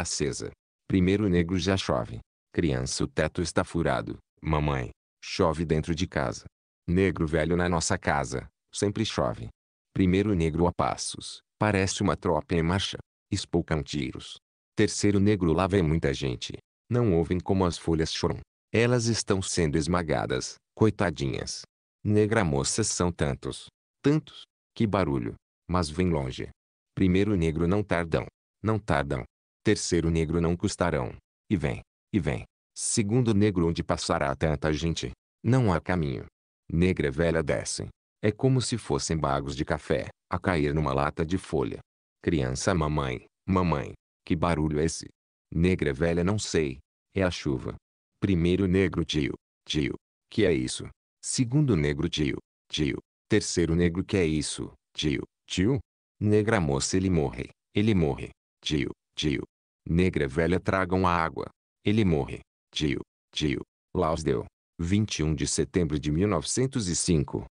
A: acesa. Primeiro negro já chove. Criança o teto está furado. Mamãe, chove dentro de casa. Negro velho na nossa casa, sempre chove. Primeiro negro a passos, parece uma tropa em marcha espoucam tiros. Terceiro negro lá vem muita gente. Não ouvem como as folhas choram. Elas estão sendo esmagadas, coitadinhas. Negra moças são tantos. Tantos. Que barulho. Mas vem longe. Primeiro negro não tardam. Não tardam. Terceiro negro não custarão. E vem. E vem. Segundo negro onde passará tanta gente. Não há caminho. Negra velha desce. É como se fossem bagos de café, a cair numa lata de folha. Criança mamãe, mamãe, que barulho é esse? Negra velha não sei. É a chuva. Primeiro negro tio, tio, que é isso? Segundo negro tio, tio. Terceiro negro que é isso, tio, tio? Negra moça ele morre, ele morre, tio, tio. Negra velha tragam a água, ele morre, tio, tio. Laos deu. 21 de setembro de 1905.